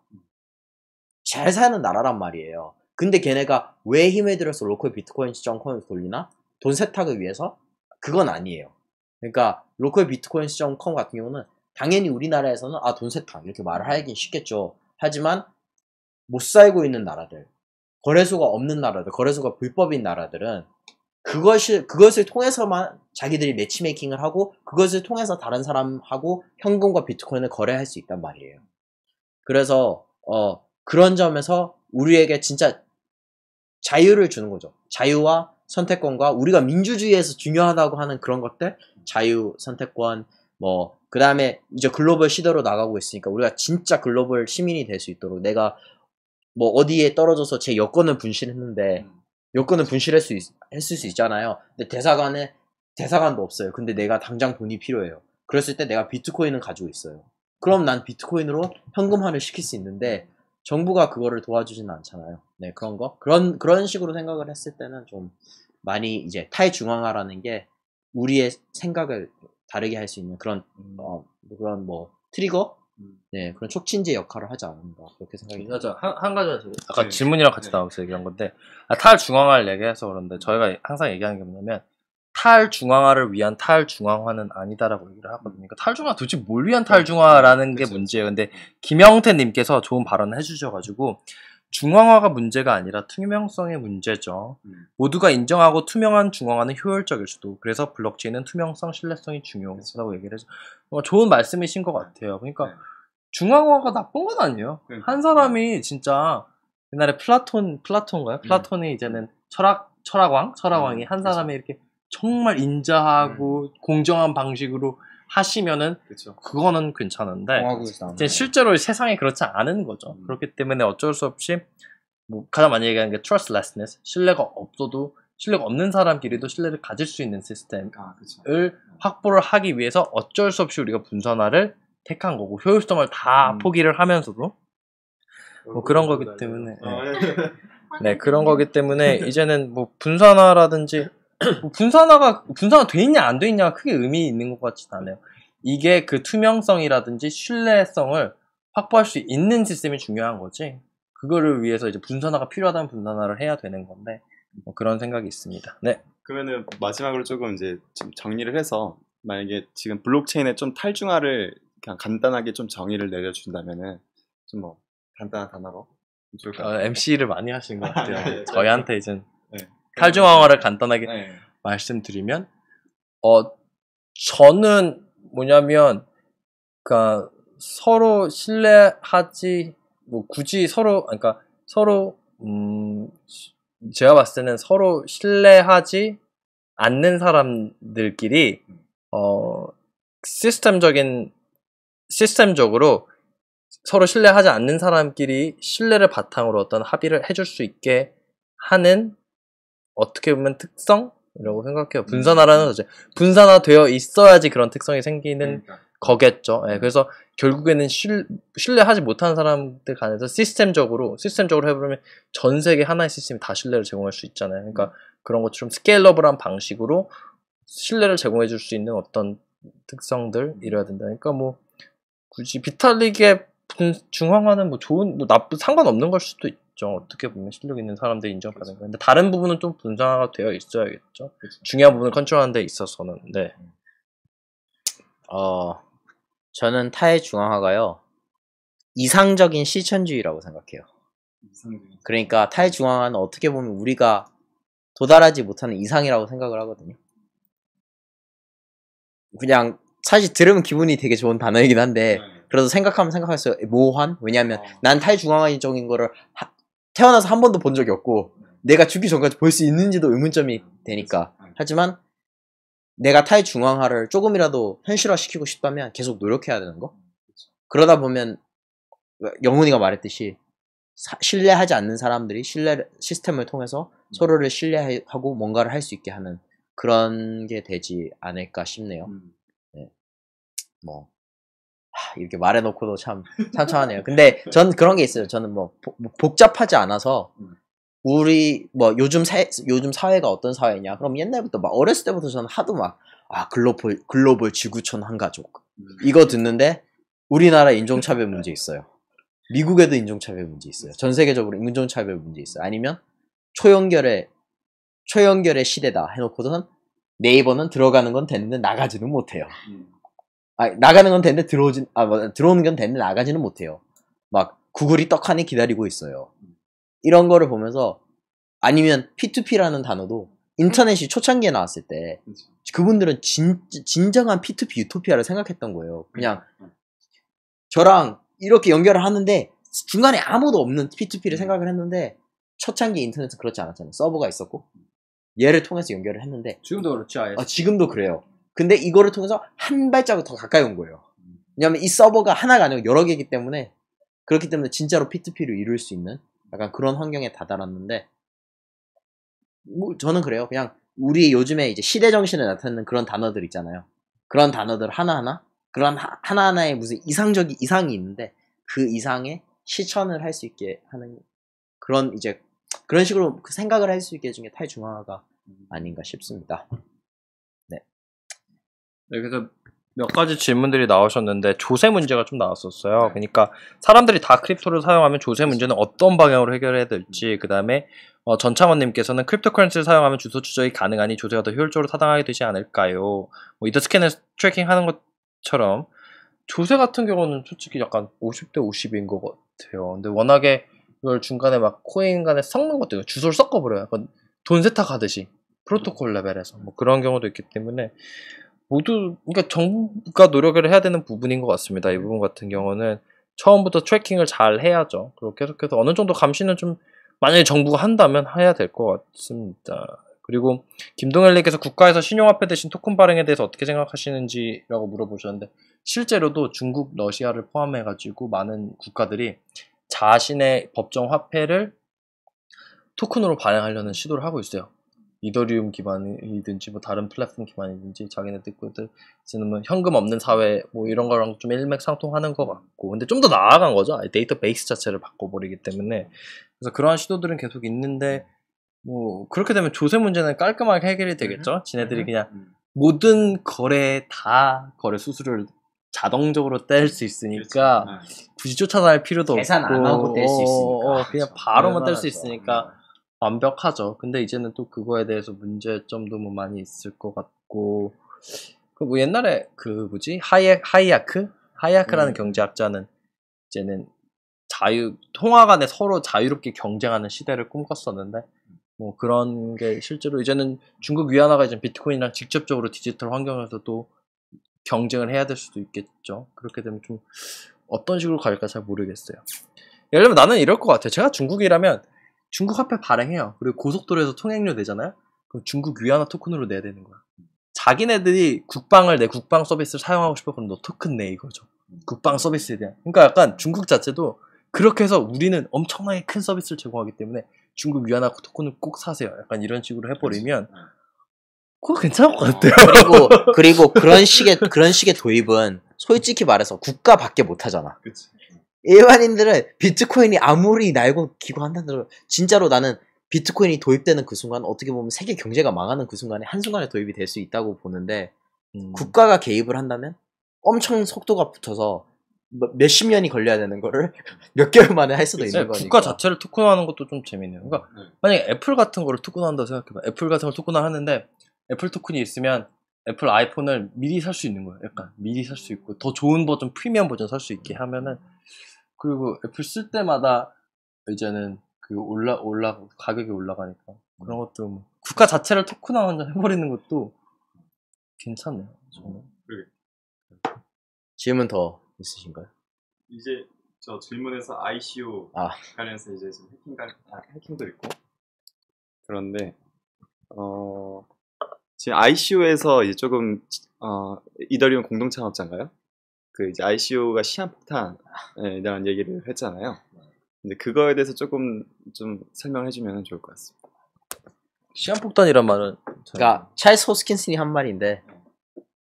잘 사는 나라란 말이에요. 근데 걔네가 왜 힘에 들어서 로컬 비트코인 시장 코인을 돌리나? 돈 세탁을 위해서? 그건 아니에요. 그러니까 로컬 비트코인 시장 코인 같은 경우는 당연히 우리나라에서는 아돈 세탁 이렇게 말을 하긴 쉽겠죠. 하지만 못 살고 있는 나라들, 거래소가 없는 나라들, 거래소가 불법인 나라들은 그것을 그것을 통해서만 자기들이 매치메이킹을 하고 그것을 통해서 다른 사람하고 현금과 비트코인을 거래할 수 있단 말이에요. 그래서 어 그런 점에서 우리에게 진짜 자유를 주는 거죠. 자유와 선택권과 우리가 민주주의에서 중요하다고 하는 그런 것들, 자유, 선택권, 뭐, 그 다음에 이제 글로벌 시대로 나가고 있으니까 우리가 진짜 글로벌 시민이 될 수 있도록 내가 뭐 어디에 떨어져서 제 여권을 분실했는데 음. 여권을 분실할 수, 있, 했을 수 있잖아요. 근데 대사관에, 대사관도 없어요. 근데 내가 당장 돈이 필요해요. 그랬을 때 내가 비트코인을 가지고 있어요. 그럼 난 비트코인으로 현금화를 시킬 수 있는데 정부가 그거를 도와주진 않잖아요. 네, 그런 거. 그런, 그런 식으로 생각을 했을 때는 좀 많이 이제 탈중앙화라는 게 우리의 생각을 다르게 할 수 있는 그런, 음. 어, 그런 뭐, 트리거? 음. 네, 그런 촉진제 역할을 하지 않는가 그렇게 생각이 맞아. 한, 한 가지만 제가. 아까 질문이랑 같이 네. 나와서 얘기한 건데, 아, 탈중앙화를 얘기해서 그런데 저희가 항상 얘기하는 게 뭐냐면, 탈중앙화를 위한 탈중앙화는 아니다라고 얘기를 하거든요. 그러니까 탈중앙화 도대체 뭘 위한 네, 탈중앙화라는 게 그렇죠. 문제예요. 근데 김영태 님께서 좋은 발언을 해주셔가지고 중앙화가 문제가 아니라 투명성의 문제죠. 음. 모두가 인정하고 투명한 중앙화는 효율적일 수도. 그래서 블록체인은 투명성, 신뢰성이 중요하다고 그렇죠. 얘기를 해서 좋은 말씀이신 것 같아요. 그러니까 네. 중앙화가 나쁜 건 아니에요. 한 사람이 진짜 옛날에 플라톤 플라톤가요? 음. 플라톤이 음. 이제는 철학 철학왕 철학왕이 음. 한 그렇죠. 사람이 이렇게 정말 인자하고 음. 공정한 방식으로 하시면은 그쵸. 그거는 괜찮은데 이제 실제로 세상이 그렇지 않은 거죠. 음. 그렇기 때문에 어쩔 수 없이 뭐 가장 많이 얘기하는 게 trustlessness 신뢰가 없어도 신뢰가 없는 사람끼리도 신뢰를 가질 수 있는 시스템을 아, 음. 확보를 하기 위해서 어쩔 수 없이 우리가 분산화를 택한 거고 효율성을 다 음. 포기를 하면서도 뭐 그런 거기 때문에 네. 네 그런 거기 때문에 이제는 뭐 분산화라든지 뭐 군산화가 군산화 돼 있냐 안 돼있냐 크게 의미 있는 것 같진 않아요. 이게 그 투명성이라든지 신뢰성을 확보할 수 있는 시스템이 중요한 거지. 그거를 위해서 이제 분산화가 필요하다면 분산화를 해야 되는 건데 뭐 그런 생각이 있습니다. 네. 그러면은 마지막으로 조금 이제 정리를 해서 만약에 지금 블록체인의 좀 탈중화를 그냥 간단하게 좀 정의를 내려준다면은 좀 뭐 간단한 단어로 어, 아, MC를 많이 하신 것 같아요. 네. 저희한테 이제 탈중앙화를 간단하게 네. 말씀드리면 어 저는 뭐냐면 그니까 서로 신뢰하지 뭐 굳이 서로 아, 그니까 서로 음 제가 봤을 때는 서로 신뢰하지 않는 사람들끼리 어 시스템적인 시스템적으로 서로 신뢰하지 않는 사람끼리 신뢰를 바탕으로 어떤 합의를 해줄 수 있게 하는 어떻게 보면 특성이라고 생각해요. 분산화라는 자 분산화되어 있어야지 그런 특성이 생기는 그러니까. 거겠죠. 네, 그래서 결국에는 신, 신뢰하지 못하는 사람들 간에서 시스템적으로 시스템적으로 해보면 전 세계 하나의 시스템이 다 신뢰를 제공할 수 있잖아요. 그러니까 음. 그런 것처럼 스케일러블한 방식으로 신뢰를 제공해 줄 수 있는 어떤 특성들 음. 이래야 된다. 그러니까 뭐 굳이 비탈릭의 중앙화는 뭐 좋은 뭐 나쁜 상관없는 걸 수도 있, 있죠. 어떻게 보면 실력 있는 사람들이 인정받는 거예 근데 다른 부분은 좀 분산화가 되어 있어야겠죠. 그렇 중요한 부분을 컨트롤하는 데 있어서는. 네. 음. 어, 저는 타의 중앙화가요. 이상적인 실천주의라고 생각해요. 그러니까 타의 중앙화는 어떻게 보면 우리가 도달하지 못하는 이상이라고 생각을 하거든요. 그냥 사실 들으면 기분이 되게 좋은 단어이긴 한데 네. 그래도 생각하면 생각할수록 모호한 왜냐하면 어. 난 탈중앙화적인 인 거를 하, 태어나서 한 번도 본 적이 없고 내가 죽기 전까지 볼 수 있는지도 의문점이 되니까 하지만 내가 타의 중앙화를 조금이라도 현실화시키고 싶다면 계속 노력해야 되는 거 그러다 보면 영훈이가 말했듯이 사, 신뢰하지 않는 사람들이 신뢰 시스템을 통해서 서로를 신뢰하고 뭔가를 할 수 있게 하는 그런 게 되지 않을까 싶네요. 음. 네. 뭐 이렇게 말해놓고도 참상처하네요 근데 전 그런 게 있어요. 저는 뭐, 뭐 복잡하지 않아서 음. 우리 뭐 요즘 사 요즘 사회가 어떤 사회냐? 그럼 옛날부터 막 어렸을 때부터 저는 하도 막아 글로벌 글로벌 지구촌 한 가족 음. 이거 듣는데 우리나라 인종차별 문제 있어요. 미국에도 인종차별 문제 있어요. 전 세계적으로 인종차별 문제 있어요. 아니면 초연결의 초연결의 시대다 해놓고도는 네이버는 들어가는 건 됐는데 나가지는 못해요. 음. 아, 나가는 건 되는데 들어오진 아맞 뭐, 들어오는 건 되는데 나가지는 못해요. 막 구글이 떡하니 기다리고 있어요. 이런 거를 보면서 아니면 P2P라는 단어도 인터넷이 초창기에 나왔을 때 그렇죠. 그분들은 진, 진정한 P2P 유토피아를 생각했던 거예요. 그냥 음, 음. 저랑 이렇게 연결을 하는데 중간에 아무도 없는 P2P를 생각을 했는데 초창기 인터넷은 그렇지 않았잖아요. 서버가 있었고 음. 얘를 통해서 연결을 했는데 지금도 그렇죠. 아, 지금도 그래요. 근데 이거를 통해서 한 발자국 더 가까이 온 거예요. 왜냐하면 이 서버가 하나가 아니고 여러 개이기 때문에 그렇기 때문에 진짜로 P2P를 이룰 수 있는 약간 그런 환경에 다다랐는데 뭐 저는 그래요. 그냥 우리 요즘에 이제 시대 정신을 나타내는 그런 단어들 있잖아요. 그런 단어들 하나하나 그런 하나하나의 무슨 이상적인 이상이 있는데 그 이상의 실천을 할 수 있게 하는 그런 이제 그런 식으로 그 생각을 할 수 있게 중에 게 탈중화가 아닌가 싶습니다. 여기서몇 네, 가지 질문들이 나오셨는데 조세 문제가 좀 나왔었어요. 네. 그러니까 사람들이 다 크립토를 사용하면 조세 문제는 어떤 방향으로 해결해야 될지 음. 그다음에 어, 전창원님께서는 크립토커런스를 사용하면 주소 추적이 가능하니 조세가 더 효율적으로 타당하게 되지 않을까요? 뭐 이더 스캔을 트래킹하는 것처럼 조세 같은 경우는 솔직히 약간 50대 50인 것 같아요. 근데 워낙에 이걸 중간에 막 코인 간에 섞는 것도 있고 주소를 섞어버려요. 돈 세탁하듯이 프로토콜 레벨에서 뭐 그런 경우도 있기 때문에 모두 그러니까 정부가 노력을 해야 되는 부분인 것 같습니다. 이 부분 같은 경우는 처음부터 트래킹을 잘 해야죠. 그리고 계속해서 어느 정도 감시는 좀 만약에 정부가 한다면 해야 될 것 같습니다. 그리고 김동현님께서 국가에서 신용화폐 대신 토큰 발행에 대해서 어떻게 생각하시는지라고 물어보셨는데 실제로도 중국, 러시아를 포함해가지고 많은 국가들이 자신의 법정 화폐를 토큰으로 발행하려는 시도를 하고 있어요. 이더리움 기반이든지 뭐 다른 플랫폼 기반이든지 자기네 뜻들 이제는 뭐 현금 없는 사회 뭐 이런 거랑 좀 일맥상통하는 것 같고 근데 좀 더 나아간 거죠 데이터 베이스 자체를 바꿔버리기 때문에 그래서 그러한 시도들은 계속 있는데 뭐 그렇게 되면 조세 문제는 깔끔하게 해결이 되겠죠 음. 지네들이 음. 그냥 음. 모든 거래 다 거래 수수료를 자동적으로 뗄 수 있으니까 그렇죠. 네. 굳이 쫓아다닐 필요도 계산 없고 계산 안 하고 뗄 수 있으니까 어, 어, 어 그냥 그렇죠. 바로만 뗄수 있으니까 완벽하죠. 근데 이제는 또 그거에 대해서 문제점도 뭐 많이 있을 것 같고 그뭐 옛날에 그 뭐지 하이 하이야크 하이야크라는 음. 경제학자는 이제는 자유 통화 간에 서로 자유롭게 경쟁하는 시대를 꿈꿨었는데 뭐 그런 게 실제로 이제는 중국 위안화가 이제 비트코인이랑 직접적으로 디지털 환경에서 또 경쟁을 해야 될 수도 있겠죠. 그렇게 되면 좀 어떤 식으로 갈까 잘 모르겠어요. 예를 들면 나는 이럴 것 같아요. 제가 중국이라면 중국 화폐 발행해요. 그리고 고속도로에서 통행료 내잖아요. 그럼 중국 위안화 토큰으로 내야 되는 거야. 자기네들이 국방을 내 국방 서비스를 사용하고 싶어 그럼 너 토큰 내 이거죠. 국방 서비스에 대한. 그러니까 약간 중국 자체도 그렇게 해서 우리는 엄청나게 큰 서비스를 제공하기 때문에 중국 위안화 토큰을 꼭 사세요. 약간 이런 식으로 해버리면 그거 괜찮을 것 같아요. 어, 그리고 그리고 그런 식의 그런 식의 도입은 솔직히 말해서 국가밖에 못 하잖아. 그치. 일반인들은 비트코인이 아무리 날고 기고 한다더라 진짜로 나는 비트코인이 도입되는 그 순간 어떻게 보면 세계 경제가 망하는 그 순간에 한순간에 도입이 될 수 있다고 보는데 음. 국가가 개입을 한다면 엄청 속도가 붙어서 몇십 년이 걸려야 되는 거를 몇 개월 만에 할 수도 있는 거니까 국가 자체를 특권화하는 것도 좀 재밌네요. 그러니까 음. 만약에 애플 같은 거를 특권화한다고 생각해봐. 애플 같은 걸 특권화하는데 애플 토큰이 있으면 애플 아이폰을 미리 살 수 있는 거예요. 약간 미리 살 수 있고 더 좋은 버전, 프리미엄 버전 살 수 있게 하면은 그리고 애플 쓸 때마다 이제는 그 올라 올라 가격이 올라가니까 그런 것도 뭐 국가 자체를 토큰화 완전 해버리는 것도 괜찮네요. 저는. 그 질문 더 있으신가요? 이제 저 질문에서 ICO 아. 관련해서 이제 지 해킹 아, 해킹도 있고 그런데 어 지금 ICO에서 이제 조금 어 이더리움 공동 창업자인가요? 그 이제 ICO가 시한폭탄에 대한 얘기를 했잖아요. 근데 그거에 대해서 조금 좀 설명해 주면 좋을 것 같습니다. 시한폭탄이란 말은 그러니까 찰스 호스킨슨이 한 말인데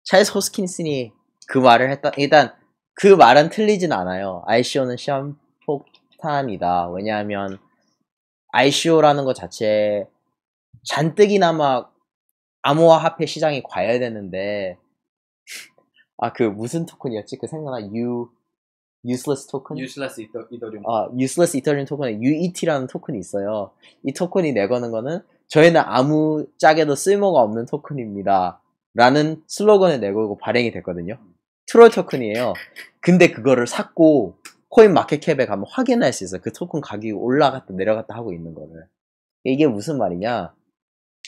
찰스 호스킨슨이 그 말을 했다. 일단 그 말은 틀리진 않아요. ICO는 시한폭탄이다. 왜냐하면 ICO라는 것 자체에 잔뜩이나마 암호화 화폐 시장이 과열되는데 아그 무슨 토큰이었지? 그 생각나 U useless 토큰? useless 이더, 이리움 아, useless 이더리움 토큰에 UET라는 토큰이 있어요. 이 토큰이 내거는 거는 저희는 아무 짝에도 쓸모가 없는 토큰입니다. 라는 슬로건을 내걸고 발행이 됐거든요. 트롤 토큰이에요. 근데 그거를 샀고 코인 마켓캡에 가면 확인할 수 있어요. 그 토큰 가격이 올라갔다 내려갔다 하고 있는 거를. 이게 무슨 말이냐?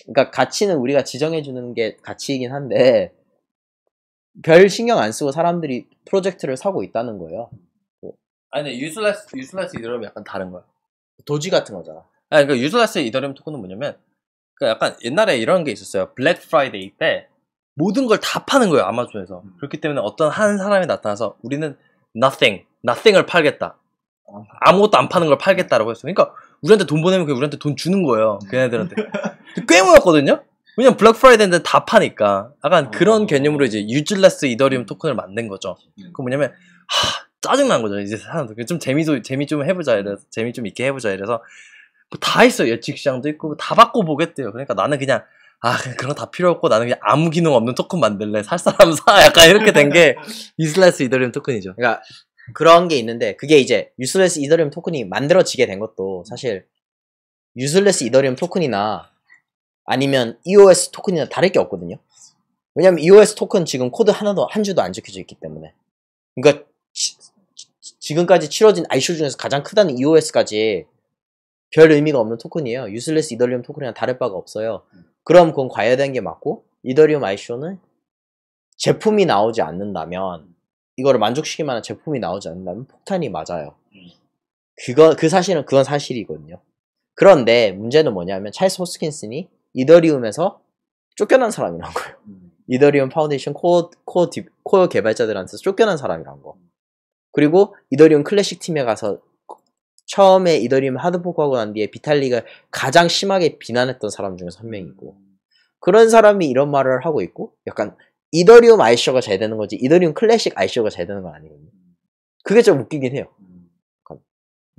그러니까 가치는 우리가 지정해 주는 게 가치이긴 한데 별 신경 안 쓰고 사람들이 프로젝트를 사고 있다는 거예요. 아니 유슬라스 유슬라스 이더리움 약간 다른 거야. 도지 같은 거잖아. 아니 그 유슬라스 이더리움 토큰은 뭐냐면 그 약간 옛날에 이런 게 있었어요. 블랙 프라이데이 때 모든 걸 다 파는 거예요 아마존에서. 음. 그렇기 때문에 어떤 한 사람이 나타나서 우리는 nothing, nothing을 팔겠다. 아. 아무것도 안 파는 걸 팔겠다라고 했어 그러니까 우리한테 돈 보내면 그 우리한테 돈 주는 거예요. 걔네들한테. 꽤 모였거든요. 왜냐면 블랙 프라이데이는 다 파니까 약간 어. 그런 개념으로 이제 유질레스 이더리움 음. 토큰을 만든 거죠. 그 뭐냐면 하 짜증 난 거죠. 이제 사람들 좀 재미도 재미 좀 해보자 이래서 음. 재미 좀 있게 해보자 이래서 뭐다했어 예측 시장도 있고 다 바꿔 보겠대요. 그러니까 나는 그냥 아 그런 다 필요 없고 나는 그냥 아무 기능 없는 토큰 만들래 살 사람 사 약간 이렇게 된 게유질레스 이더리움 토큰이죠. 그러니까 그런 게 있는데 그게 이제 유슬레스 이더리움 토큰이 만들어지게 된 것도 사실 유슬레스 이더리움 토큰이나 아니면 EOS 토큰이나 다를 게 없거든요. 왜냐면 EOS 토큰 지금 코드 하나도 한 줄도 안 적혀져 있기 때문에. 그러니까 지, 지금까지 치러진 ICO 중에서 가장 크다는 EOS까지 별 의미가 없는 토큰이에요. 유슬레스 이더리움 토큰이랑 다를 바가 없어요. 그럼 그건 과열된 게 맞고 이더리움 ICO는 제품이 나오지 않는다면 이거를 만족시킬 만한 제품이 나오지 않는다면 폭탄이 맞아요. 그거 그 사실은 그건 사실이거든요. 그런데 문제는 뭐냐면 찰스 호스킨슨이 이더리움에서 쫓겨난 사람이란 거예요. 음. 이더리움 파운데이션 코어, 코어, 디, 코어 개발자들한테서 쫓겨난 사람이란 거. 그리고 이더리움 클래식 팀에 가서 처음에 이더리움 하드포크하고 난 뒤에 비탈리가 가장 심하게 비난했던 사람 중에 한 명이고 그런 사람이 이런 말을 하고 있고 약간 이더리움 아이쇼가 잘 되는 거지 이더리움 클래식 아이쇼가 잘 되는 건 아니거든요. 그게 좀 웃기긴 해요. 음. 그러니까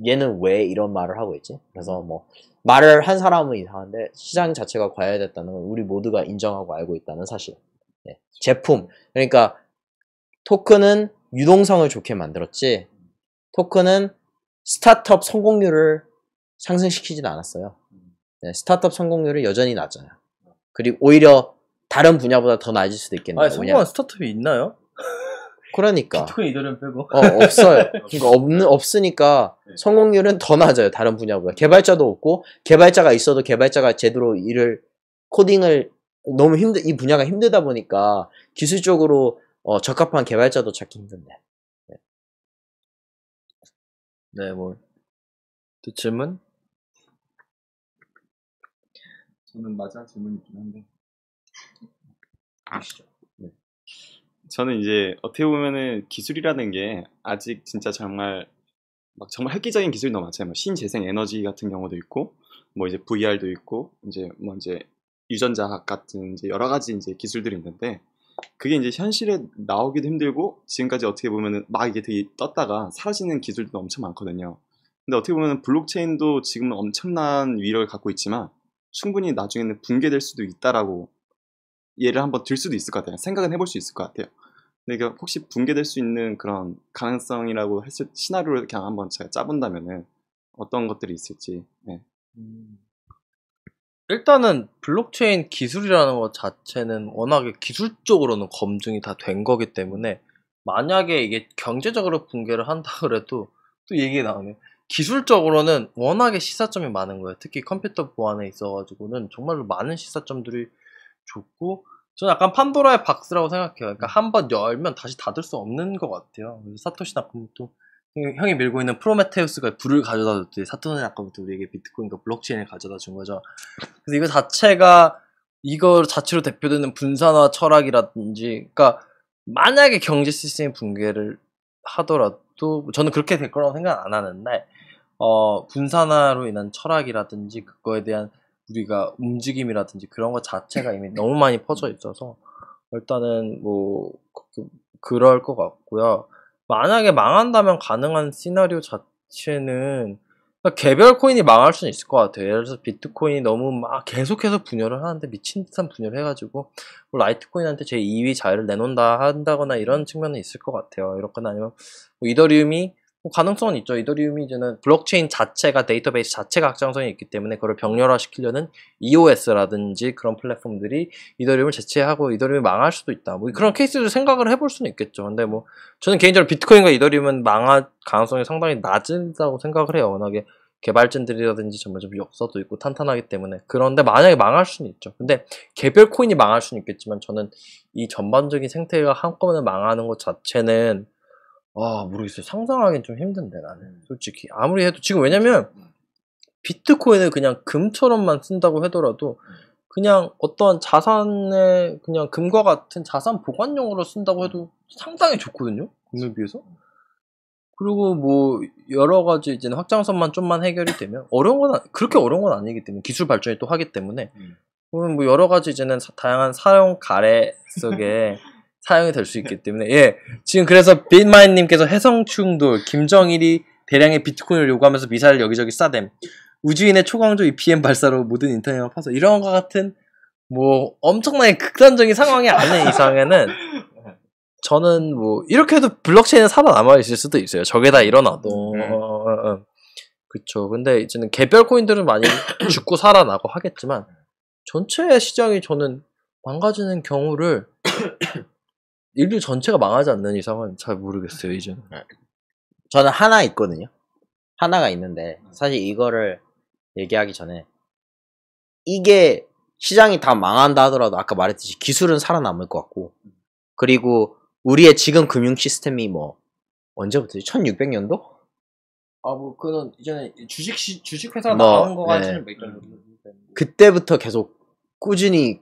얘는 왜 이런 말을 하고 있지? 그래서 뭐 말을 한 사람은 이상한데 시장 자체가 과열됐다는 건 우리 모두가 인정하고 알고 있다는 사실. 네. 제품. 그러니까 토큰은 유동성을 좋게 만들었지 토큰은 스타트업 성공률을 상승시키진 않았어요. 네. 스타트업 성공률은 여전히 낮아요. 그리고 오히려 다른 분야보다 더 낮을 수도 있겠네요. 아니, 성공한 스타트업이 있나요? 그러니까. 비트코인 이더리움 빼고. 어, 없어요. 그러니까 없는, 없으니까 네. 성공률은 더 낮아요. 다른 분야보다. 개발자도 없고, 개발자가 있어도 개발자가 제대로 일을, 코딩을 너무 힘들, 이 분야가 힘들다 보니까 기술적으로 어, 적합한 개발자도 찾기 힘든데. 네. 네 뭐. 또 질문? 저는 맞아 질문이 있긴 한데. 아. 아시죠? 네. 저는 이제 어떻게 보면은 기술이라는 게 아직 진짜 정말 막 정말 획기적인 기술이 너무 많잖아요. 뭐 신재생 에너지 같은 경우도 있고 뭐 이제 VR도 있고 이제 뭐 이제 유전자학 같은 이제 여러 가지 이제 기술들이 있는데 그게 이제 현실에 나오기도 힘들고 지금까지 어떻게 보면은 막 이게 되게 떴다가 사라지는 기술도 엄청 많거든요. 근데 어떻게 보면 블록체인도 지금은 엄청난 위력을 갖고 있지만 충분히 나중에는 붕괴될 수도 있다라고 예를 한번 들 수도 있을 것 같아요. 생각은 해볼 수 있을 것 같아요. 근데 이게 혹시 붕괴될 수 있는 그런 가능성이라고 했을 시나리오를 그냥 한번 제가 짜본다면은 어떤 것들이 있을지. 네. 음. 일단은 블록체인 기술이라는 것 자체는 워낙에 기술적으로는 검증이 다 된 거기 때문에 만약에 이게 경제적으로 붕괴를 한다 그래도 또 얘기 나오네. 기술적으로는 워낙에 시사점이 많은 거예요. 특히 컴퓨터 보안에 있어가지고는 정말로 많은 시사점들이 좋고 저는 약간 판도라의 박스라고 생각해요. 그러니까 음. 한번 열면 다시 닫을 수 없는 것 같아요. 사토시 나카모토 형이 밀고 있는 프로메테우스가 불을 가져다 줬듯이 사토시 나카모토 우리에게 비트코인과 블록체인을 가져다 준 거죠. 그래서 이거 자체가 이거 자체로 대표되는 분산화 철학이라든지, 그러니까 만약에 경제 시스템 붕괴를 하더라도 저는 그렇게 될 거라고 생각 안 하는데, 어, 분산화로 인한 철학이라든지 그거에 대한 우리가 움직임이라든지 그런 것 자체가 이미 너무 많이 퍼져 있어서 일단은 뭐 그, 그럴 것 같고요. 만약에 망한다면 가능한 시나리오 자체는 그러니까 개별 코인이 망할 수는 있을 것 같아요. 예를 들어서 비트코인이 너무 막 계속해서 분열을 하는데 미친 듯한 분열을 해가지고 뭐 라이트코인한테 제 2위 자유를 내놓는다 한다거나 이런 측면은 있을 것 같아요. 이렇거나 아니면 뭐 이더리움이 뭐 가능성은 있죠. 이더리움이 이제는 블록체인 자체가 데이터베이스 자체가 확장성이 있기 때문에 그걸 병렬화시키려는 EOS라든지 그런 플랫폼들이 이더리움을 제치하고 이더리움이 망할 수도 있다. 뭐 그런 케이스를 생각을 해볼 수는 있겠죠. 근데 뭐 저는 개인적으로 비트코인과 이더리움은 망할 가능성이 상당히 낮다고 생각을 해요. 워낙에 개발진들이라든지 정말 좀 역사도 있고 탄탄하기 때문에 그런데 만약에 망할 수는 있죠. 근데 개별 코인이 망할 수는 있겠지만 저는 이 전반적인 생태가 한꺼번에 망하는 것 자체는 아 모르겠어요. 상상하기는 좀 힘든데 나는 음. 솔직히 아무리 해도 지금 왜냐면 음. 비트코인을 그냥 금처럼만 쓴다고 하더라도 음. 그냥 어떠한 자산의 그냥 금과 같은 자산 보관용으로 쓴다고 해도 상당히 좋거든요. 금에 비해서. 그리고 뭐 여러 가지 이제 확장선만 좀만 해결이 되면 어려운 건 아, 그렇게 어려운 건 아니기 때문에 기술 발전이 또 하기 때문에 그러면 뭐 여러 가지 이제는 다양한 사용 가래 속에 사용이 될수 네. 있기 때문에 예 지금 그래서 빈마인님께서 해성충돌 김정일이 대량의 비트코인을 요구하면서 미사일 여기저기 쏴댐 우주인의 초강조 EPM 발사로 모든 인터넷을 파서 이런 것 같은 뭐 엄청나게 극단적인 상황이 아닌 이상에는 네. 저는 뭐 이렇게 해도 블록체인은 살아남아 있을 수도 있어요 저게 다 일어나도 음. 어, 어, 어, 그쵸 근데 이제는 개별 코인들은 많이 죽고 살아나고 하겠지만 전체 시장이 저는 망가지는 경우를 인류 전체가 망하지 않는 이상은 잘 모르겠어요 음. 이제는. 네. 저는 하나 있거든요. 하나가 있는데 음. 사실 이거를 얘기하기 전에 이게 시장이 다 망한다 하더라도 아까 말했듯이 기술은 살아남을 것 같고 음. 그리고 우리의 지금 금융 시스템이 뭐 언제부터지? 1600년도? 아 뭐그건 이전에 주식 주식 회사 뭐, 나오는 거지는 네. 몇 네. 그때부터 계속 꾸준히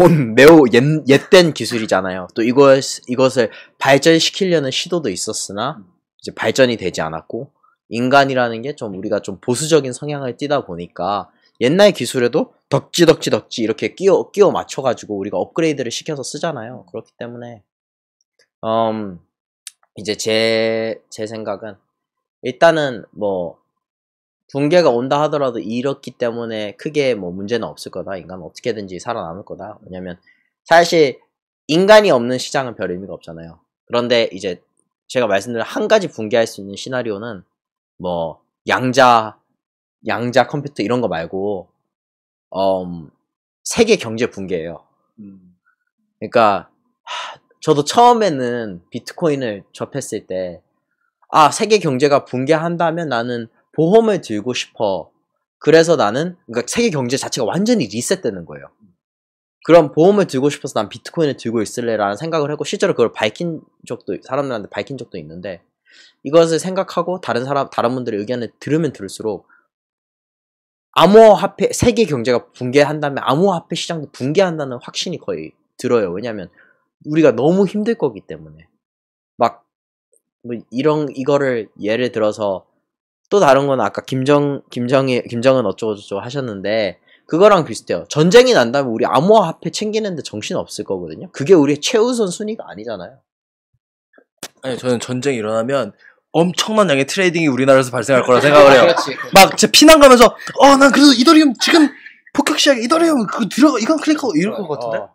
온 매우 옛, 옛된 기술이잖아요. 또 이것, 이것을 발전시키려는 시도도 있었으나 이제 발전이 되지 않았고 인간이라는 게 좀 우리가 좀 보수적인 성향을 띠다 보니까 옛날 기술에도 덕지 덕지 덕지 이렇게 끼워 끼워 맞춰가지고 우리가 업그레이드를 시켜서 쓰잖아요. 그렇기 때문에 음, 이제 제 제 생각은 일단은 뭐 붕괴가 온다 하더라도 이렇기 때문에 크게 뭐 문제는 없을 거다. 인간 어떻게든지 살아남을 거다. 왜냐면 사실 인간이 없는 시장은 별 의미가 없잖아요. 그런데 이제 제가 말씀드린 한 가지 붕괴할 수 있는 시나리오는 뭐 양자 양자 컴퓨터 이런 거 말고 음, 세계 경제 붕괴예요. 그러니까 저도 처음에는 비트코인을 접했을 때 아 세계 경제가 붕괴한다면 나는 보험을 들고 싶어. 그래서 나는 그러니까 세계 경제 자체가 완전히 리셋되는 거예요. 그럼 보험을 들고 싶어서 난 비트코인을 들고 있을래라는 생각을 하고 실제로 그걸 밝힌 적도 사람들한테 밝힌 적도 있는데 이것을 생각하고 다른 사람 다른 분들의 의견을 들으면 들을수록 암호화폐 세계 경제가 붕괴한다면 암호화폐 시장도 붕괴한다는 확신이 거의 들어요. 왜냐하면 우리가 너무 힘들 거기 때문에 막 뭐 이런 이거를 예를 들어서 또 다른 건 아까 김정 김정이 김정은 어쩌고저쩌고 하셨는데 그거랑 비슷해요. 전쟁이 난다면 우리 암호화 화폐 챙기는데 정신 없을 거거든요. 그게 우리의 최우선 순위가 아니잖아요. 아니 저는 전쟁이 일어나면 엄청난 양의 트레이딩이 우리나라에서 발생할 거라 생각을 해요. 막진 피난 가면서 어난 그래도 이더리움 지금 폭격 시작 이더리움 그들어 이건 클릭하고 이럴 것 같은데. 어.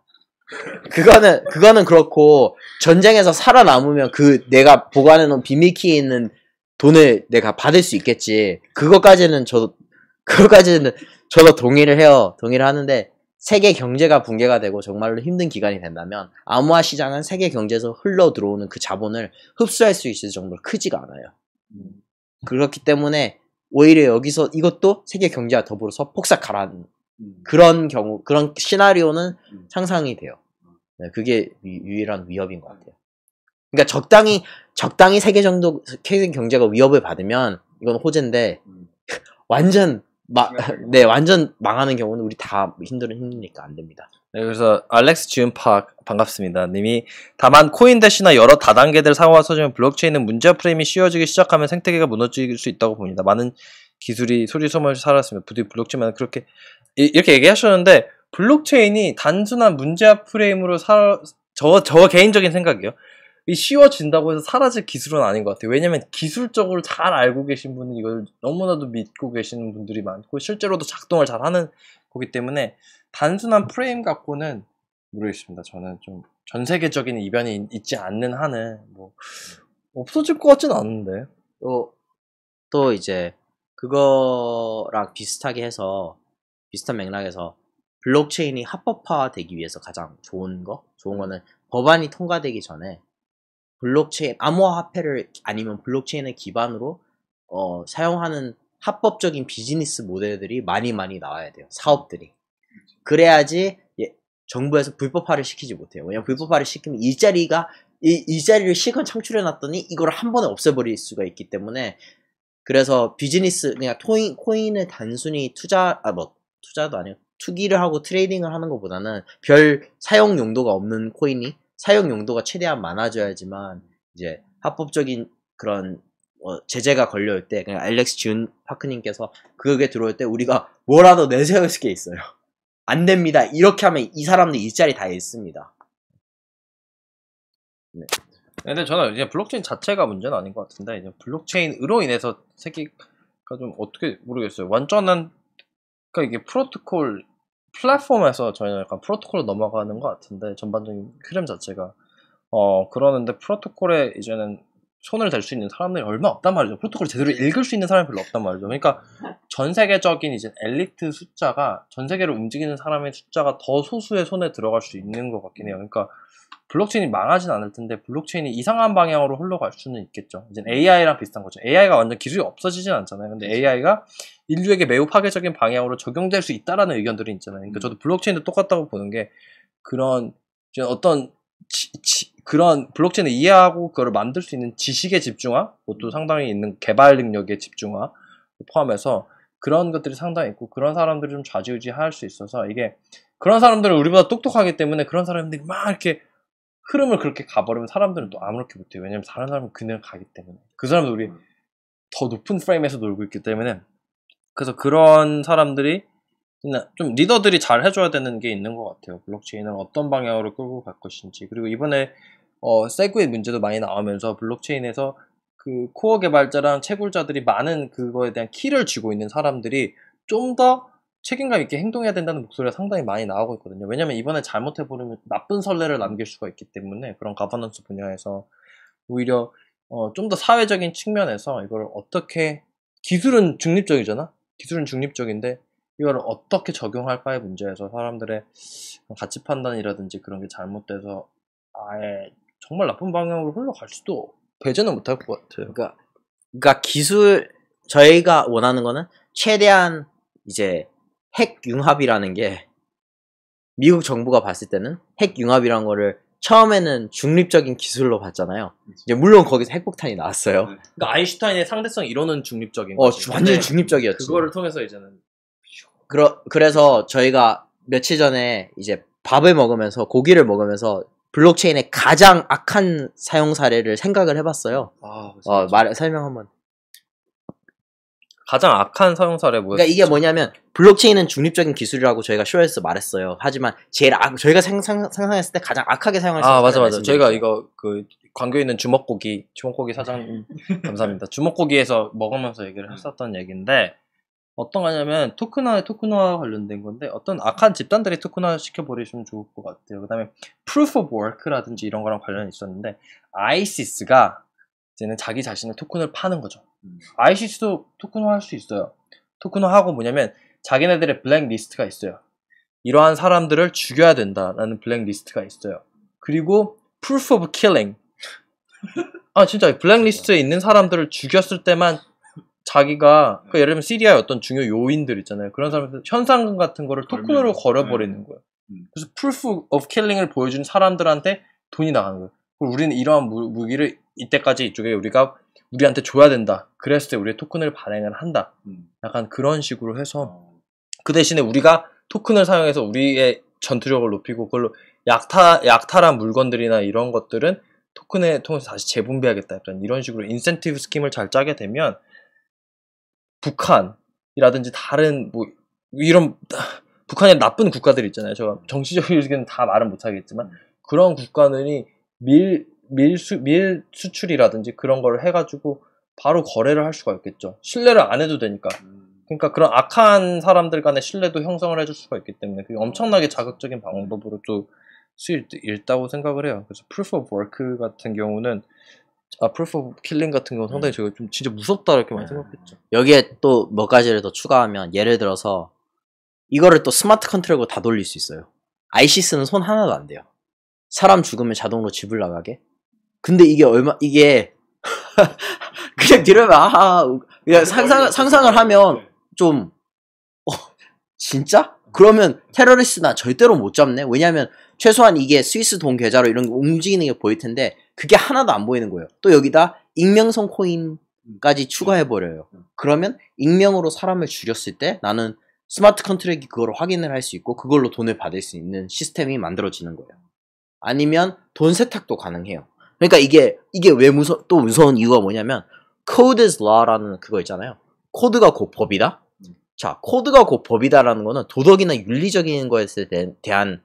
그거는 그거는 그렇고 전쟁에서 살아남으면 그 내가 보관해 놓은 비밀키에 있는 돈을 내가 받을 수 있겠지. 그것까지는 저도 그것까지는 저도 동의를 해요. 동의를 하는데 세계 경제가 붕괴가 되고 정말로 힘든 기간이 된다면 암호화 시장은 세계 경제에서 흘러 들어오는 그 자본을 흡수할 수 있을 정도로 크지가 않아요. 음. 그렇기 때문에 오히려 여기서 이것도 세계 경제와 더불어서 폭삭 가라앉는 음. 그런 경우 그런 시나리오는 음. 상상이 돼요. 네, 그게 유, 유일한 위협인 것 같아요. 그러니까 적당히 적당히 세계 정도 세계 경제가 위협을 받으면 이건 호재인데 완전 마, 네 완전 망하는 경우는 우리 다힘들어 힘드니까 안 됩니다. 네, 그래서 알렉스 지은파 반갑습니다. 님이 다만 코인 대시나 여러 다단계들 상호화 서지면 블록체인은 문제 프레임이 씌워지기 시작하면 생태계가 무너질 수 있다고 봅니다. 많은 기술이 소리 소문을 살았으면 부디 블록체인은 그렇게 이, 렇게 얘기하셨는데 블록체인이 단순한 문제와 프레임으로 살 저, 저 개인적인 생각이에요. 쉬워진다고 해서 사라질 기술은 아닌 것 같아요. 왜냐면 기술적으로 잘 알고 계신 분은 이걸 너무나도 믿고 계시는 분들이 많고 실제로도 작동을 잘 하는 거기 때문에 단순한 프레임 갖고는 모르겠습니다. 저는 좀 전 세계적인 이변이 있지 않는 한은 뭐 없어질 것 같진 않은데. 또, 또 이제 그거랑 비슷하게 해서 비슷한 맥락에서 블록체인이 합법화되기 위해서 가장 좋은 거, 좋은 거는 법안이 통과되기 전에 블록체인 암호화폐를 아니면 블록체인을 기반으로 어, 사용하는 합법적인 비즈니스 모델들이 많이 많이 나와야 돼요. 사업들이. 그래야지 예, 정부에서 불법화를 시키지 못해요. 왜냐면 불법화를 시키면 일자리가 이, 일자리를 실컷 창출해 놨더니 이걸 한 번에 없애버릴 수가 있기 때문에 그래서 비즈니스 그냥 그러니까 토인, 코인을 단순히 투자 아뭐 투자도 아니고 투기를 하고 트레이딩을 하는 것보다는 별 사용 용도가 없는 코인이 사용 용도가 최대한 많아져야지만 이제 합법적인 그런 어, 제재가 걸려올 때 그냥 알렉스 준 파크님께서 그게 들어올 때 우리가 뭐라도 내세울 게 있어요. 안 됩니다. 이렇게 하면 이 사람들 일자리 다있습니다 네. 근데 저는 이제 블록체인 자체가 문제는 아닌 것 같은데 이제 블록체인으로 인해서 새끼가좀 어떻게 모르겠어요. 완전한 그러니까 이게 프로토콜 플랫폼에서 저희는 약간 프로토콜로 넘어가는 것 같은데 전반적인 흐름 자체가 어 그러는데 프로토콜에 이제는 손을 댈 수 있는 사람들이 얼마 없단 말이죠. 프로토콜을 제대로 읽을 수 있는 사람이 별로 없단 말이죠. 그러니까 전 세계적인 이제 엘리트 숫자가 전 세계를 움직이는 사람의 숫자가 더 소수의 손에 들어갈 수 있는 것 같긴 해요. 그러니까 블록체인이 망하진 않을 텐데 블록체인이 이상한 방향으로 흘러갈 수는 있겠죠. 이제 AI랑 비슷한 거죠. AI가 완전 기술이 없어지진 않잖아요. 근데 그렇죠. AI가 인류에게 매우 파괴적인 방향으로 적용될 수 있다라는 의견들이 있잖아요. 그러니까 음. 저도 블록체인도 똑같다고 보는 게 그런 어떤 지, 지, 그런 블록체인을 이해하고 그걸 만들 수 있는 지식의 집중화, 그것도 상당히 있는 개발 능력의 집중화 포함해서 그런 것들이 상당히 있고 그런 사람들이 좀 좌지우지할 수 있어서 이게 그런 사람들은 우리보다 똑똑하기 때문에 그런 사람들이 막 이렇게 흐름을 그렇게 가버리면 사람들은 또 아무렇게 못해요. 왜냐면 다른 사람은 그냥 가기 때문에. 그사람들 우리 음. 더 높은 프레임에서 놀고 있기 때문에. 그래서 그런 사람들이 좀 리더들이 잘 해줘야 되는 게 있는 것 같아요. 블록체인을 어떤 방향으로 끌고 갈 것인지. 그리고 이번에 어, 세그의 문제도 많이 나오면서 블록체인에서 그 코어 개발자랑 채굴자들이 많은 그거에 대한 키를 쥐고 있는 사람들이 좀더 책임감 있게 행동해야 된다는 목소리가 상당히 많이 나오고 있거든요. 왜냐하면 이번에 잘못해버리면 나쁜 선례를 남길 수가 있기 때문에 그런 가버넌스 분야에서 오히려 어, 좀 더 사회적인 측면에서 이걸 어떻게 기술은 중립적이잖아. 기술은 중립적인데 이걸 어떻게 적용할까의 문제에서 사람들의 가치 판단이라든지 그런 게 잘못돼서 아예 정말 나쁜 방향으로 흘러갈 수도 배제는 못할 것 같아요. 그러니까, 그러니까 기술 저희가 원하는 거는 최대한 이제 핵융합이라는 게 미국 정부가 봤을 때는 핵융합이란 거를 처음에는 중립적인 기술로 봤잖아요. 그렇죠. 이제 물론 거기서 핵폭탄이 나왔어요. 네. 그러니까 아인슈타인의 상대성 이론은 중립적인 어, 것이 완전 네. 중립적이었죠. 그거를 통해서 이제는 그러, 그래서 저희가 며칠 전에 이제 밥을 먹으면서 고기를 먹으면서 블록체인의 가장 악한 사용 사례를 생각을 해봤어요. 아, 어, 말 설명 한번. 가장 악한 사용 사례뭐였 그러니까 이게 뭐냐면 블록체인은 중립적인 기술이라고 저희가 쇼에서 말했어요. 하지만 제일 악, 저희가 상상, 상상했을 때 가장 악하게 사용할 수 있는 아 맞아 맞아. 저희가 이거 그 광교 있는 주먹고기 주먹고기 사장 님 음. 감사합니다. 주먹고기에서 먹으면서 얘기를 했었던 얘기인데 어떤 거냐면 토큰화의 토큰화와 관련된 건데 어떤 악한 집단들이 토큰화 시켜버리시면 좋을 것 같아요. 그 다음에 proof of work라든지 이런 거랑 관련이 있었는데 아이시스가 이제는 자기 자신의 토큰을 파는 거죠. ICC도 음. 토큰화 할수 있어요. 토큰화하고 뭐냐면 자기네들의 블랙리스트가 있어요. 이러한 사람들을 죽여야 된다라는 블랙리스트가 있어요. 그리고 proof of killing. 아 진짜 블랙리스트에 있는 사람들을 죽였을 때만 자기가 그러니까 예를 들면 시리아의 어떤 중요 요인들 있잖아요. 그런 사람들 현상금 같은 거를 토큰으로 걸어버리는 네. 거예요. 음. 그래서 proof of killing을 보여준 사람들한테 돈이 나가는 거예요. 우리는 이러한 무기를 이때까지 이쪽에 우리가 우리한테 줘야 된다. 그랬을 때 우리의 토큰을 발행을 한다. 음. 약간 그런 식으로 해서 어. 그 대신에 우리가 토큰을 사용해서 우리의 전투력을 높이고 그걸로 약탈 약탈한 물건들이나 이런 것들은 토큰에 통해서 다시 재분배하겠다. 약간 이런 식으로 인센티브 스킴을 잘 짜게 되면 북한이라든지 다른 뭐 이런 북한의 나쁜 국가들 있잖아요. 제가 정치적인 다 말은 못하겠지만 음. 그런 국가들이 밀 밀수, 밀 수출이라든지 그런 걸 해가지고 바로 거래를 할 수가 있겠죠. 신뢰를 안 해도 되니까. 음. 그러니까 그런 악한 사람들 간의 신뢰도 형성을 해줄 수가 있기 때문에 그게 엄청나게 자극적인 방법으로 또수 있다고 생각을 해요. 그래서 proof of work 같은 경우는 아 proof of killing 같은 경우 상당히 음. 제가 좀 진짜 무섭다 이렇게 많이 음. 생각했죠. 여기에 또 몇 가지를 더 추가하면 예를 들어서 이거를 또 스마트 컨트롤로 다 돌릴 수 있어요. 아이시스는 손 하나도 안 돼요. 사람 죽으면 자동으로 집을 나가게 근데 이게 얼마 이게 그냥 들으면 아 그냥 네, 상상 상상을 하면 네. 좀 어, 진짜? 그러면 테러리스트나 절대로 못 잡네. 왜냐하면 최소한 이게 스위스 돈 계좌로 이런 거 움직이는 게 보일 텐데 그게 하나도 안 보이는 거예요. 또 여기다 익명성 코인까지 음. 추가해 버려요. 음. 그러면 익명으로 사람을 줄였을 때 나는 스마트 컨트랙이 그걸 확인을 할 수 있고 그걸로 돈을 받을 수 있는 시스템이 만들어지는 거예요. 아니면 돈 세탁도 가능해요. 그러니까 이게 이게 왜 무서 또 무서운 이유가 뭐냐면 code is law라는 그거 있잖아요. 코드가 곧 법이다. 자, 코드가 곧 법이다라는 거는 도덕이나 윤리적인 것에 대한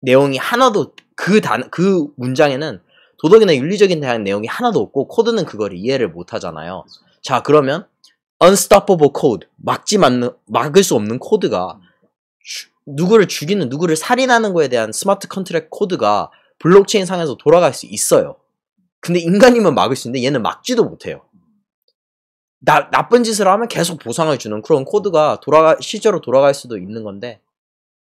내용이 하나도 그 단, 그 문장에는 도덕이나 윤리적인 대한 내용이 하나도 없고 코드는 그걸 이해를 못 하잖아요. 그렇죠. 자, 그러면 unstoppable code, 막지 맞는, 막을 수 없는 코드가 주, 누구를 죽이는, 누구를 살인하는 거에 대한 스마트 컨트랙 코드가 블록체인 상에서 돌아갈 수 있어요. 근데 인간이면 막을 수 있는데 얘는 막지도 못해요. 나, 나쁜 짓을 하면 계속 보상을 주는 그런 코드가 돌아가 실제로 돌아갈 수도 있는 건데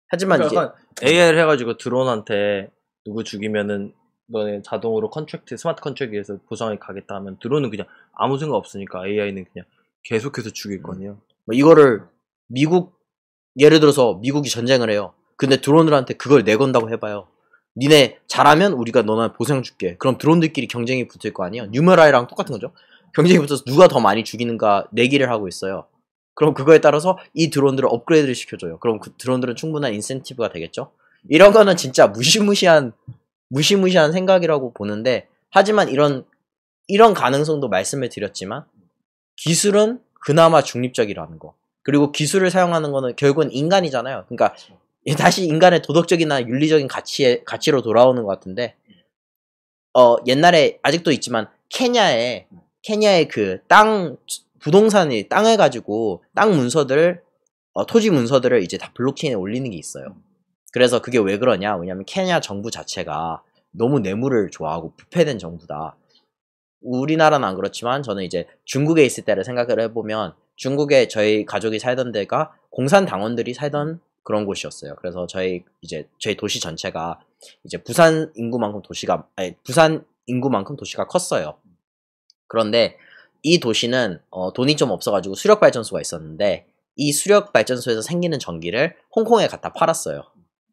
하지만 그러니까 이제 AI를 해가지고 드론한테 누구 죽이면은 너네 자동으로 컨트랙트 스마트 컨트랙트에서 보상이 가겠다 하면 드론은 그냥 아무 생각 없으니까 AI는 그냥 계속해서 죽일 음. 거 아니에요. 뭐 이거를 미국 예를 들어서 미국이 전쟁을 해요. 근데 드론들한테 그걸 내건다고 해봐요. 니네 잘하면 우리가 너나 보상 줄게. 그럼 드론들끼리 경쟁이 붙을 거 아니야? 뉴머라이랑 똑같은 거죠. 경쟁이 붙어서 누가 더 많이 죽이는가 내기를 하고 있어요. 그럼 그거에 따라서 이 드론들을 업그레이드를 시켜줘요. 그럼 그 드론들은 충분한 인센티브가 되겠죠? 이런 거는 진짜 무시무시한, 무시무시한 생각이라고 보는데, 하지만 이런, 이런 가능성도 말씀을 드렸지만, 기술은 그나마 중립적이라는 거. 그리고 기술을 사용하는 거는 결국은 인간이잖아요. 그러니까 다시 인간의 도덕적이나 윤리적인 가치에, 가치로 돌아오는 것 같은데, 어, 옛날에, 아직도 있지만, 케냐에, 케냐에그 땅, 부동산이, 땅을 가지고, 땅문서들 어, 토지 문서들을 이제 다 블록체인에 올리는 게 있어요. 그래서 그게 왜 그러냐? 왜냐면 케냐 정부 자체가 너무 뇌물을 좋아하고 부패된 정부다. 우리나라는 안 그렇지만 저는 이제 중국에 있을 때를 생각을 해보면 중국에 저희 가족이 살던 데가 공산 당원들이 살던 그런 곳이었어요. 그래서 저희 이제 저희 도시 전체가 이제 부산 인구만큼 도시가 아니, 부산 인구만큼 도시가 컸어요. 그런데 이 도시는 어, 돈이 좀 없어가지고 수력 발전소가 있었는데 이 수력 발전소에서 생기는 전기를 홍콩에 갖다 팔았어요.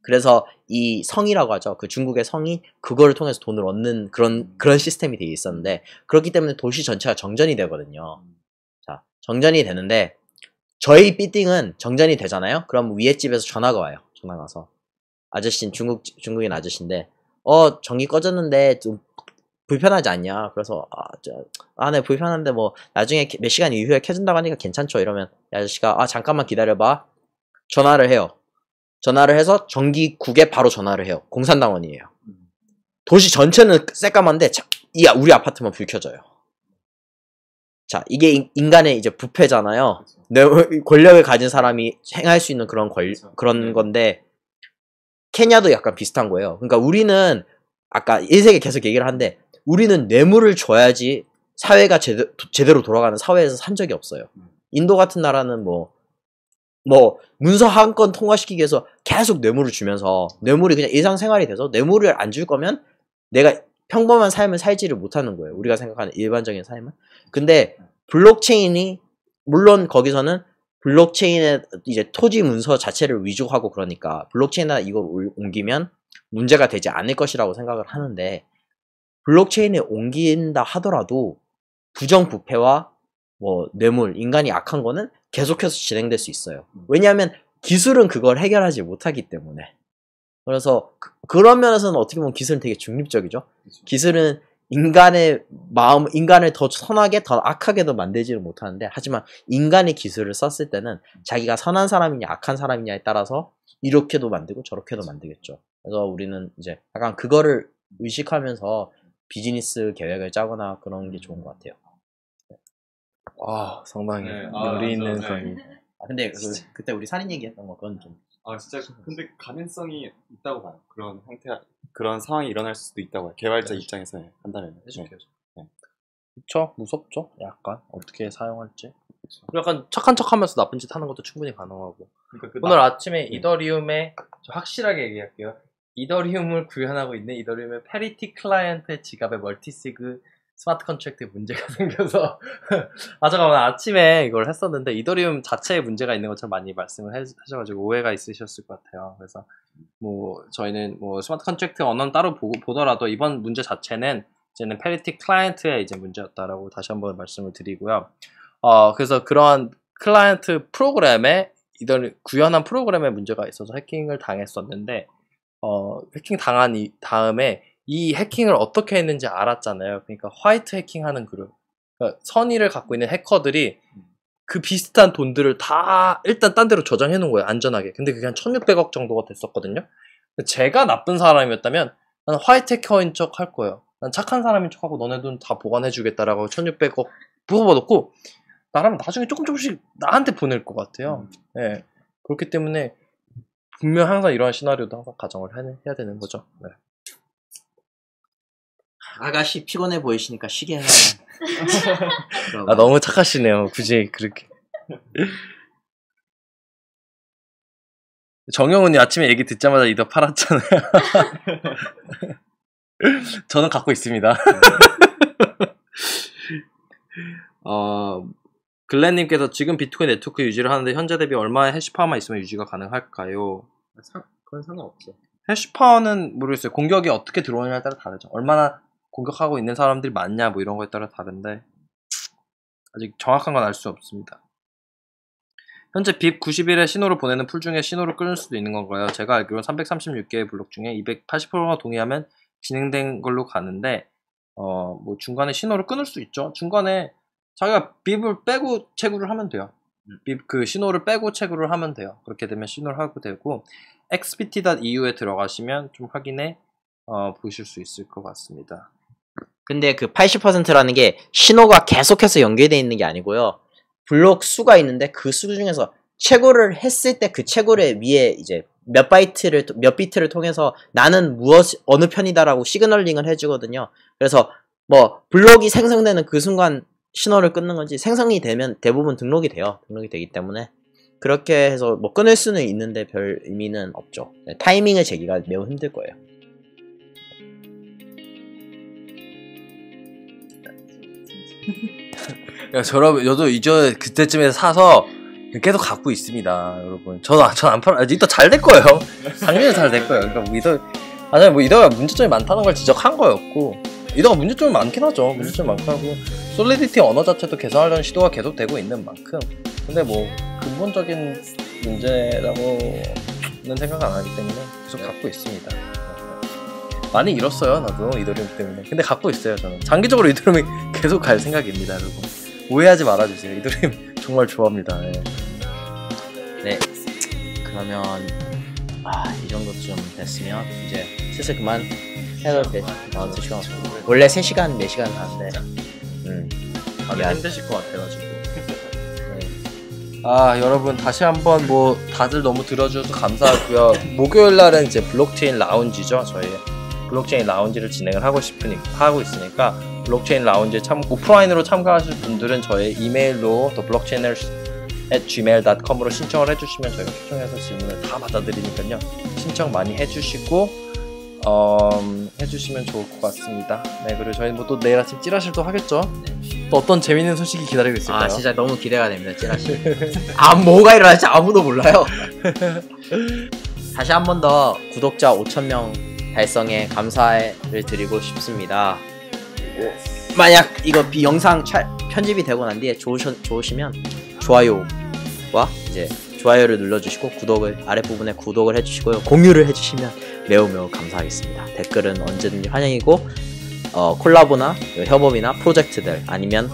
그래서 이 성이라고 하죠. 그 중국의 성이 그거를 통해서 돈을 얻는 그런 그런 시스템이 되어 있었는데 그렇기 때문에 도시 전체가 정전이 되거든요. 자, 정전이 되는데 저희 삐띵은 정전이 되잖아요. 그럼 위에 집에서 전화가 와요. 전화가 와서 아저씨 중국 중국인 아저씨인데 어 전기 꺼졌는데 좀 불편하지 않냐? 그래서 아네 아, 아 네, 불편한데 뭐 나중에 몇 시간 이후에 켜준다고 하니까 괜찮죠 이러면 아저씨가 아 잠깐만 기다려봐 전화를 해요. 전화를 해서 전기국에 바로 전화를 해요. 공산당원이에요. 음. 도시 전체는 새까만데 이 우리 아파트만 불 켜져요. 자, 이게 인간의 이제 부패잖아요. 권력을 가진 사람이 행할 수 있는 그런 권그런 그렇죠. 네. 건데 케냐도 약간 비슷한 거예요. 그러니까 우리는 아까 1세계 계속 얘기를 하는데 우리는 뇌물을 줘야지 사회가 제대, 제대로 돌아가는 사회에서 산 적이 없어요. 음. 인도 같은 나라는 뭐, 뭐, 문서 한 건 통과시키기 위해서 계속 뇌물을 주면서 뇌물이 그냥 일상생활이 돼서 뇌물을 안 줄 거면 내가 평범한 삶을 살지를 못하는 거예요. 우리가 생각하는 일반적인 삶은. 근데 블록체인이 물론 거기서는 블록체인의 이제 토지 문서 자체를 위조하고 그러니까 블록체인이나 이걸 옮기면 문제가 되지 않을 것이라고 생각을 하는데 블록체인에 옮긴다 하더라도 부정부패와 뭐 뇌물, 인간이 악한 거는 계속해서 진행될 수 있어요. 왜냐하면 기술은 그걸 해결하지 못하기 때문에. 그래서 그, 런 면에서는 어떻게 보면 기술은 되게 중립적이죠. 그치. 기술은 인간의 마음, 인간을 더 선하게, 더 악하게도 만들지를 못하는데, 하지만 인간이 기술을 썼을 때는 자기가 선한 사람이냐, 악한 사람이냐에 따라서 이렇게도 만들고 저렇게도 만들겠죠. 그래서 우리는 이제 약간 그거를 의식하면서 비즈니스 계획을 짜거나 그런 게 좋은 것 같아요. 와, 아, 상당히 네. 아, 요리 있는 네. 사람이. 네. 아, 근데 그, 그때 우리 살인 얘기했던 거 그건 좀아 진짜 근데 가능성이 있다고 봐요. 그런 형태 그런 상황이 일어날 수도 있다고 봐요. 개발자 네. 입장에서 한다면. 네. 네. 그쵸 무섭죠. 약간 어떻게 사용할지. 그쵸. 약간 착한 척하면서 나쁜 짓 하는 것도 충분히 가능하고. 그러니까 그 오늘 나... 아침에 네. 이더리움에 확실하게 얘기할게요. 이더리움을 구현하고 있는 이더리움의 페리티 클라이언트의 지갑에 멀티시그 스마트 컨트랙트에 문제가 생겨서 아 잠깐만 아침에 이걸 했었는데 이더리움 자체에 문제가 있는 것처럼 많이 말씀을 하셔가지고 오해가 있으셨을 것 같아요. 그래서 뭐 저희는 뭐 스마트 컨트랙트 언어는 따로 보, 보더라도 이번 문제 자체는 이제는 페리티 클라이언트의 이제 문제였다라고 다시 한번 말씀을 드리고요. 어 그래서 그러한 클라이언트 프로그램에 이들 더 구현한 프로그램에 문제가 있어서 해킹을 당했었는데 어 해킹 당한 이 다음에 이 해킹을 어떻게 했는지 알았잖아요. 그러니까 화이트 해킹하는 그룹, 그러니까 선의를 갖고 있는 해커들이 그 비슷한 돈들을 다 일단 딴 데로 저장해 놓은 거예요. 안전하게. 근데 그게 한 1600억 정도가 됐었거든요. 제가 나쁜 사람이었다면 나는 화이트 해커인 척 할 거예요. 난 착한 사람인 척하고 너네 돈 다 보관해 주겠다라고 1600억 부어놓고 나라면 나중에 조금 조금씩 나한테 보낼 것 같아요. 음. 예. 음. 네. 그렇기 때문에 분명 항상 이러한 시나리오도 항상 가정을 해야 되는 거죠. 네. 아가씨 피곤해 보이시니까 쉬게 해요. 아, 너무 착하시네요. 굳이 그렇게. 정영훈이 아침에 얘기 듣자마자 이더 팔았잖아요. 저는 갖고 있습니다. 어, 글렌님께서 지금 비트코인 네트워크 유지를 하는데 현재 대비 얼마의 해시파워만 있으면 유지가 가능할까요? 사, 그건 상관없지. 해시파워는 모르겠어요. 공격이 어떻게 들어오느냐에 따라 다르죠. 얼마나 공격하고 있는 사람들이 많냐 뭐 이런 거에 따라 다른데 아직 정확한 건 알 수 없습니다. 현재 빕 91의 신호를 보내는 풀 중에 신호를 끊을 수도 있는 건가요? 제가 알기로 336개의 블록 중에 280%가 동의하면 진행된 걸로 가는데 어 뭐 중간에 신호를 끊을 수 있죠. 중간에 자기가 빕을 빼고 체굴를 하면 돼요. 빕그 음. 신호를 빼고 체굴를 하면 돼요. 그렇게 되면 신호를 하고 되고 xpt.eu에 들어가시면 좀 확인해 어, 보실 수 있을 것 같습니다. 근데 그 80%라는 게 신호가 계속해서 연결되어 있는 게 아니고요. 블록 수가 있는데 그 수 중에서 채굴을 했을 때 그 채굴의 위에 이제 몇 바이트를 몇 비트를 통해서 나는 무엇 어느 편이다라고 시그널링을 해주거든요. 그래서 뭐 블록이 생성되는 그 순간 신호를 끊는 건지 생성이 되면 대부분 등록이 돼요. 등록이 되기 때문에 그렇게 해서 뭐 끊을 수는 있는데 별 의미는 없죠. 네, 타이밍의 제기가 매우 힘들 거예요. 그 저러 저도 이제 그때쯤에 사서 계속 갖고 있습니다, 여러분. 저도 전안 팔아. 이더 잘 될 거예요. 당연히 잘 될 거예요. 그러니까 뭐 이더 아니 뭐 이더가 문제점이 많다는 걸 지적한 거였고 이더가 문제점이 많긴 하죠. 문제점 많고 하고 솔리디티 언어 자체도 개선하려는 시도가 계속 되고 있는 만큼 근데 뭐 근본적인 문제라고는 생각 안 하기 때문에 계속 갖고 있습니다. 많이 잃었어요 나도 이더리움 때문에 근데 갖고 있어요 저는 장기적으로 이더리움이 계속 갈 생각입니다 여러분 오해하지 말아주세요 이더리움 정말 좋아합니다 네, 네. 그러면 아, 이 정도쯤 됐으면 이제 슬슬 그만 해야 될때 다음 시 원래 3시간 4시간 하는데 음. 다들 아, 야. 힘드실 것 같아가지고 네. 아 여러분 다시 한번 뭐 다들 너무 들어주셔서 감사하고요 목요일 날은 이제 블록체인 라운지죠 저희 블록체인 라운지를 진행을 하고 싶으니 하고 있으니까 블록체인 라운지에 참 오프라인으로 참가하실 분들은 저의 이메일로 또 블록체인을 at gmail.com으로 신청을 해주시면 저희가 초청해서 질문을 다받아들이니까요 신청 많이 해주시고 어, 해주시면 좋을 것 같습니다. 네, 그리고 저희 뭐또 내일 아침 찌라시도 하겠죠. 네. 또 어떤 재밌는 소식이 기다리고 있을까요? 아, 진짜 너무 기대가 됩니다. 찌라시. 아, 뭐가 일어날지 아무도 몰라요. 다시 한 번 더 구독자 5천명 달성에 감사를 드리고 싶습니다. 만약 이거 영상 차, 편집이 되고 난 뒤에 좋으셔, 좋으시면 좋아요와 이제 좋아요를 눌러주시고 구독을 아랫부분에 구독을 해주시고요 공유를 해주시면 매우 매우 감사하겠습니다 댓글은 언제든지 환영이고 어, 콜라보나 협업이나 프로젝트들 아니면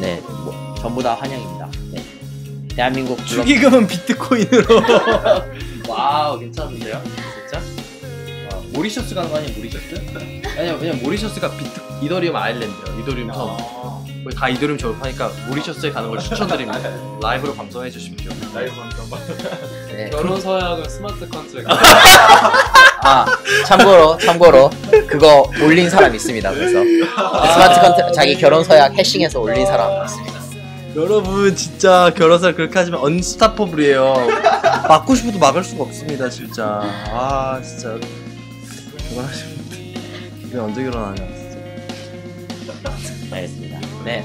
네 뭐, 전부 다 환영입니다 네. 대한민국 주기금은 비트코인으로 와우 괜찮은데요 진짜 모리셔스 가는 거 아니야 모리셔스? 아니야 그냥 모리셔스가 비트, 이더리움 아일랜드예요 이더리움 타 아, 거의 다 이더리움 저업하니까 모리셔스에 가는 걸 추천드립니다 라이브로 감상해 주십시오 라이브 한번 네. 그 결혼 서약은 스마트 컨트롤아 참고로 참고로 그거 올린 사람 있습니다 그래서 아. 스마트 컨트 자기 결혼 서약 해싱해서 올린 사람 아. 있습니다 여러분 진짜 결혼설 그렇게 하시면 언스타퍼블이에요 막고 싶어도 막을 수가 없습니다 진짜 아 진짜 대단하십니다. 이 언제 결혼하냐. 알겠습니다. 네.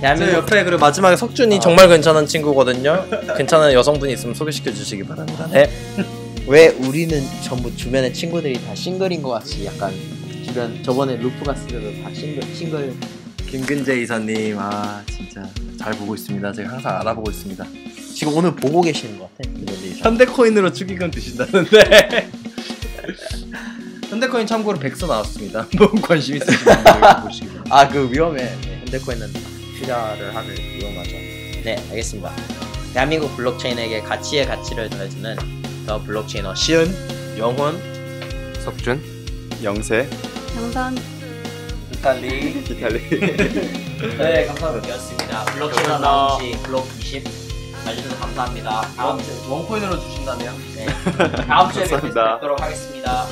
대한민국 옆에 그리고 마지막에 석준이 어. 정말 괜찮은 친구거든요. 괜찮은 여성분이 있으면 소개시켜 주시기 바랍니다. 네. 왜 우리는 전부 주변의 친구들이 다 싱글인 것 같이 약간 주변 저번에 루프가 을때도다 싱글 싱글 김근재 이사님, 아 진짜 잘 보고 있습니다. 제가 항상 알아보고 있습니다. 지금 오늘 보고 계시는 것 같아. 이거 리사. 현대코인으로 축의금 드신다는데 현대코인 참고로 백서 나왔습니다. 뭐 관심 있으신 분 보시기 아그 위험해. 네, 현대코인은 투자를 하면 위험하죠. 네 알겠습니다. 대한민국 블록체인에게 가치의 가치를 더해주는 더 블록체인어 시은, 영혼, 석준, 영세, 영선, 이탈리, 이탈리. 네 감사합니다. 블록체인어 라지 블록 20. 알려주셔서 감사합니다. 다음 주 원코인으로 주신다네요. 네. 다음 주에 뵙도록 하겠습니다.